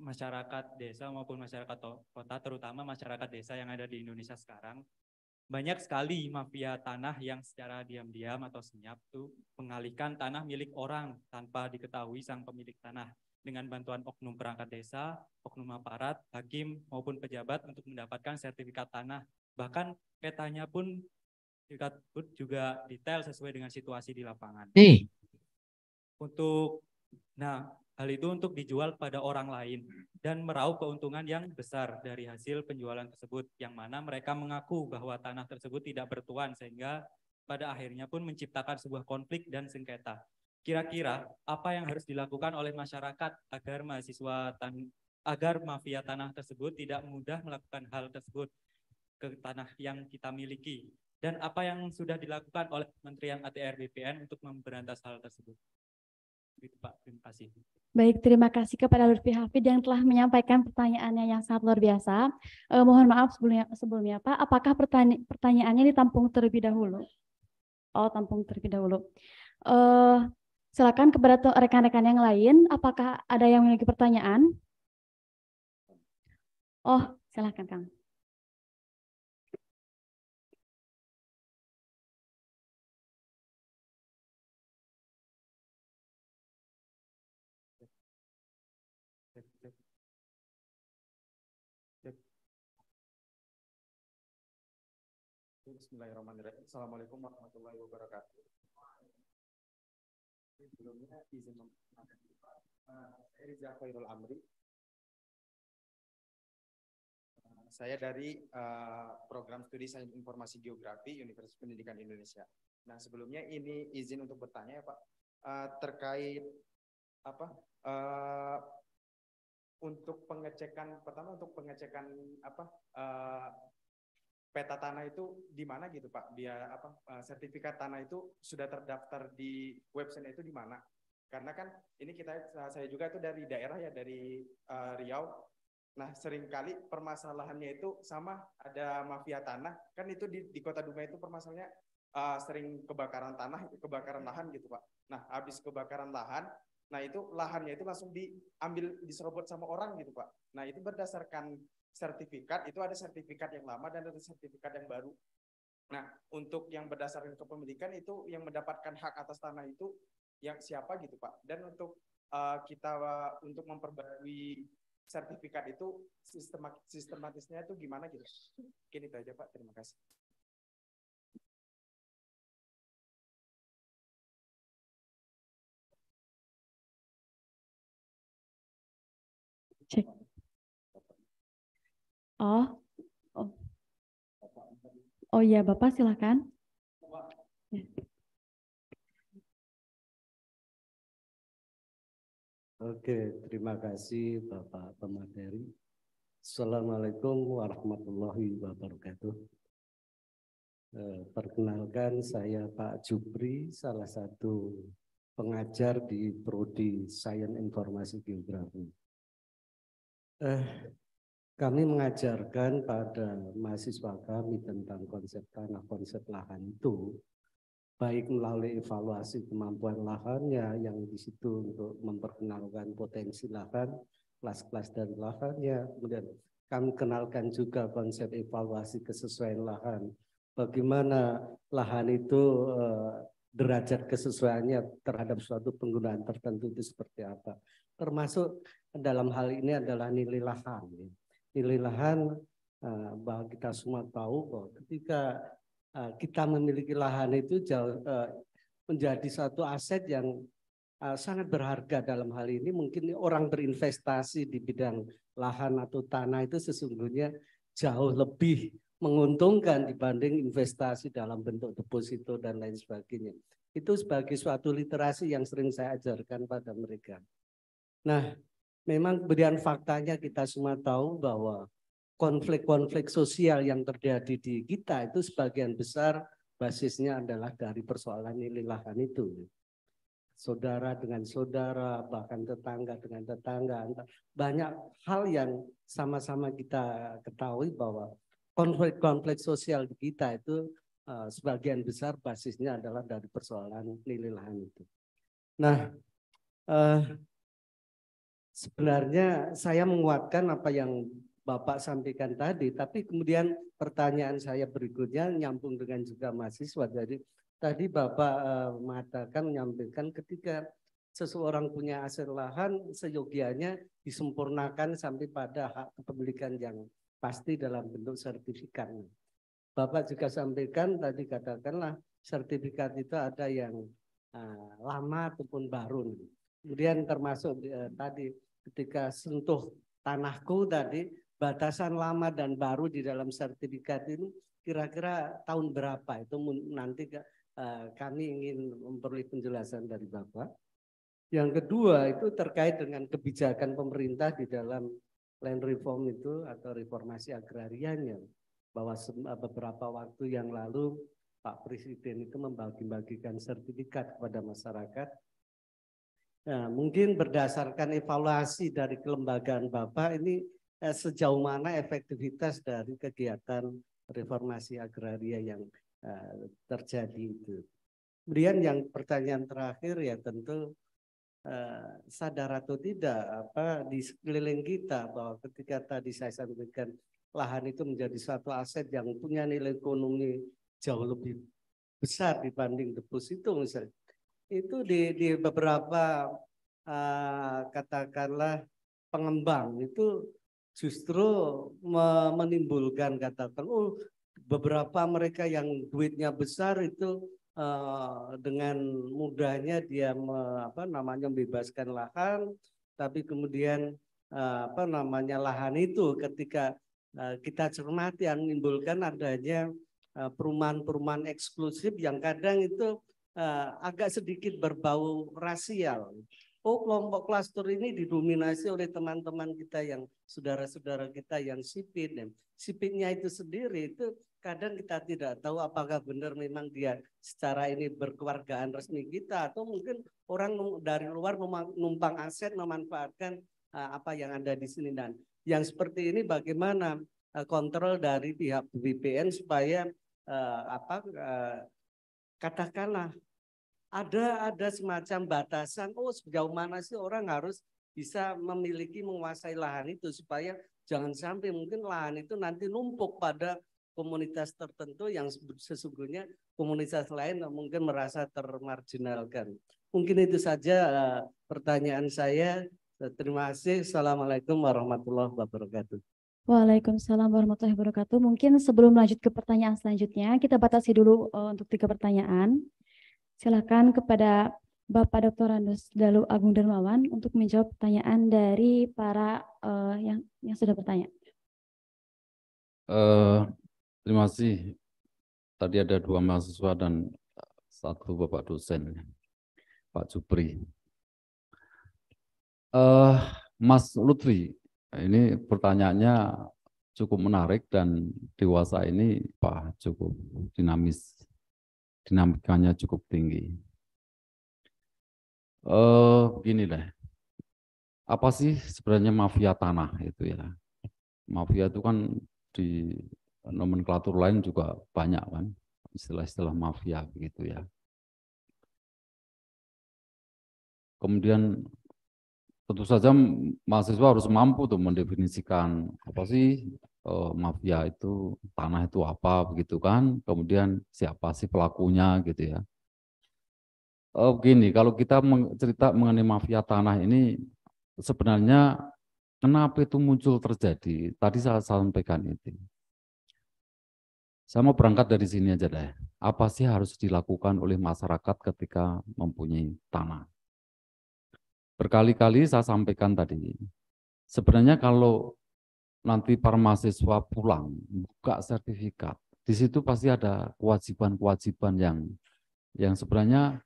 masyarakat desa maupun masyarakat kota, terutama masyarakat desa yang ada di Indonesia sekarang, banyak sekali mafia tanah yang secara diam-diam atau senyap tuh mengalihkan tanah milik orang tanpa diketahui sang pemilik tanah dengan bantuan oknum perangkat desa, oknum aparat, hakim maupun pejabat untuk mendapatkan sertifikat tanah. Bahkan petanya pun juga detail sesuai dengan situasi di lapangan. Hey untuk nah hal itu untuk dijual pada orang lain dan meraup keuntungan yang besar dari hasil penjualan tersebut yang mana mereka mengaku bahwa tanah tersebut tidak bertuan sehingga pada akhirnya pun menciptakan sebuah konflik dan sengketa. Kira-kira apa yang harus dilakukan oleh masyarakat agar mahasiswa tan agar mafia tanah tersebut tidak mudah melakukan hal tersebut ke tanah yang kita miliki dan apa yang sudah dilakukan oleh Kementerian ATR BPN untuk memberantas hal tersebut? Baik, terima kasih kepada Lutfi Hafid yang telah menyampaikan pertanyaannya yang sangat luar biasa. Eh, mohon maaf sebelumnya, sebelumnya Pak, apakah pertanya pertanyaannya ditampung terlebih dahulu? Oh, tampung terlebih dahulu. Eh, silakan kepada rekan-rekan yang lain, apakah ada yang memiliki pertanyaan? Oh, silakan Kang. Bismillahirrahmanirrahim. Assalamualaikum warahmatullahi wabarakatuh. Sebelumnya izin memperkenalkan eh, saya Riza Khairul Amri. Eh, saya dari uh, program studi Sains Informasi Geografi Universitas Pendidikan Indonesia. Nah sebelumnya ini izin untuk bertanya ya Pak uh, terkait apa uh, untuk pengecekan pertama untuk pengecekan apa uh, peta tanah itu di mana gitu Pak? Dia apa eh, sertifikat tanah itu sudah terdaftar di website itu di mana? Karena kan ini kita eh, saya juga itu dari daerah ya dari uh, Riau. Nah, seringkali permasalahannya itu sama ada mafia tanah. Kan itu di, di Kota Dumai itu permasalahannya uh, sering kebakaran tanah, kebakaran hmm. lahan gitu, Pak. Nah, habis kebakaran lahan, nah itu lahannya itu langsung diambil diserobot sama orang gitu, Pak. Nah, itu berdasarkan sertifikat itu ada sertifikat yang lama dan ada sertifikat yang baru. Nah, untuk yang berdasarkan kepemilikan itu yang mendapatkan hak atas tanah itu yang siapa gitu, Pak. Dan untuk uh, kita uh, untuk memperbarui sertifikat itu sistem sistematisnya itu gimana gitu. Mungkin itu aja, Pak. Terima kasih. Cek. Oh, oh, oh ya Bapak silahkan. Oke, terima kasih Bapak pemateri. Assalamualaikum warahmatullahi wabarakatuh. E, perkenalkan saya Pak Jupri, salah satu pengajar di Prodi Sains Informasi Geografi. Eh, kami mengajarkan pada mahasiswa kami tentang konsep tanah, konsep lahan itu baik melalui evaluasi kemampuan lahannya yang di situ untuk memperkenalkan potensi lahan, kelas-kelas dan lahannya. Kemudian kami kenalkan juga konsep evaluasi kesesuaian lahan. Bagaimana lahan itu eh, derajat kesesuaiannya terhadap suatu penggunaan tertentu itu seperti apa. Termasuk dalam hal ini adalah nilai lahan lahan eh, bahwa kita semua tahu bahwa ketika eh, kita memiliki lahan itu eh, menjadi satu aset yang sangat berharga dalam hal ini mungkin orang berinvestasi di bidang lahan atau tanah itu sesungguhnya jauh lebih menguntungkan dibanding investasi dalam bentuk deposito dan lain sebagainya. Itu sebagai suatu literasi yang sering saya ajarkan pada mereka. Nah, memang kemudian faktanya kita semua tahu bahwa konflik-konflik sosial yang terjadi di kita itu sebagian besar basisnya adalah dari persoalan nilai lahan itu. Saudara dengan saudara, bahkan tetangga dengan tetangga. Banyak hal yang sama-sama kita ketahui bahwa konflik-konflik sosial di kita itu eh, sebagian besar basisnya adalah dari persoalan nilai lahan itu. Nah, uh, Sebenarnya saya menguatkan apa yang Bapak sampaikan tadi, tapi kemudian pertanyaan saya berikutnya nyambung dengan juga mahasiswa. Jadi tadi Bapak eh, mengatakan menyampaikan ketika seseorang punya aset lahan seyogianya disempurnakan sampai pada hak kepemilikan yang pasti dalam bentuk sertifikat. Bapak juga sampaikan tadi katakanlah sertifikat itu ada yang eh, lama ataupun baru. Kemudian termasuk uh, tadi ketika sentuh tanahku tadi batasan lama dan baru di dalam sertifikat ini kira-kira tahun berapa itu nanti eh, kami ingin memperoleh penjelasan dari Bapak. Yang kedua itu terkait dengan kebijakan pemerintah di dalam land reform itu atau reformasi agrarianya bahwa eh, beberapa waktu yang lalu Pak Presiden itu membagi-bagikan sertifikat kepada masyarakat Nah, mungkin berdasarkan evaluasi dari kelembagaan Bapak ini eh, sejauh mana efektivitas dari kegiatan reformasi agraria yang eh, terjadi itu. Kemudian yang pertanyaan terakhir ya tentu eh, sadar atau tidak apa di sekeliling kita bahwa ketika tadi saya sampaikan lahan itu menjadi suatu aset yang punya nilai ekonomi jauh lebih besar dibanding deposito misalnya itu di, di beberapa uh, katakanlah pengembang itu justru menimbulkan katakan oh beberapa mereka yang duitnya besar itu uh, dengan mudahnya dia me, apa namanya membebaskan lahan tapi kemudian uh, apa namanya lahan itu ketika uh, kita cermati yang menimbulkan adanya perumahan-perumahan eksklusif yang kadang itu uh, agak sedikit berbau rasial. Oh kelompok klaster ini didominasi oleh teman-teman kita yang saudara-saudara kita yang sipit. sipitnya itu sendiri itu kadang kita tidak tahu apakah benar memang dia secara ini berkeluargaan resmi kita atau mungkin orang dari luar numpang aset memanfaatkan uh, apa yang ada di sini dan yang seperti ini bagaimana eh, kontrol dari pihak BPN supaya uh, apa uh, Katakanlah ada ada semacam batasan, oh sejauh mana sih orang harus bisa memiliki menguasai lahan itu supaya jangan sampai mungkin lahan itu nanti numpuk pada komunitas tertentu yang sesungguhnya komunitas lain mungkin merasa termarginalkan. Mungkin itu saja eh, pertanyaan saya. Terima kasih. Assalamualaikum warahmatullahi wabarakatuh. Waalaikumsalam warahmatullahi wabarakatuh. Mungkin sebelum lanjut ke pertanyaan selanjutnya, kita batasi dulu eh, untuk tiga pertanyaan. Silakan kepada Bapak Dr. Randus Dalu Agung Dermawan untuk menjawab pertanyaan dari para uh, yang yang sudah bertanya. Uh, terima kasih. Tadi ada dua mahasiswa dan satu Bapak dosen, Pak Jupri. Uh, Mas Lutfi, Nah, ini pertanyaannya cukup menarik dan dewasa ini Pak cukup dinamis, dinamikanya cukup tinggi. Eh, gini deh, apa sih sebenarnya mafia tanah itu ya? Mafia itu kan di nomenklatur lain juga banyak kan istilah-istilah mafia begitu ya. Kemudian tentu saja mahasiswa harus mampu untuk mendefinisikan apa sih eh, mafia itu, tanah itu apa begitu kan, kemudian siapa sih pelakunya gitu ya. Eh, begini, kalau kita cerita mengenai mafia tanah ini sebenarnya kenapa itu muncul terjadi? Tadi saya sampaikan itu. Saya mau berangkat dari sini aja deh. Apa sih harus dilakukan oleh masyarakat ketika mempunyai tanah? Berkali-kali saya sampaikan tadi, sebenarnya kalau nanti para mahasiswa pulang, buka sertifikat, di situ pasti ada kewajiban-kewajiban yang yang sebenarnya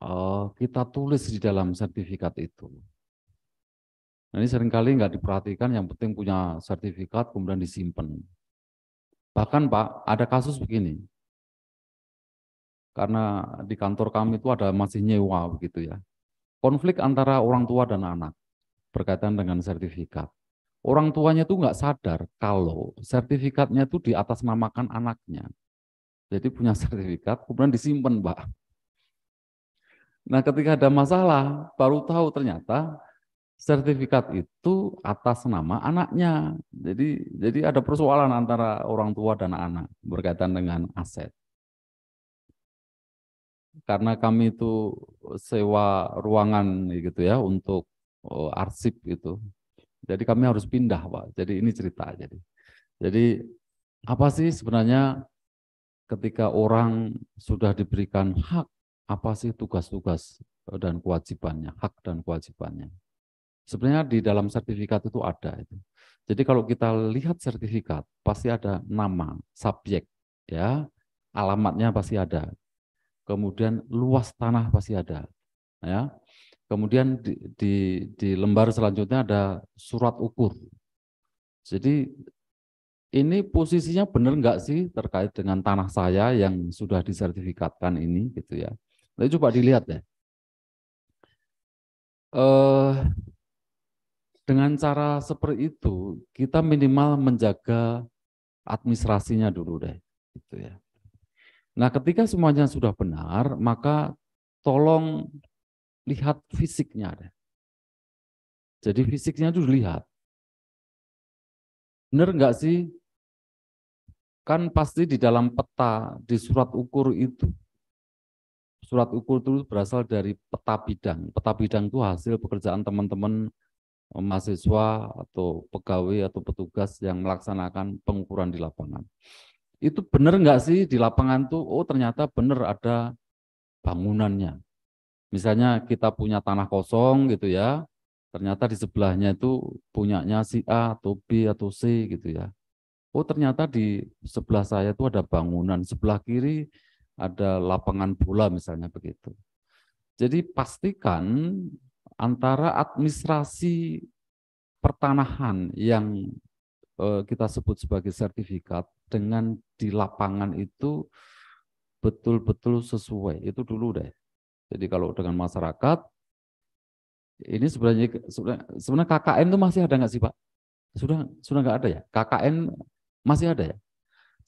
uh, kita tulis di dalam sertifikat itu. Nah, ini seringkali nggak diperhatikan, yang penting punya sertifikat kemudian disimpan. Bahkan Pak, ada kasus begini, karena di kantor kami itu ada masih nyewa begitu ya konflik antara orang tua dan anak berkaitan dengan sertifikat. Orang tuanya tuh nggak sadar kalau sertifikatnya tuh di atas namakan anaknya. Jadi punya (laughs) sertifikat, kemudian disimpan, Mbak. Nah, ketika ada masalah, baru tahu ternyata sertifikat itu atas nama anaknya. Jadi jadi ada persoalan antara orang tua dan anak berkaitan dengan aset karena kami itu sewa ruangan gitu ya untuk uh, arsip itu. Jadi kami harus pindah, Pak. Jadi ini cerita jadi. Jadi apa sih sebenarnya ketika orang sudah diberikan hak, apa sih tugas-tugas eh, dan kewajibannya, hak dan kewajibannya? Sebenarnya di dalam sertifikat itu ada itu. Jadi kalau kita lihat sertifikat, pasti ada nama, subjek, ya, alamatnya pasti ada kemudian luas tanah pasti ada. Ya. Kemudian di, di, di lembar selanjutnya ada surat ukur. Jadi ini posisinya benar nggak sih terkait dengan tanah saya yang sudah disertifikatkan ini gitu ya. Nanti coba dilihat ya. Eh, dengan cara seperti itu kita minimal menjaga administrasinya dulu deh gitu ya. Nah, ketika semuanya sudah benar, maka tolong lihat fisiknya. Jadi fisiknya itu dilihat. Benar nggak sih? Kan pasti di dalam peta, di surat ukur itu. Surat ukur itu berasal dari peta bidang. Peta bidang itu hasil pekerjaan teman-teman mahasiswa atau pegawai atau petugas yang melaksanakan pengukuran di lapangan itu benar nggak sih di lapangan tuh? Oh ternyata benar ada bangunannya. Misalnya kita punya tanah kosong gitu ya, ternyata di sebelahnya itu punyanya si A atau B atau C gitu ya. Oh ternyata di sebelah saya itu ada bangunan, sebelah kiri ada lapangan bola misalnya begitu. Jadi pastikan antara administrasi pertanahan yang eh, kita sebut sebagai sertifikat dengan di lapangan itu betul-betul sesuai. Itu dulu deh. Jadi kalau dengan masyarakat, ini sebenarnya sebenarnya, KKN itu masih ada nggak sih Pak? Sudah sudah nggak ada ya? KKN masih ada ya?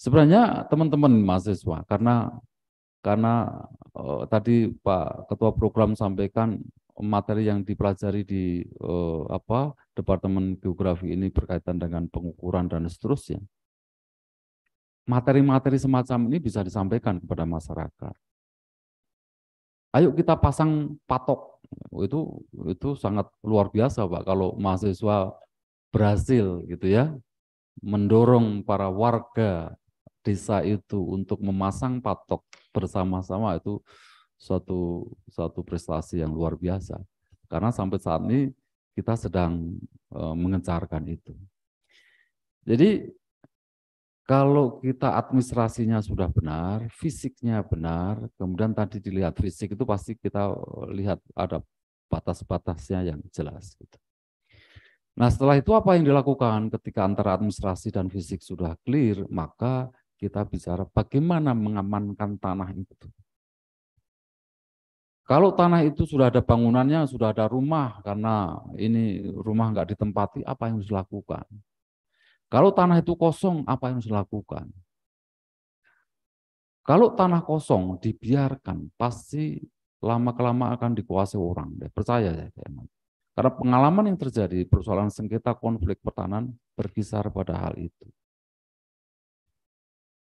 Sebenarnya teman-teman mahasiswa karena karena uh, tadi Pak Ketua Program sampaikan materi yang dipelajari di uh, apa Departemen Geografi ini berkaitan dengan pengukuran dan seterusnya materi-materi semacam ini bisa disampaikan kepada masyarakat. Ayo kita pasang patok. Itu itu sangat luar biasa, Pak, kalau mahasiswa berhasil gitu ya mendorong para warga desa itu untuk memasang patok bersama-sama itu suatu suatu prestasi yang luar biasa. Karena sampai saat ini kita sedang e, eh, mengencarkan itu. Jadi kalau kita administrasinya sudah benar, fisiknya benar, kemudian tadi dilihat fisik itu pasti kita eh, lihat ada batas-batasnya yang jelas. Gitu. Nah setelah itu apa yang dilakukan ketika antara administrasi dan fisik sudah clear, maka kita bicara bagaimana mengamankan tanah itu. Kalau tanah itu sudah ada bangunannya, sudah ada rumah, karena ini rumah nggak ditempati, apa yang harus dilakukan? Kalau tanah itu kosong, apa yang harus dilakukan? Kalau tanah kosong dibiarkan, pasti lama-kelamaan akan dikuasai orang. Percaya ya. Karena pengalaman yang terjadi, persoalan sengketa konflik pertahanan berkisar pada hal itu.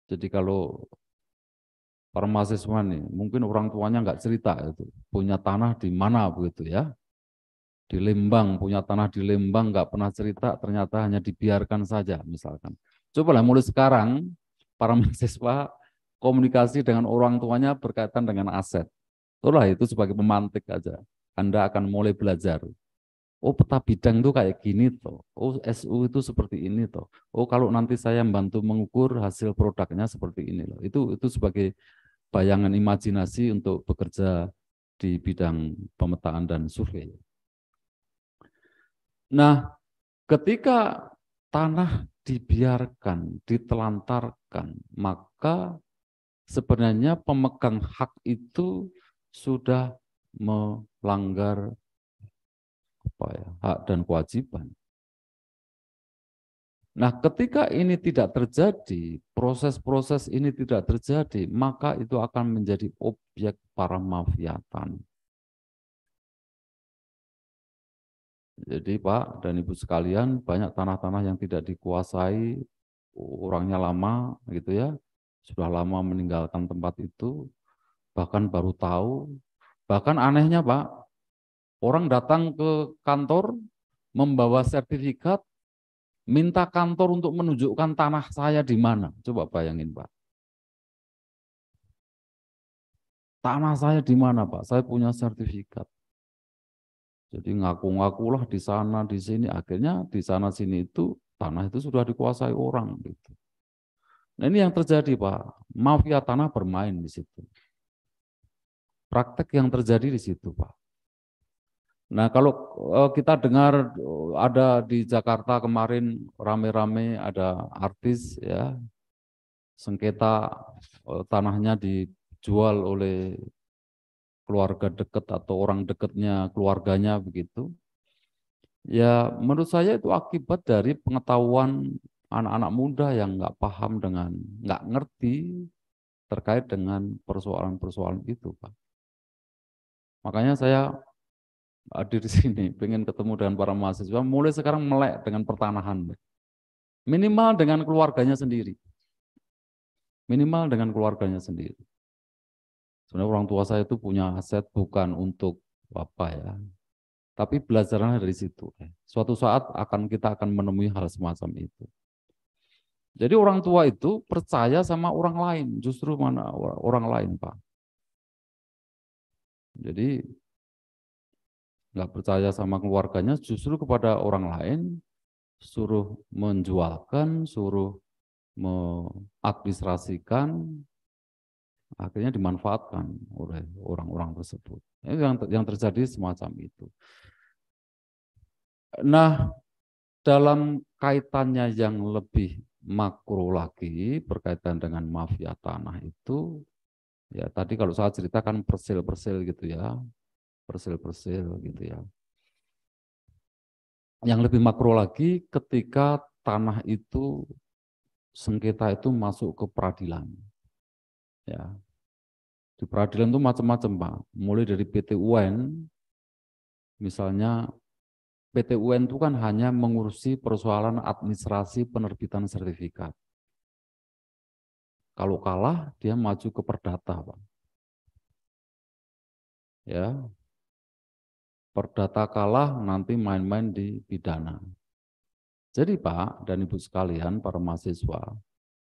Jadi kalau para mahasiswa nih, mungkin orang tuanya nggak cerita itu punya tanah di mana begitu ya di Lembang, punya tanah di Lembang, nggak pernah cerita, ternyata hanya dibiarkan saja, misalkan. coba lah mulai sekarang, para (laughs) mahasiswa komunikasi dengan orang tuanya berkaitan dengan aset. Itulah itu sebagai pemantik aja. Anda akan mulai belajar. Oh peta bidang itu kayak gini toh. Oh SU itu seperti ini toh. Oh kalau nanti saya membantu mengukur hasil produknya seperti ini loh. Itu itu sebagai bayangan imajinasi untuk bekerja di bidang pemetaan dan survei. Nah, ketika tanah dibiarkan, ditelantarkan, maka sebenarnya pemegang hak itu sudah melanggar apa ya, hak dan kewajiban. Nah, ketika ini tidak terjadi, proses-proses ini tidak terjadi, maka itu akan menjadi objek para mafia tanah. Jadi Pak dan Ibu sekalian, banyak tanah-tanah yang tidak dikuasai, orangnya lama gitu ya, sudah lama meninggalkan tempat itu, bahkan baru tahu. Bahkan anehnya Pak, orang datang ke kantor membawa sertifikat, minta kantor untuk menunjukkan tanah saya di mana. Coba bayangin Pak. Tanah saya di mana Pak? Saya punya sertifikat. Jadi ngaku-ngakulah di sana, di sini. Akhirnya di sana sini itu tanah itu sudah dikuasai orang. Gitu. Nah ini yang terjadi Pak. Mafia tanah bermain di situ. Praktek yang terjadi di situ Pak. Nah kalau eh, kita dengar eh, ada di Jakarta kemarin rame-rame ada artis ya sengketa eh, tanahnya dijual oleh keluarga dekat atau orang dekatnya keluarganya begitu. Ya menurut saya itu akibat dari pengetahuan anak-anak muda yang nggak paham dengan nggak ngerti terkait dengan persoalan-persoalan itu, Pak. Makanya saya hadir di sini, pengen ketemu dengan para mahasiswa, mulai sekarang melek dengan pertanahan. Minimal dengan keluarganya sendiri. Minimal dengan keluarganya sendiri. Sebenarnya orang tua saya itu punya aset bukan untuk apa ya, tapi belajarlah dari situ. Suatu saat akan kita akan menemui hal semacam itu. Jadi orang tua itu percaya sama orang lain, justru mana orang lain, Pak. Jadi nggak percaya sama keluarganya, justru kepada orang lain suruh menjualkan, suruh mengadministrasikan, akhirnya dimanfaatkan oleh orang-orang tersebut. Itu yang yang terjadi semacam itu. Nah, dalam kaitannya yang lebih makro lagi berkaitan dengan mafia tanah itu ya tadi kalau saya ceritakan persil-persil gitu ya. Persil-persil gitu ya. Yang lebih makro lagi ketika tanah itu sengketa itu masuk ke peradilan Ya. Di peradilan itu macam-macam, Pak. Mulai dari PT UN, misalnya PT UN itu kan hanya mengurusi persoalan administrasi penerbitan sertifikat. Kalau kalah, dia maju ke perdata, Pak. Ya, perdata kalah nanti main-main di pidana. Jadi Pak dan Ibu sekalian, para mahasiswa,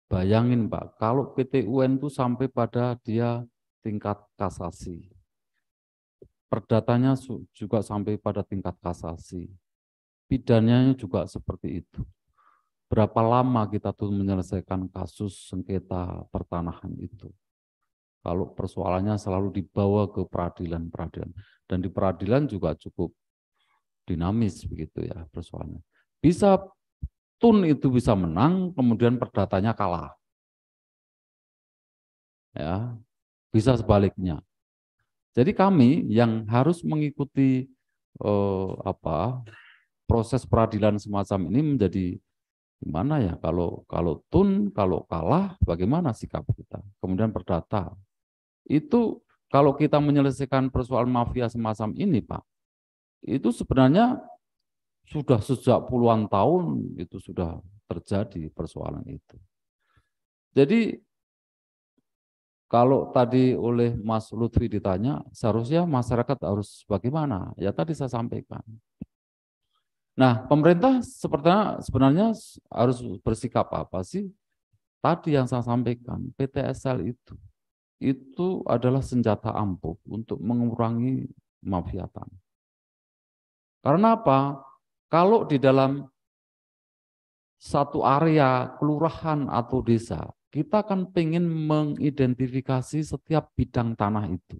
Bayangin Pak, kalau PT UN itu sampai pada dia tingkat kasasi. Perdatanya juga sampai pada tingkat kasasi. Pidananya juga seperti itu. Berapa lama kita tuh menyelesaikan kasus sengketa pertanahan itu? Kalau persoalannya selalu dibawa ke peradilan-peradilan. Dan di peradilan juga cukup dinamis begitu ya persoalannya. Bisa Tun itu bisa menang, kemudian perdatanya kalah. Ya, bisa sebaliknya. Jadi kami yang harus mengikuti eh, apa proses peradilan semacam ini menjadi gimana ya kalau kalau tun kalau kalah bagaimana sikap kita kemudian perdata itu kalau kita menyelesaikan persoalan mafia semacam ini pak itu sebenarnya sudah sejak puluhan tahun itu sudah terjadi persoalan itu. Jadi kalau tadi oleh Mas Lutfi ditanya, seharusnya masyarakat harus bagaimana? Ya tadi saya sampaikan. Nah, pemerintah sepertinya sebenarnya harus bersikap apa sih? Tadi yang saya sampaikan, PTSL itu itu adalah senjata ampuh untuk mengurangi mafia tanah. Karena apa? Kalau di dalam satu area kelurahan atau desa, kita akan ingin mengidentifikasi setiap bidang tanah itu.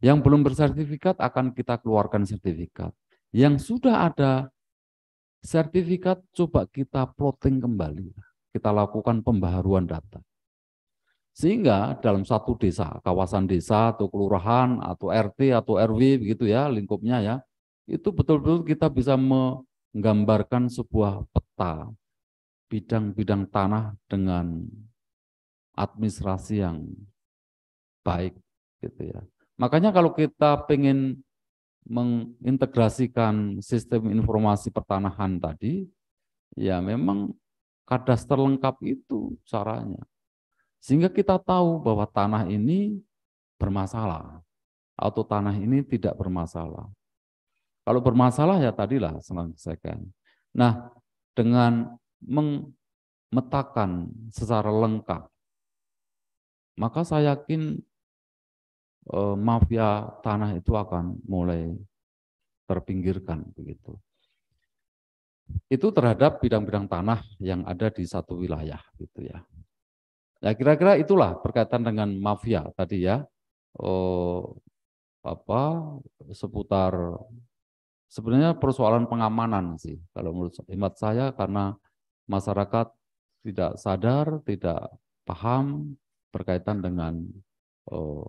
Yang belum bersertifikat akan kita keluarkan sertifikat. Yang sudah ada sertifikat coba kita plotting kembali. Kita lakukan pembaharuan data. Sehingga dalam satu desa, kawasan desa atau kelurahan atau RT atau RW begitu ya lingkupnya ya, itu betul-betul kita bisa menggambarkan sebuah peta bidang-bidang tanah dengan administrasi yang baik gitu ya. Makanya kalau kita pengen mengintegrasikan sistem informasi pertanahan tadi, ya memang kadaster lengkap itu caranya. Sehingga kita tahu bahwa tanah ini bermasalah atau tanah ini tidak bermasalah. Kalau bermasalah ya tadilah selesaikan. Nah, dengan memetakan secara lengkap, maka saya yakin eh, mafia tanah itu akan mulai terpinggirkan begitu. Itu terhadap bidang-bidang tanah yang ada di satu wilayah gitu ya. Ya kira-kira itulah berkaitan dengan mafia tadi ya. Eh, apa seputar sebenarnya persoalan pengamanan sih kalau menurut hemat saya karena masyarakat tidak sadar, tidak paham berkaitan dengan oh,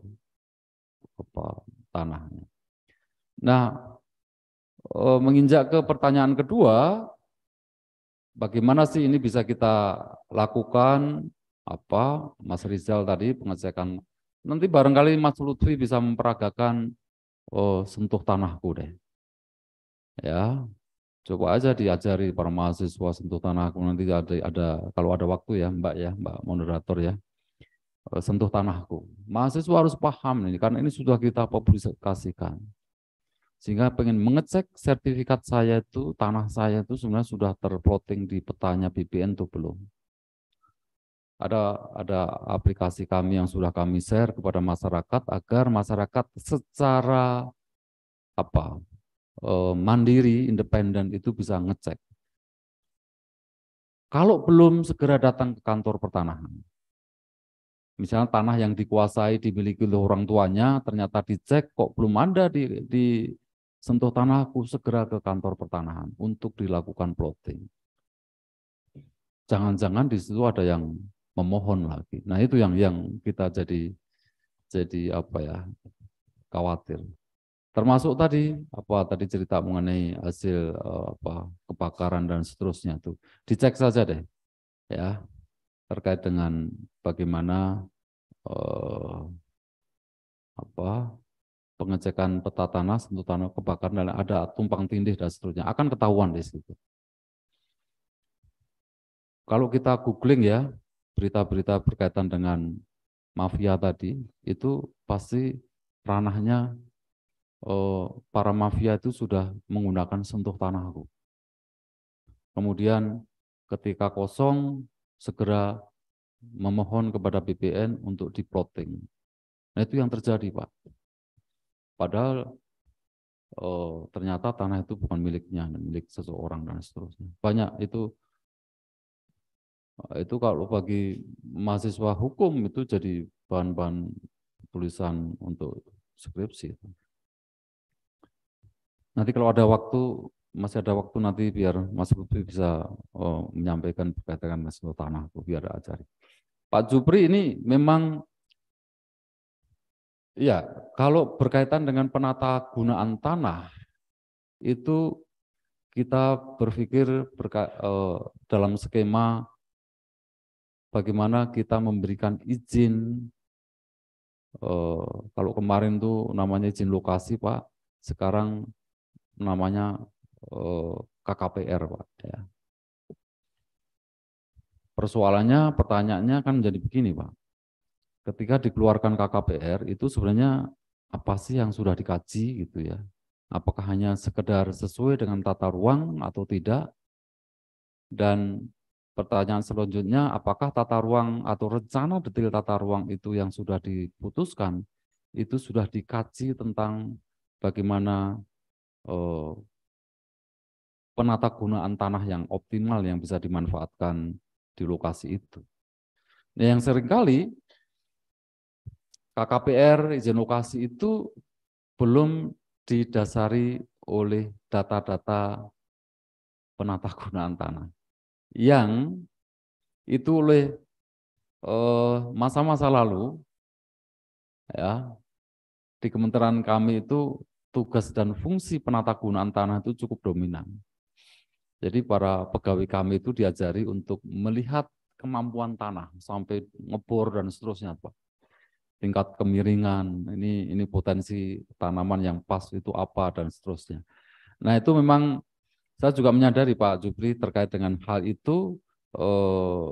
apa, tanahnya. Nah, oh, menginjak ke pertanyaan kedua, bagaimana sih ini bisa kita lakukan? Apa Mas Rizal tadi pengecekan nanti barangkali Mas Lutfi bisa memperagakan oh, sentuh tanahku deh ya coba aja diajari para mahasiswa sentuh tanah aku nanti ada ada kalau ada waktu ya mbak ya mbak moderator ya eh, sentuh tanahku mahasiswa harus paham ini karena ini sudah kita publikasikan sehingga pengen mengecek sertifikat saya itu tanah saya itu sebenarnya sudah terplotting di petanya BPN tuh belum ada ada aplikasi kami yang sudah kami share kepada masyarakat agar masyarakat secara apa Eh, mandiri, independen itu bisa ngecek. Kalau belum segera datang ke kantor pertanahan. Misalnya tanah yang dikuasai dimiliki oleh orang tuanya, ternyata dicek kok belum ada di, di sentuh tanahku segera ke kantor pertanahan untuk dilakukan plotting. Jangan-jangan di situ ada yang memohon lagi. Nah itu yang yang kita jadi jadi apa ya khawatir. Termasuk tadi apa tadi cerita mengenai hasil eh, apa kebakaran dan seterusnya tuh. Dicek saja deh. Ya. Terkait dengan bagaimana uh, apa pengecekan peta tanah, sentuh tanah kebakaran dan ada tumpang tindih dan seterusnya akan ketahuan di situ. Kalau kita googling ya berita-berita berkaitan dengan mafia tadi itu pasti ranahnya eh, para mafia itu sudah menggunakan sentuh tanahku. Kemudian ketika kosong segera memohon kepada BPN untuk diploting. Nah itu yang terjadi Pak. Padahal eh, ternyata tanah itu bukan miliknya, milik seseorang dan seterusnya. Banyak itu eh, itu kalau bagi mahasiswa hukum itu jadi bahan-bahan tulisan untuk skripsi. Nanti kalau ada waktu, masih ada waktu nanti biar Mas Lutfi bisa oh, menyampaikan berkaitan Mas masalah tanah, biar ada ajari. Pak Jupri ini memang ya kalau berkaitan dengan penata gunaan tanah itu kita berpikir berka, eh, dalam skema bagaimana kita memberikan izin eh, kalau kemarin tuh namanya izin lokasi Pak sekarang namanya eh, KKPR, Pak. Ya. Persoalannya, pertanyaannya kan menjadi begini, Pak. Ketika dikeluarkan KKPR itu sebenarnya apa sih yang sudah dikaji gitu ya? Apakah hanya sekedar sesuai dengan tata ruang atau tidak? Dan pertanyaan selanjutnya, apakah tata ruang atau rencana detail tata ruang itu yang sudah diputuskan itu sudah dikaji tentang bagaimana Eh, penata gunaan tanah yang optimal yang bisa dimanfaatkan di lokasi itu. Nah, yang seringkali KKPR izin lokasi itu belum didasari oleh data-data penata gunaan tanah yang itu oleh eh, masa-masa lalu ya di kementerian kami itu tugas dan fungsi penata gunaan tanah itu cukup dominan. Jadi para pegawai kami itu diajari untuk melihat kemampuan tanah sampai ngebor dan seterusnya, Pak. Tingkat kemiringan, ini ini potensi tanaman yang pas itu apa dan seterusnya. Nah, itu memang saya juga menyadari Pak Jupri terkait dengan hal itu eh,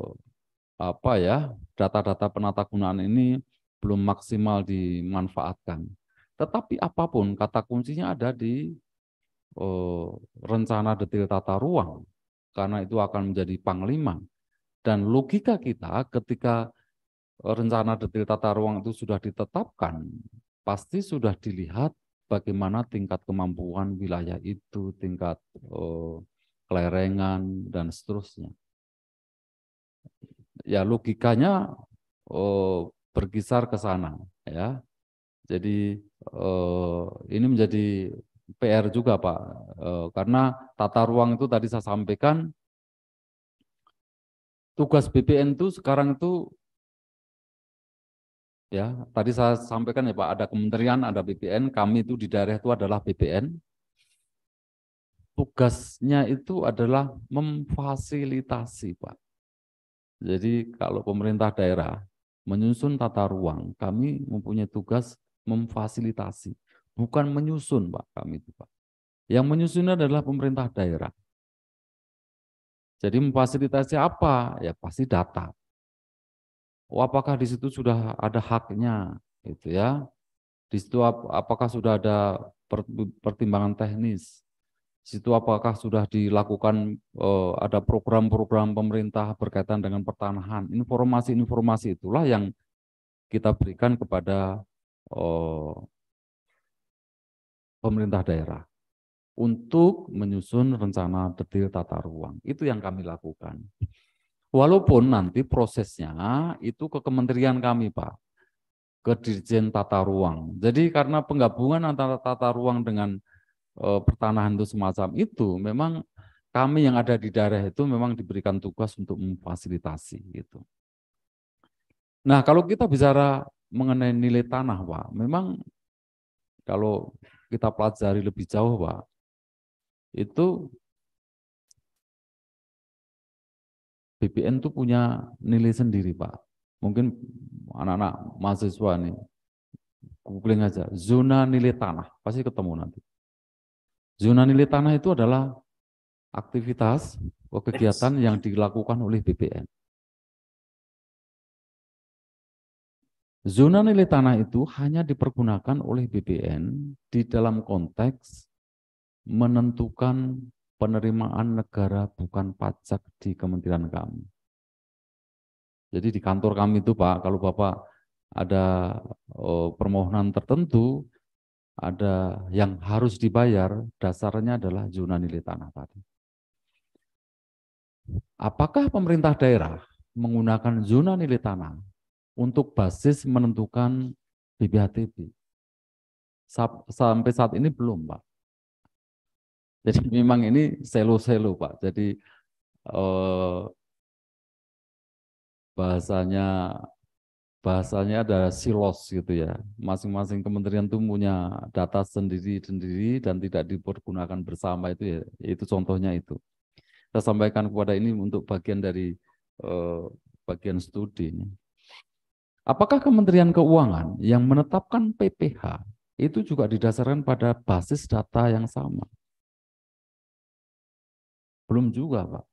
apa ya, data-data penata gunaan ini belum maksimal dimanfaatkan. Tetapi apapun kata kuncinya ada di eh, rencana detail tata ruang karena itu akan menjadi panglima dan logika kita ketika rencana detail tata ruang itu sudah ditetapkan pasti sudah dilihat bagaimana tingkat kemampuan wilayah itu, tingkat eh, kelerengan dan seterusnya. Ya logikanya eh, berkisar ke sana ya. Jadi Eh, ini menjadi PR juga Pak, eh, karena tata ruang itu tadi saya sampaikan tugas BPN itu sekarang itu ya tadi saya sampaikan ya Pak ada kementerian ada BPN kami itu di daerah itu adalah BPN tugasnya itu adalah memfasilitasi Pak jadi kalau pemerintah daerah menyusun tata ruang kami mempunyai tugas memfasilitasi, bukan menyusun Pak kami itu Pak. Yang menyusun adalah pemerintah daerah. Jadi memfasilitasi apa? Ya pasti data. Oh, apakah di situ sudah ada haknya, itu ya? Di situ apakah sudah ada pertimbangan teknis? Di situ apakah sudah dilakukan eh, ada program-program pemerintah berkaitan dengan pertanahan? Informasi-informasi itulah yang kita berikan kepada Oh. pemerintah daerah untuk menyusun rencana detail tata ruang. Itu yang kami lakukan. Walaupun nanti prosesnya itu ke kementerian kami, Pak. Ke Dirjen Tata Ruang. Jadi karena penggabungan antara tata ruang dengan e, pertanahan itu semacam itu, memang kami yang ada di daerah itu memang diberikan tugas untuk memfasilitasi gitu. Nah, kalau kita bicara mengenai nilai tanah, Pak, memang kalau kita pelajari lebih jauh, Pak, itu BPN itu punya nilai sendiri, Pak. Mungkin anak-anak mahasiswa nih, googling aja, zona nilai tanah, pasti ketemu nanti. Zona nilai tanah itu adalah aktivitas kegiatan yang dilakukan oleh BPN. Zona nilai tanah itu hanya dipergunakan oleh BPN di dalam konteks menentukan penerimaan negara bukan pajak di kementerian kami. Jadi di kantor kami itu Pak, kalau Bapak ada oh, permohonan tertentu, ada yang harus dibayar, dasarnya adalah zona nilai tanah tadi. Apakah pemerintah daerah menggunakan zona nilai tanah untuk basis menentukan BPHTB. Sampai saat ini belum, Pak. Jadi (laughs) memang ini selo-selo, Pak. Jadi eh, bahasanya bahasanya ada silos gitu ya. Masing-masing kementerian itu punya data sendiri-sendiri dan tidak dipergunakan bersama itu ya. Itu contohnya itu. Saya sampaikan kepada ini untuk bagian dari eh, bagian studi. Apakah Kementerian Keuangan yang menetapkan PPH itu juga didasarkan pada basis data yang sama? Belum juga, Pak.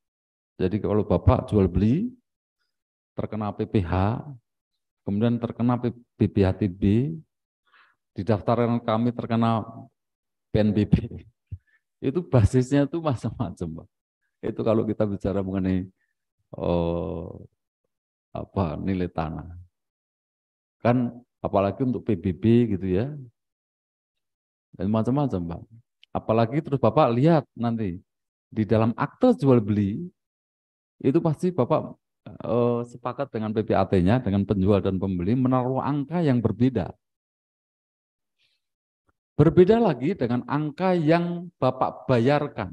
Jadi kalau Bapak jual beli, terkena PPH, kemudian terkena BPHTB, didaftarkan kami terkena PNBP. (laughs) Itu basisnya itu macam-macam, Pak. Itu kalau kita bicara mengenai oh, apa nilai tanah. Kan apalagi untuk PBB gitu ya. Dan macam-macam, Pak. Apalagi terus Bapak lihat nanti di dalam akte jual beli itu pasti Bapak eh, sepakat dengan PPAT-nya dengan penjual dan pembeli menaruh angka yang berbeda. Berbeda lagi dengan angka yang Bapak bayarkan.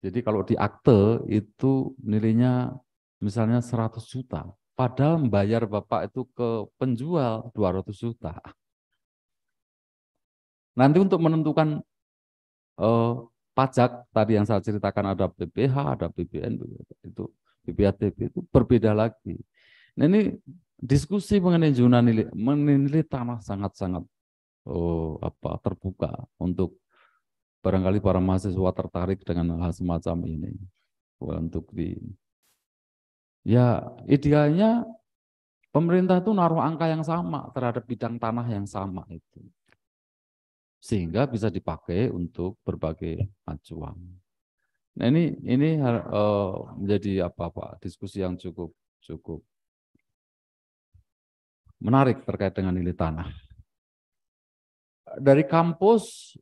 Jadi kalau di akte itu nilainya misalnya 100 juta. Padahal membayar Bapak itu ke penjual 200 juta. Nanti untuk menentukan eh, pajak tadi yang saya ceritakan ada PPH, ada PBN itu BPATB itu berbeda lagi. Nah, ini diskusi mengenai nilai menilai tanah sangat-sangat oh, apa terbuka untuk barangkali para mahasiswa tertarik dengan hal semacam ini untuk di Ya idealnya pemerintah itu naruh angka yang sama terhadap bidang tanah yang sama itu. Sehingga bisa dipakai untuk berbagai acuan. Nah ini ini uh, menjadi apa Pak diskusi yang cukup cukup menarik terkait dengan nilai tanah. Dari kampus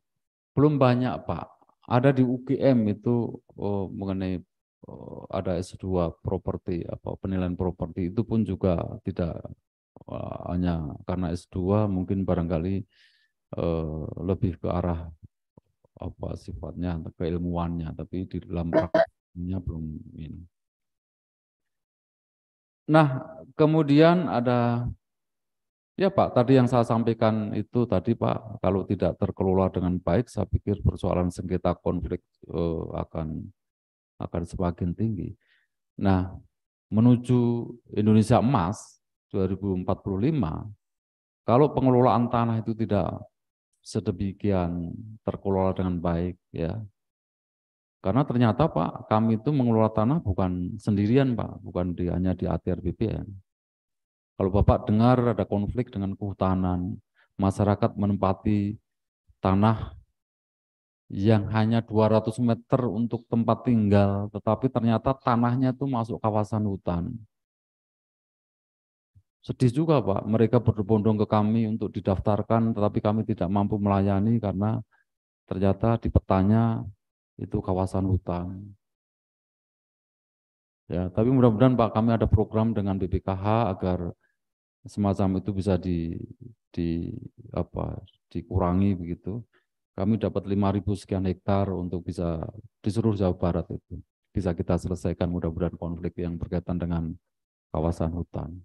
belum banyak Pak. Ada di UGM itu oh, mengenai Eh, ada S2 properti apa penilaian properti itu pun juga tidak eh, hanya karena S2 mungkin barangkali uh, lebih ke arah apa sifatnya keilmuannya tapi di dalam praktiknya belum ini. Nah, kemudian ada Ya Pak, tadi yang saya sampaikan itu tadi Pak, kalau tidak terkelola dengan baik, saya pikir persoalan sengketa konflik eh, akan akan semakin tinggi. Nah, menuju Indonesia emas 2045, kalau pengelolaan tanah itu tidak sedemikian terkelola dengan baik ya. Karena ternyata Pak, kami itu mengelola tanah bukan sendirian Pak, bukan di, hanya di ATR BPN. Kalau Bapak dengar ada konflik dengan kehutanan, masyarakat menempati tanah yang hanya 200 meter untuk tempat tinggal, tetapi ternyata tanahnya itu masuk kawasan hutan. Sedih juga Pak, mereka berbondong ke kami untuk didaftarkan, tetapi kami tidak mampu melayani karena ternyata di petanya itu kawasan hutan. Ya, tapi mudah-mudahan Pak kami ada program dengan BPKH agar semacam itu bisa di, di apa dikurangi begitu kami dapat 5.000 sekian hektar untuk bisa di seluruh Jawa Barat itu bisa kita selesaikan mudah-mudahan konflik yang berkaitan dengan kawasan hutan.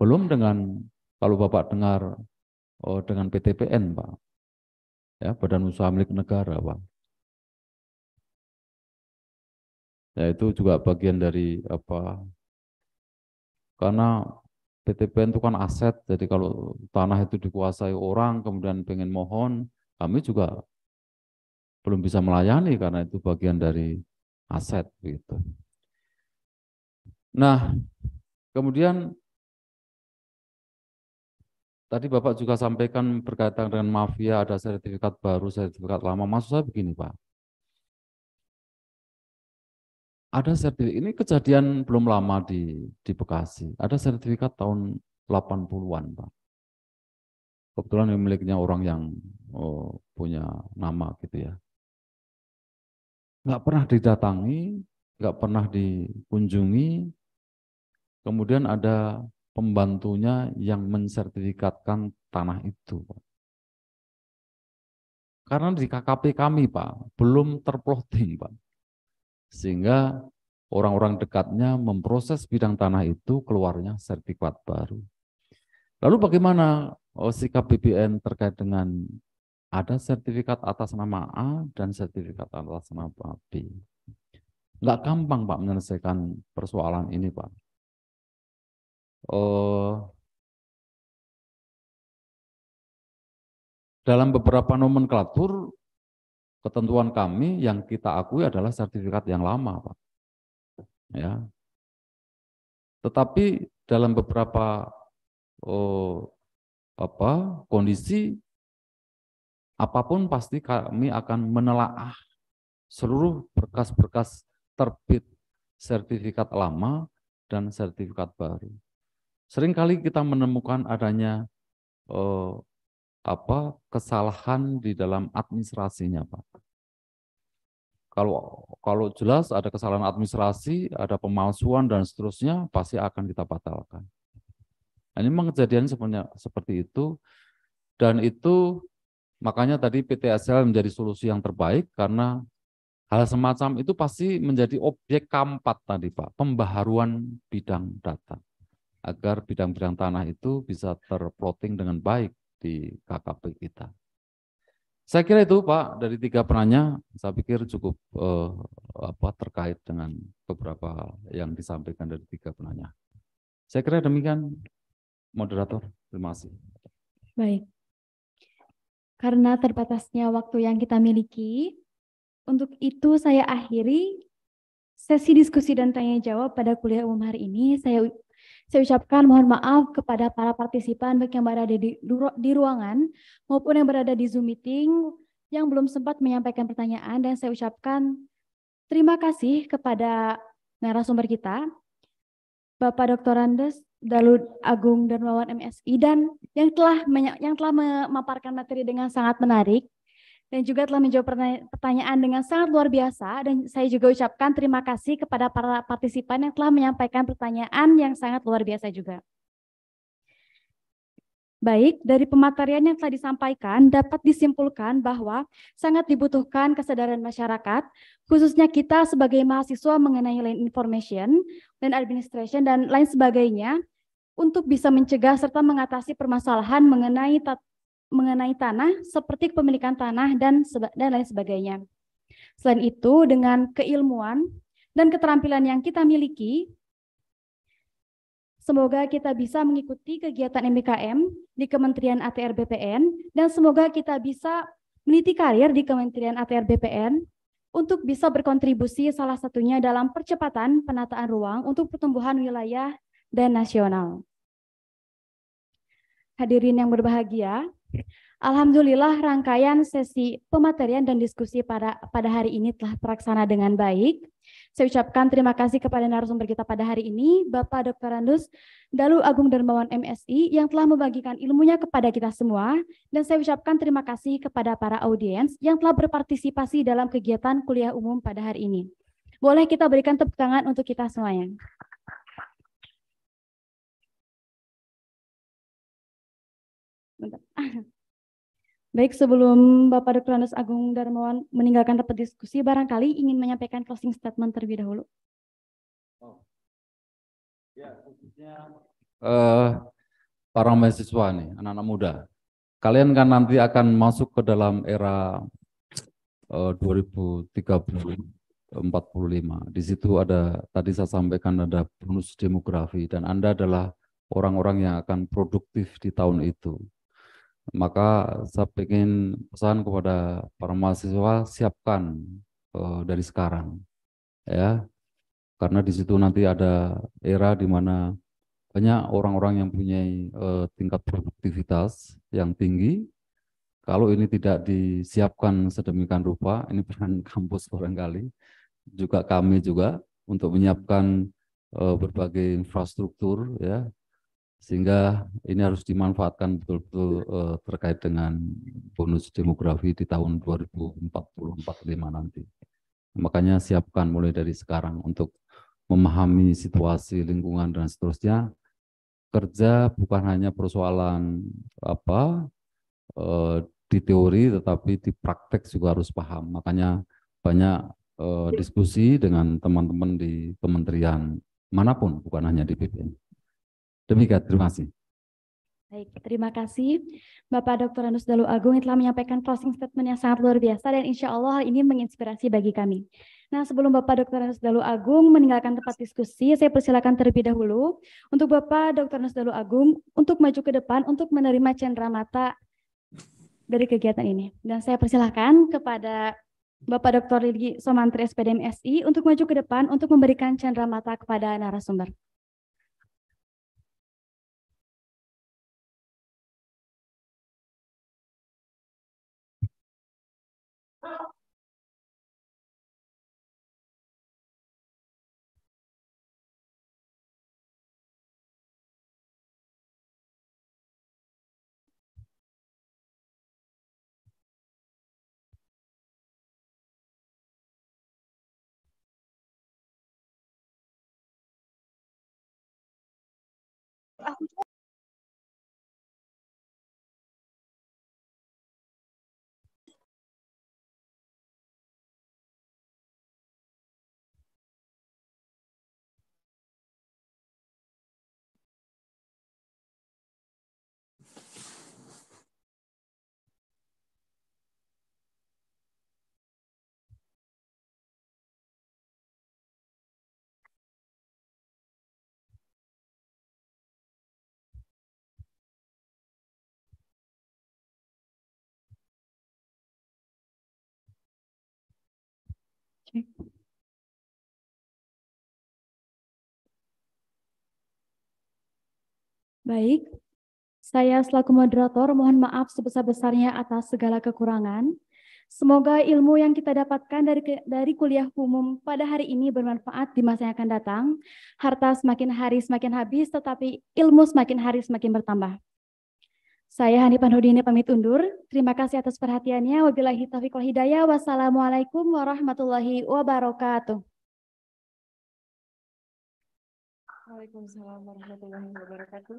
Belum dengan kalau Bapak dengar oh, dengan PTPN, Pak. Ya, Badan Usaha Milik Negara, Pak. Ya, itu juga bagian dari apa? Karena PTPN itu kan aset, jadi kalau tanah itu dikuasai orang kemudian pengen mohon, kami juga belum bisa melayani karena itu bagian dari aset gitu. Nah, kemudian tadi Bapak juga sampaikan berkaitan dengan mafia ada sertifikat baru, sertifikat lama. Maksud saya begini, Pak ada sertifikat ini kejadian belum lama di di Bekasi. Ada sertifikat tahun 80-an, Pak. Kebetulan miliknya orang yang oh, punya nama gitu ya. Nggak pernah didatangi, nggak pernah dikunjungi. Kemudian ada pembantunya yang mensertifikatkan tanah itu, Pak. Karena di KKP kami, Pak, belum terploting, Pak sehingga orang-orang dekatnya memproses bidang tanah itu keluarnya sertifikat baru. Lalu bagaimana oh, sikap BPN terkait dengan ada sertifikat atas nama A dan sertifikat atas nama B? Enggak gampang Pak menyelesaikan persoalan ini Pak. Uh, dalam beberapa nomenklatur ketentuan kami yang kita akui adalah sertifikat yang lama, Pak. Ya. Tetapi dalam beberapa oh, apa kondisi apapun pasti kami akan menelaah seluruh berkas-berkas terbit sertifikat lama dan sertifikat baru. Seringkali kita menemukan adanya eh, apa kesalahan di dalam administrasinya, Pak. Kalau kalau jelas ada kesalahan administrasi, ada pemalsuan dan seterusnya, pasti akan kita batalkan. Nah, ini memang kejadian sebenarnya seperti itu dan itu makanya tadi pt sl menjadi solusi yang terbaik karena hal semacam itu pasti menjadi objek keempat tadi Pak, pembaharuan bidang data agar bidang-bidang tanah itu bisa terplotting dengan baik di KKP kita. Saya kira itu Pak dari tiga penanya, saya pikir cukup eh, apa terkait dengan beberapa yang disampaikan dari tiga penanya. Saya kira demikian, moderator. Terima kasih. Baik. Karena terbatasnya waktu yang kita miliki, untuk itu saya akhiri sesi diskusi dan tanya jawab pada kuliah umum hari ini. Saya saya ucapkan mohon maaf kepada para partisipan baik yang berada di, di ruangan maupun yang berada di Zoom meeting yang belum sempat menyampaikan pertanyaan dan saya ucapkan terima kasih kepada narasumber kita Bapak Dr. Andes Dalud Agung Darmawan MSI dan yang telah yang telah memaparkan materi dengan sangat menarik dan juga telah menjawab pertanyaan dengan sangat luar biasa. Dan saya juga ucapkan terima kasih kepada para partisipan yang telah menyampaikan pertanyaan yang sangat luar biasa juga. Baik, dari pematerian yang telah disampaikan dapat disimpulkan bahwa sangat dibutuhkan kesadaran masyarakat, khususnya kita sebagai mahasiswa mengenai lain information, land administration, dan lain sebagainya, untuk bisa mencegah serta mengatasi permasalahan mengenai mengenai tanah seperti kepemilikan tanah dan dan lain sebagainya. Selain itu, dengan keilmuan dan keterampilan yang kita miliki, semoga kita bisa mengikuti kegiatan MBKM di Kementerian ATR BPN dan semoga kita bisa meniti karir di Kementerian ATR BPN untuk bisa berkontribusi salah satunya dalam percepatan penataan ruang untuk pertumbuhan wilayah dan nasional. Hadirin yang berbahagia, Alhamdulillah rangkaian sesi pematerian dan diskusi pada pada hari ini telah terlaksana dengan baik. Saya ucapkan terima kasih kepada narasumber kita pada hari ini, Bapak Dr. Randus Dalu Agung Dermawan MSI yang telah membagikan ilmunya kepada kita semua dan saya ucapkan terima kasih kepada para audiens yang telah berpartisipasi dalam kegiatan kuliah umum pada hari ini. Boleh kita berikan tepuk tangan untuk kita semuanya. bentar. (laughs) Baik, sebelum Bapak Dr. Andes Agung Darmawan meninggalkan tempat diskusi, barangkali ingin menyampaikan closing statement terlebih dahulu. Oh. Ya, uh, para mahasiswa nih, anak-anak muda. Kalian kan nanti akan masuk ke dalam era eh, uh, 2030 Di situ ada tadi saya sampaikan ada bonus demografi dan Anda adalah orang-orang yang akan produktif di tahun itu. Maka saya ingin pesan kepada para mahasiswa siapkan uh, dari sekarang, ya, karena di situ nanti ada era di mana banyak orang-orang yang punya uh, eh, tingkat produktivitas yang tinggi. Kalau ini tidak disiapkan sedemikian rupa, ini peran (laughs) kampus barangkali, juga kami juga untuk menyiapkan uh, berbagai infrastruktur ya sehingga ini harus dimanfaatkan betul-betul uh, terkait dengan bonus demografi di tahun 2045 nanti. Makanya siapkan mulai dari sekarang untuk memahami situasi lingkungan dan seterusnya. Kerja bukan hanya persoalan apa eh, di teori, tetapi di praktek juga harus paham. Makanya banyak eh, diskusi dengan teman-teman di kementerian manapun, bukan hanya di BPN. Demikian, terima kasih. Baik, terima kasih Bapak Dr. Anus Dalu Agung yang telah menyampaikan closing statement yang sangat luar biasa dan insya Allah ini menginspirasi bagi kami. Nah, sebelum Bapak Dr. Anus Dalu Agung meninggalkan tempat diskusi, saya persilakan terlebih dahulu untuk Bapak Dr. Anus Dalu Agung untuk maju ke depan untuk menerima cendera mata dari kegiatan ini. Dan saya persilakan kepada Bapak Dr. Lili Somantri SPDMSI untuk maju ke depan untuk memberikan cendera mata kepada narasumber. Baik, saya selaku moderator mohon maaf sebesar-besarnya atas segala kekurangan. Semoga ilmu yang kita dapatkan dari dari kuliah umum pada hari ini bermanfaat di masa yang akan datang. Harta semakin hari semakin habis, tetapi ilmu semakin hari semakin bertambah. Saya Hani Panhudini pamit undur. Terima kasih atas perhatiannya. Wabillahi taufiq wal hidayah. Wassalamualaikum warahmatullahi wabarakatuh. Waalaikumsalam warahmatullahi wabarakatuh.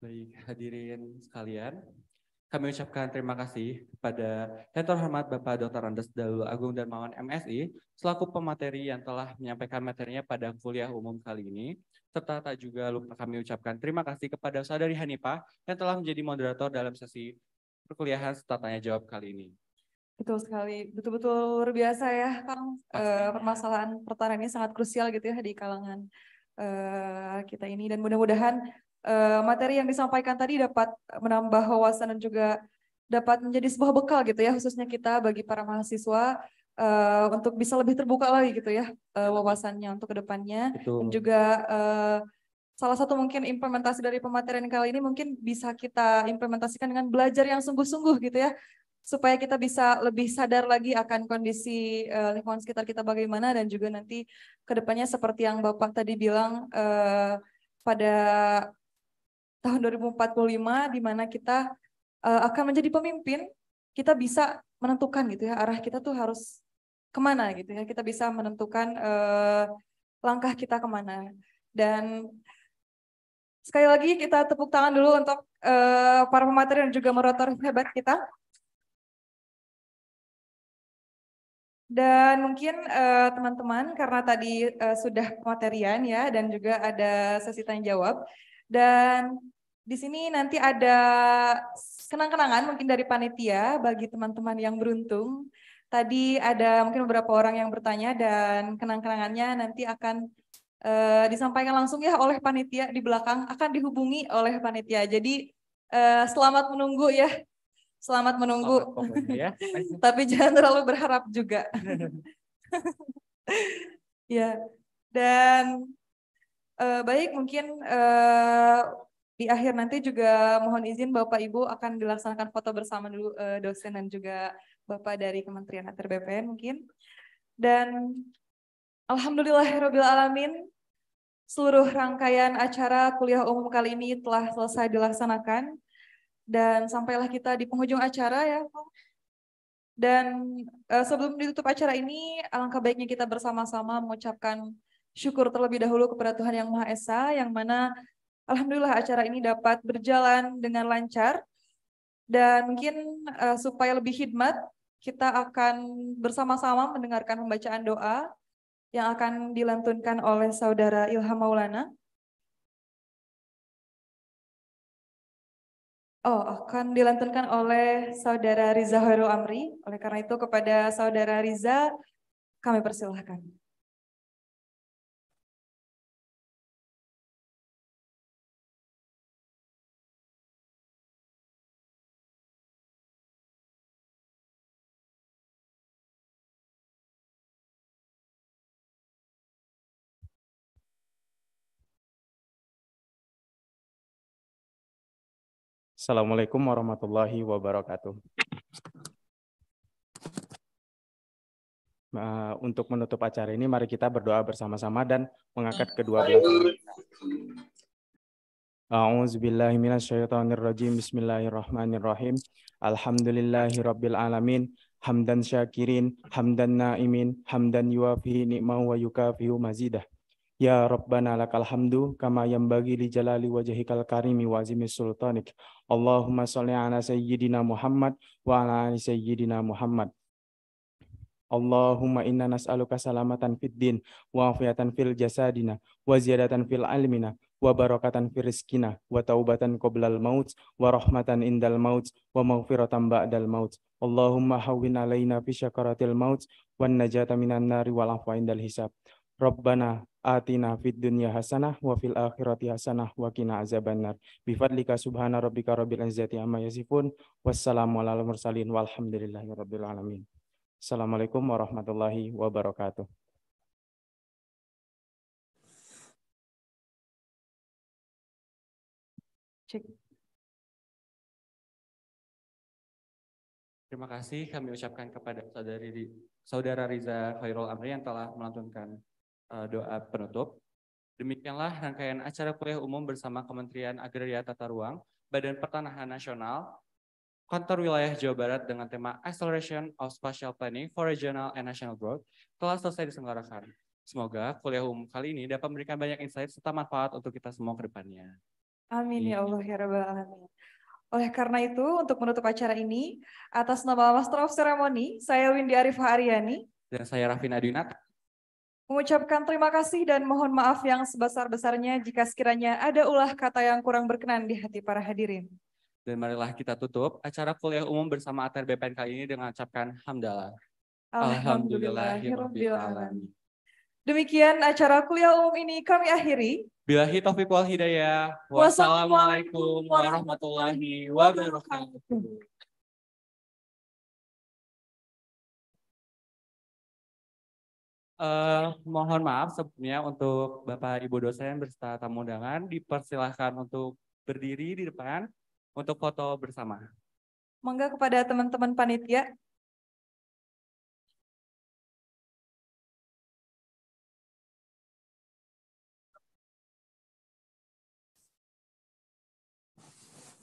Baik, hadirin sekalian, kami ucapkan terima kasih kepada Yang Terhormat Bapak Dr. Andes Dalul Agung dan Mawan MSI selaku pemateri yang telah menyampaikan materinya pada kuliah umum kali ini. Serta tak juga lupa kami ucapkan terima kasih kepada saudari Hanipa yang telah menjadi moderator dalam sesi perkuliahan serta tanya jawab kali ini. Betul sekali, betul-betul luar biasa ya Kang. E, permasalahan pertanian ini sangat krusial gitu ya di kalangan e, kita ini dan mudah-mudahan Eh, materi yang disampaikan tadi dapat menambah wawasan dan juga dapat menjadi sebuah bekal gitu ya khususnya kita bagi para mahasiswa uh, untuk bisa lebih terbuka lagi gitu ya uh, wawasannya untuk kedepannya Betul. dan juga uh, salah satu mungkin implementasi dari pematerian kali ini mungkin bisa kita implementasikan dengan belajar yang sungguh-sungguh gitu ya supaya kita bisa lebih sadar lagi akan kondisi uh, lingkungan sekitar kita bagaimana dan juga nanti kedepannya seperti yang bapak tadi bilang uh, pada tahun 2045 di mana kita uh, akan menjadi pemimpin, kita bisa menentukan gitu ya arah kita tuh harus kemana gitu ya. Kita bisa menentukan uh, langkah kita kemana. Dan sekali lagi kita tepuk tangan dulu untuk uh, para pemateri dan juga moderator hebat kita. Dan mungkin teman-teman uh, karena tadi uh, sudah pematerian ya dan juga ada sesi tanya jawab. Dan di sini nanti ada kenang-kenangan mungkin dari panitia bagi teman-teman yang beruntung. Tadi ada mungkin beberapa orang yang bertanya dan kenang-kenangannya nanti akan uh, disampaikan langsung ya oleh panitia di belakang akan dihubungi oleh panitia. Jadi uh, selamat menunggu ya. Selamat menunggu. Selamat ya. (laughs) Tapi jangan terlalu berharap juga. (laughs) (laughs) ya. Dan Uh, baik, mungkin uh, di akhir nanti juga mohon izin Bapak Ibu akan dilaksanakan foto bersama dulu uh, dosen dan juga Bapak dari Kementerian Atr BPN mungkin. Dan alamin seluruh rangkaian acara kuliah umum kali ini telah selesai dilaksanakan. Dan sampailah kita di penghujung acara ya. Dan uh, sebelum ditutup acara ini, alangkah baiknya kita bersama-sama mengucapkan syukur terlebih dahulu kepada Tuhan Yang Maha Esa, yang mana Alhamdulillah acara ini dapat berjalan dengan lancar. Dan mungkin uh, supaya lebih hikmat, kita akan bersama-sama mendengarkan pembacaan doa yang akan dilantunkan oleh Saudara Ilham Maulana. Oh, akan dilantunkan oleh Saudara Riza Hoirul Amri. Oleh karena itu, kepada Saudara Riza, kami persilahkan. Assalamualaikum warahmatullahi wabarakatuh. Nah, untuk menutup acara ini, mari kita berdoa bersama-sama dan mengangkat kedua belah A'udzubillahiminasyaitonirrajim. Bismillahirrahmanirrahim. Alhamdulillahirrabbilalamin. Hamdan syakirin, hamdan naimin, hamdan yuafi Nima wa yukafihu mazidah. Ya Rabbana lakal hamdu kama bagi li jalali wajahikal karimi wa azimi sultanik. Allahumma salli ala sayyidina Muhammad wa ala ali sayyidina Muhammad. Allahumma inna nas'aluka salamatan fid din wa afiatan fil jasadina wa ziyadatan fil almina wa barakatan fil rizkina wa taubatan qoblal maut wa rahmatan indal maut wa maghfiratan ba'dal maut. Allahumma hawin alaina fi syakaratil maut wa najata minan nari wal afwa indal hisab. Rabbana Atina fid dunya hasanah wa fil akhirati hasanah wa qina azabannar. Bi fadlika subhana rabbika rabbil izzati amma yasifun. Wassalamu alal mursalin walhamdulillahi rabbil alamin. Assalamualaikum warahmatullahi wabarakatuh. Cek. Terima kasih kami ucapkan kepada saudari saudara Riza Khairul Amri yang telah melantunkan Eh, doa penutup. Demikianlah rangkaian acara kuliah umum bersama Kementerian Agraria Tata Ruang, Badan Pertanahan Nasional, Kantor Wilayah Jawa Barat dengan tema Acceleration of Spatial Planning for Regional and National Growth telah selesai diselenggarakan. Semoga kuliah umum kali ini dapat memberikan banyak insight serta manfaat untuk kita semua ke depannya. Amin ya Allah ya Rabbal Alamin. Oleh karena itu, untuk menutup acara ini, atas nama Master of Ceremony, saya Windy Arifah Haryani. Dan saya Raffi Adinat Mengucapkan terima kasih dan mohon maaf yang sebesar-besarnya jika sekiranya ada ulah kata yang kurang berkenan di hati para hadirin. Dan marilah kita tutup acara kuliah umum bersama ATR BPN kali ini dengan ucapkan hamdalah. Alhamdulillahirrahmanirrahim. Demikian acara kuliah umum ini kami akhiri. Bilahi taufiq wal hidayah. Wassalamualaikum warahmatullahi wabarakatuh. Uh, mohon maaf sebelumnya untuk Bapak Ibu dosen berserta tamu undangan dipersilahkan untuk berdiri di depan untuk foto bersama. Monggo kepada teman-teman panitia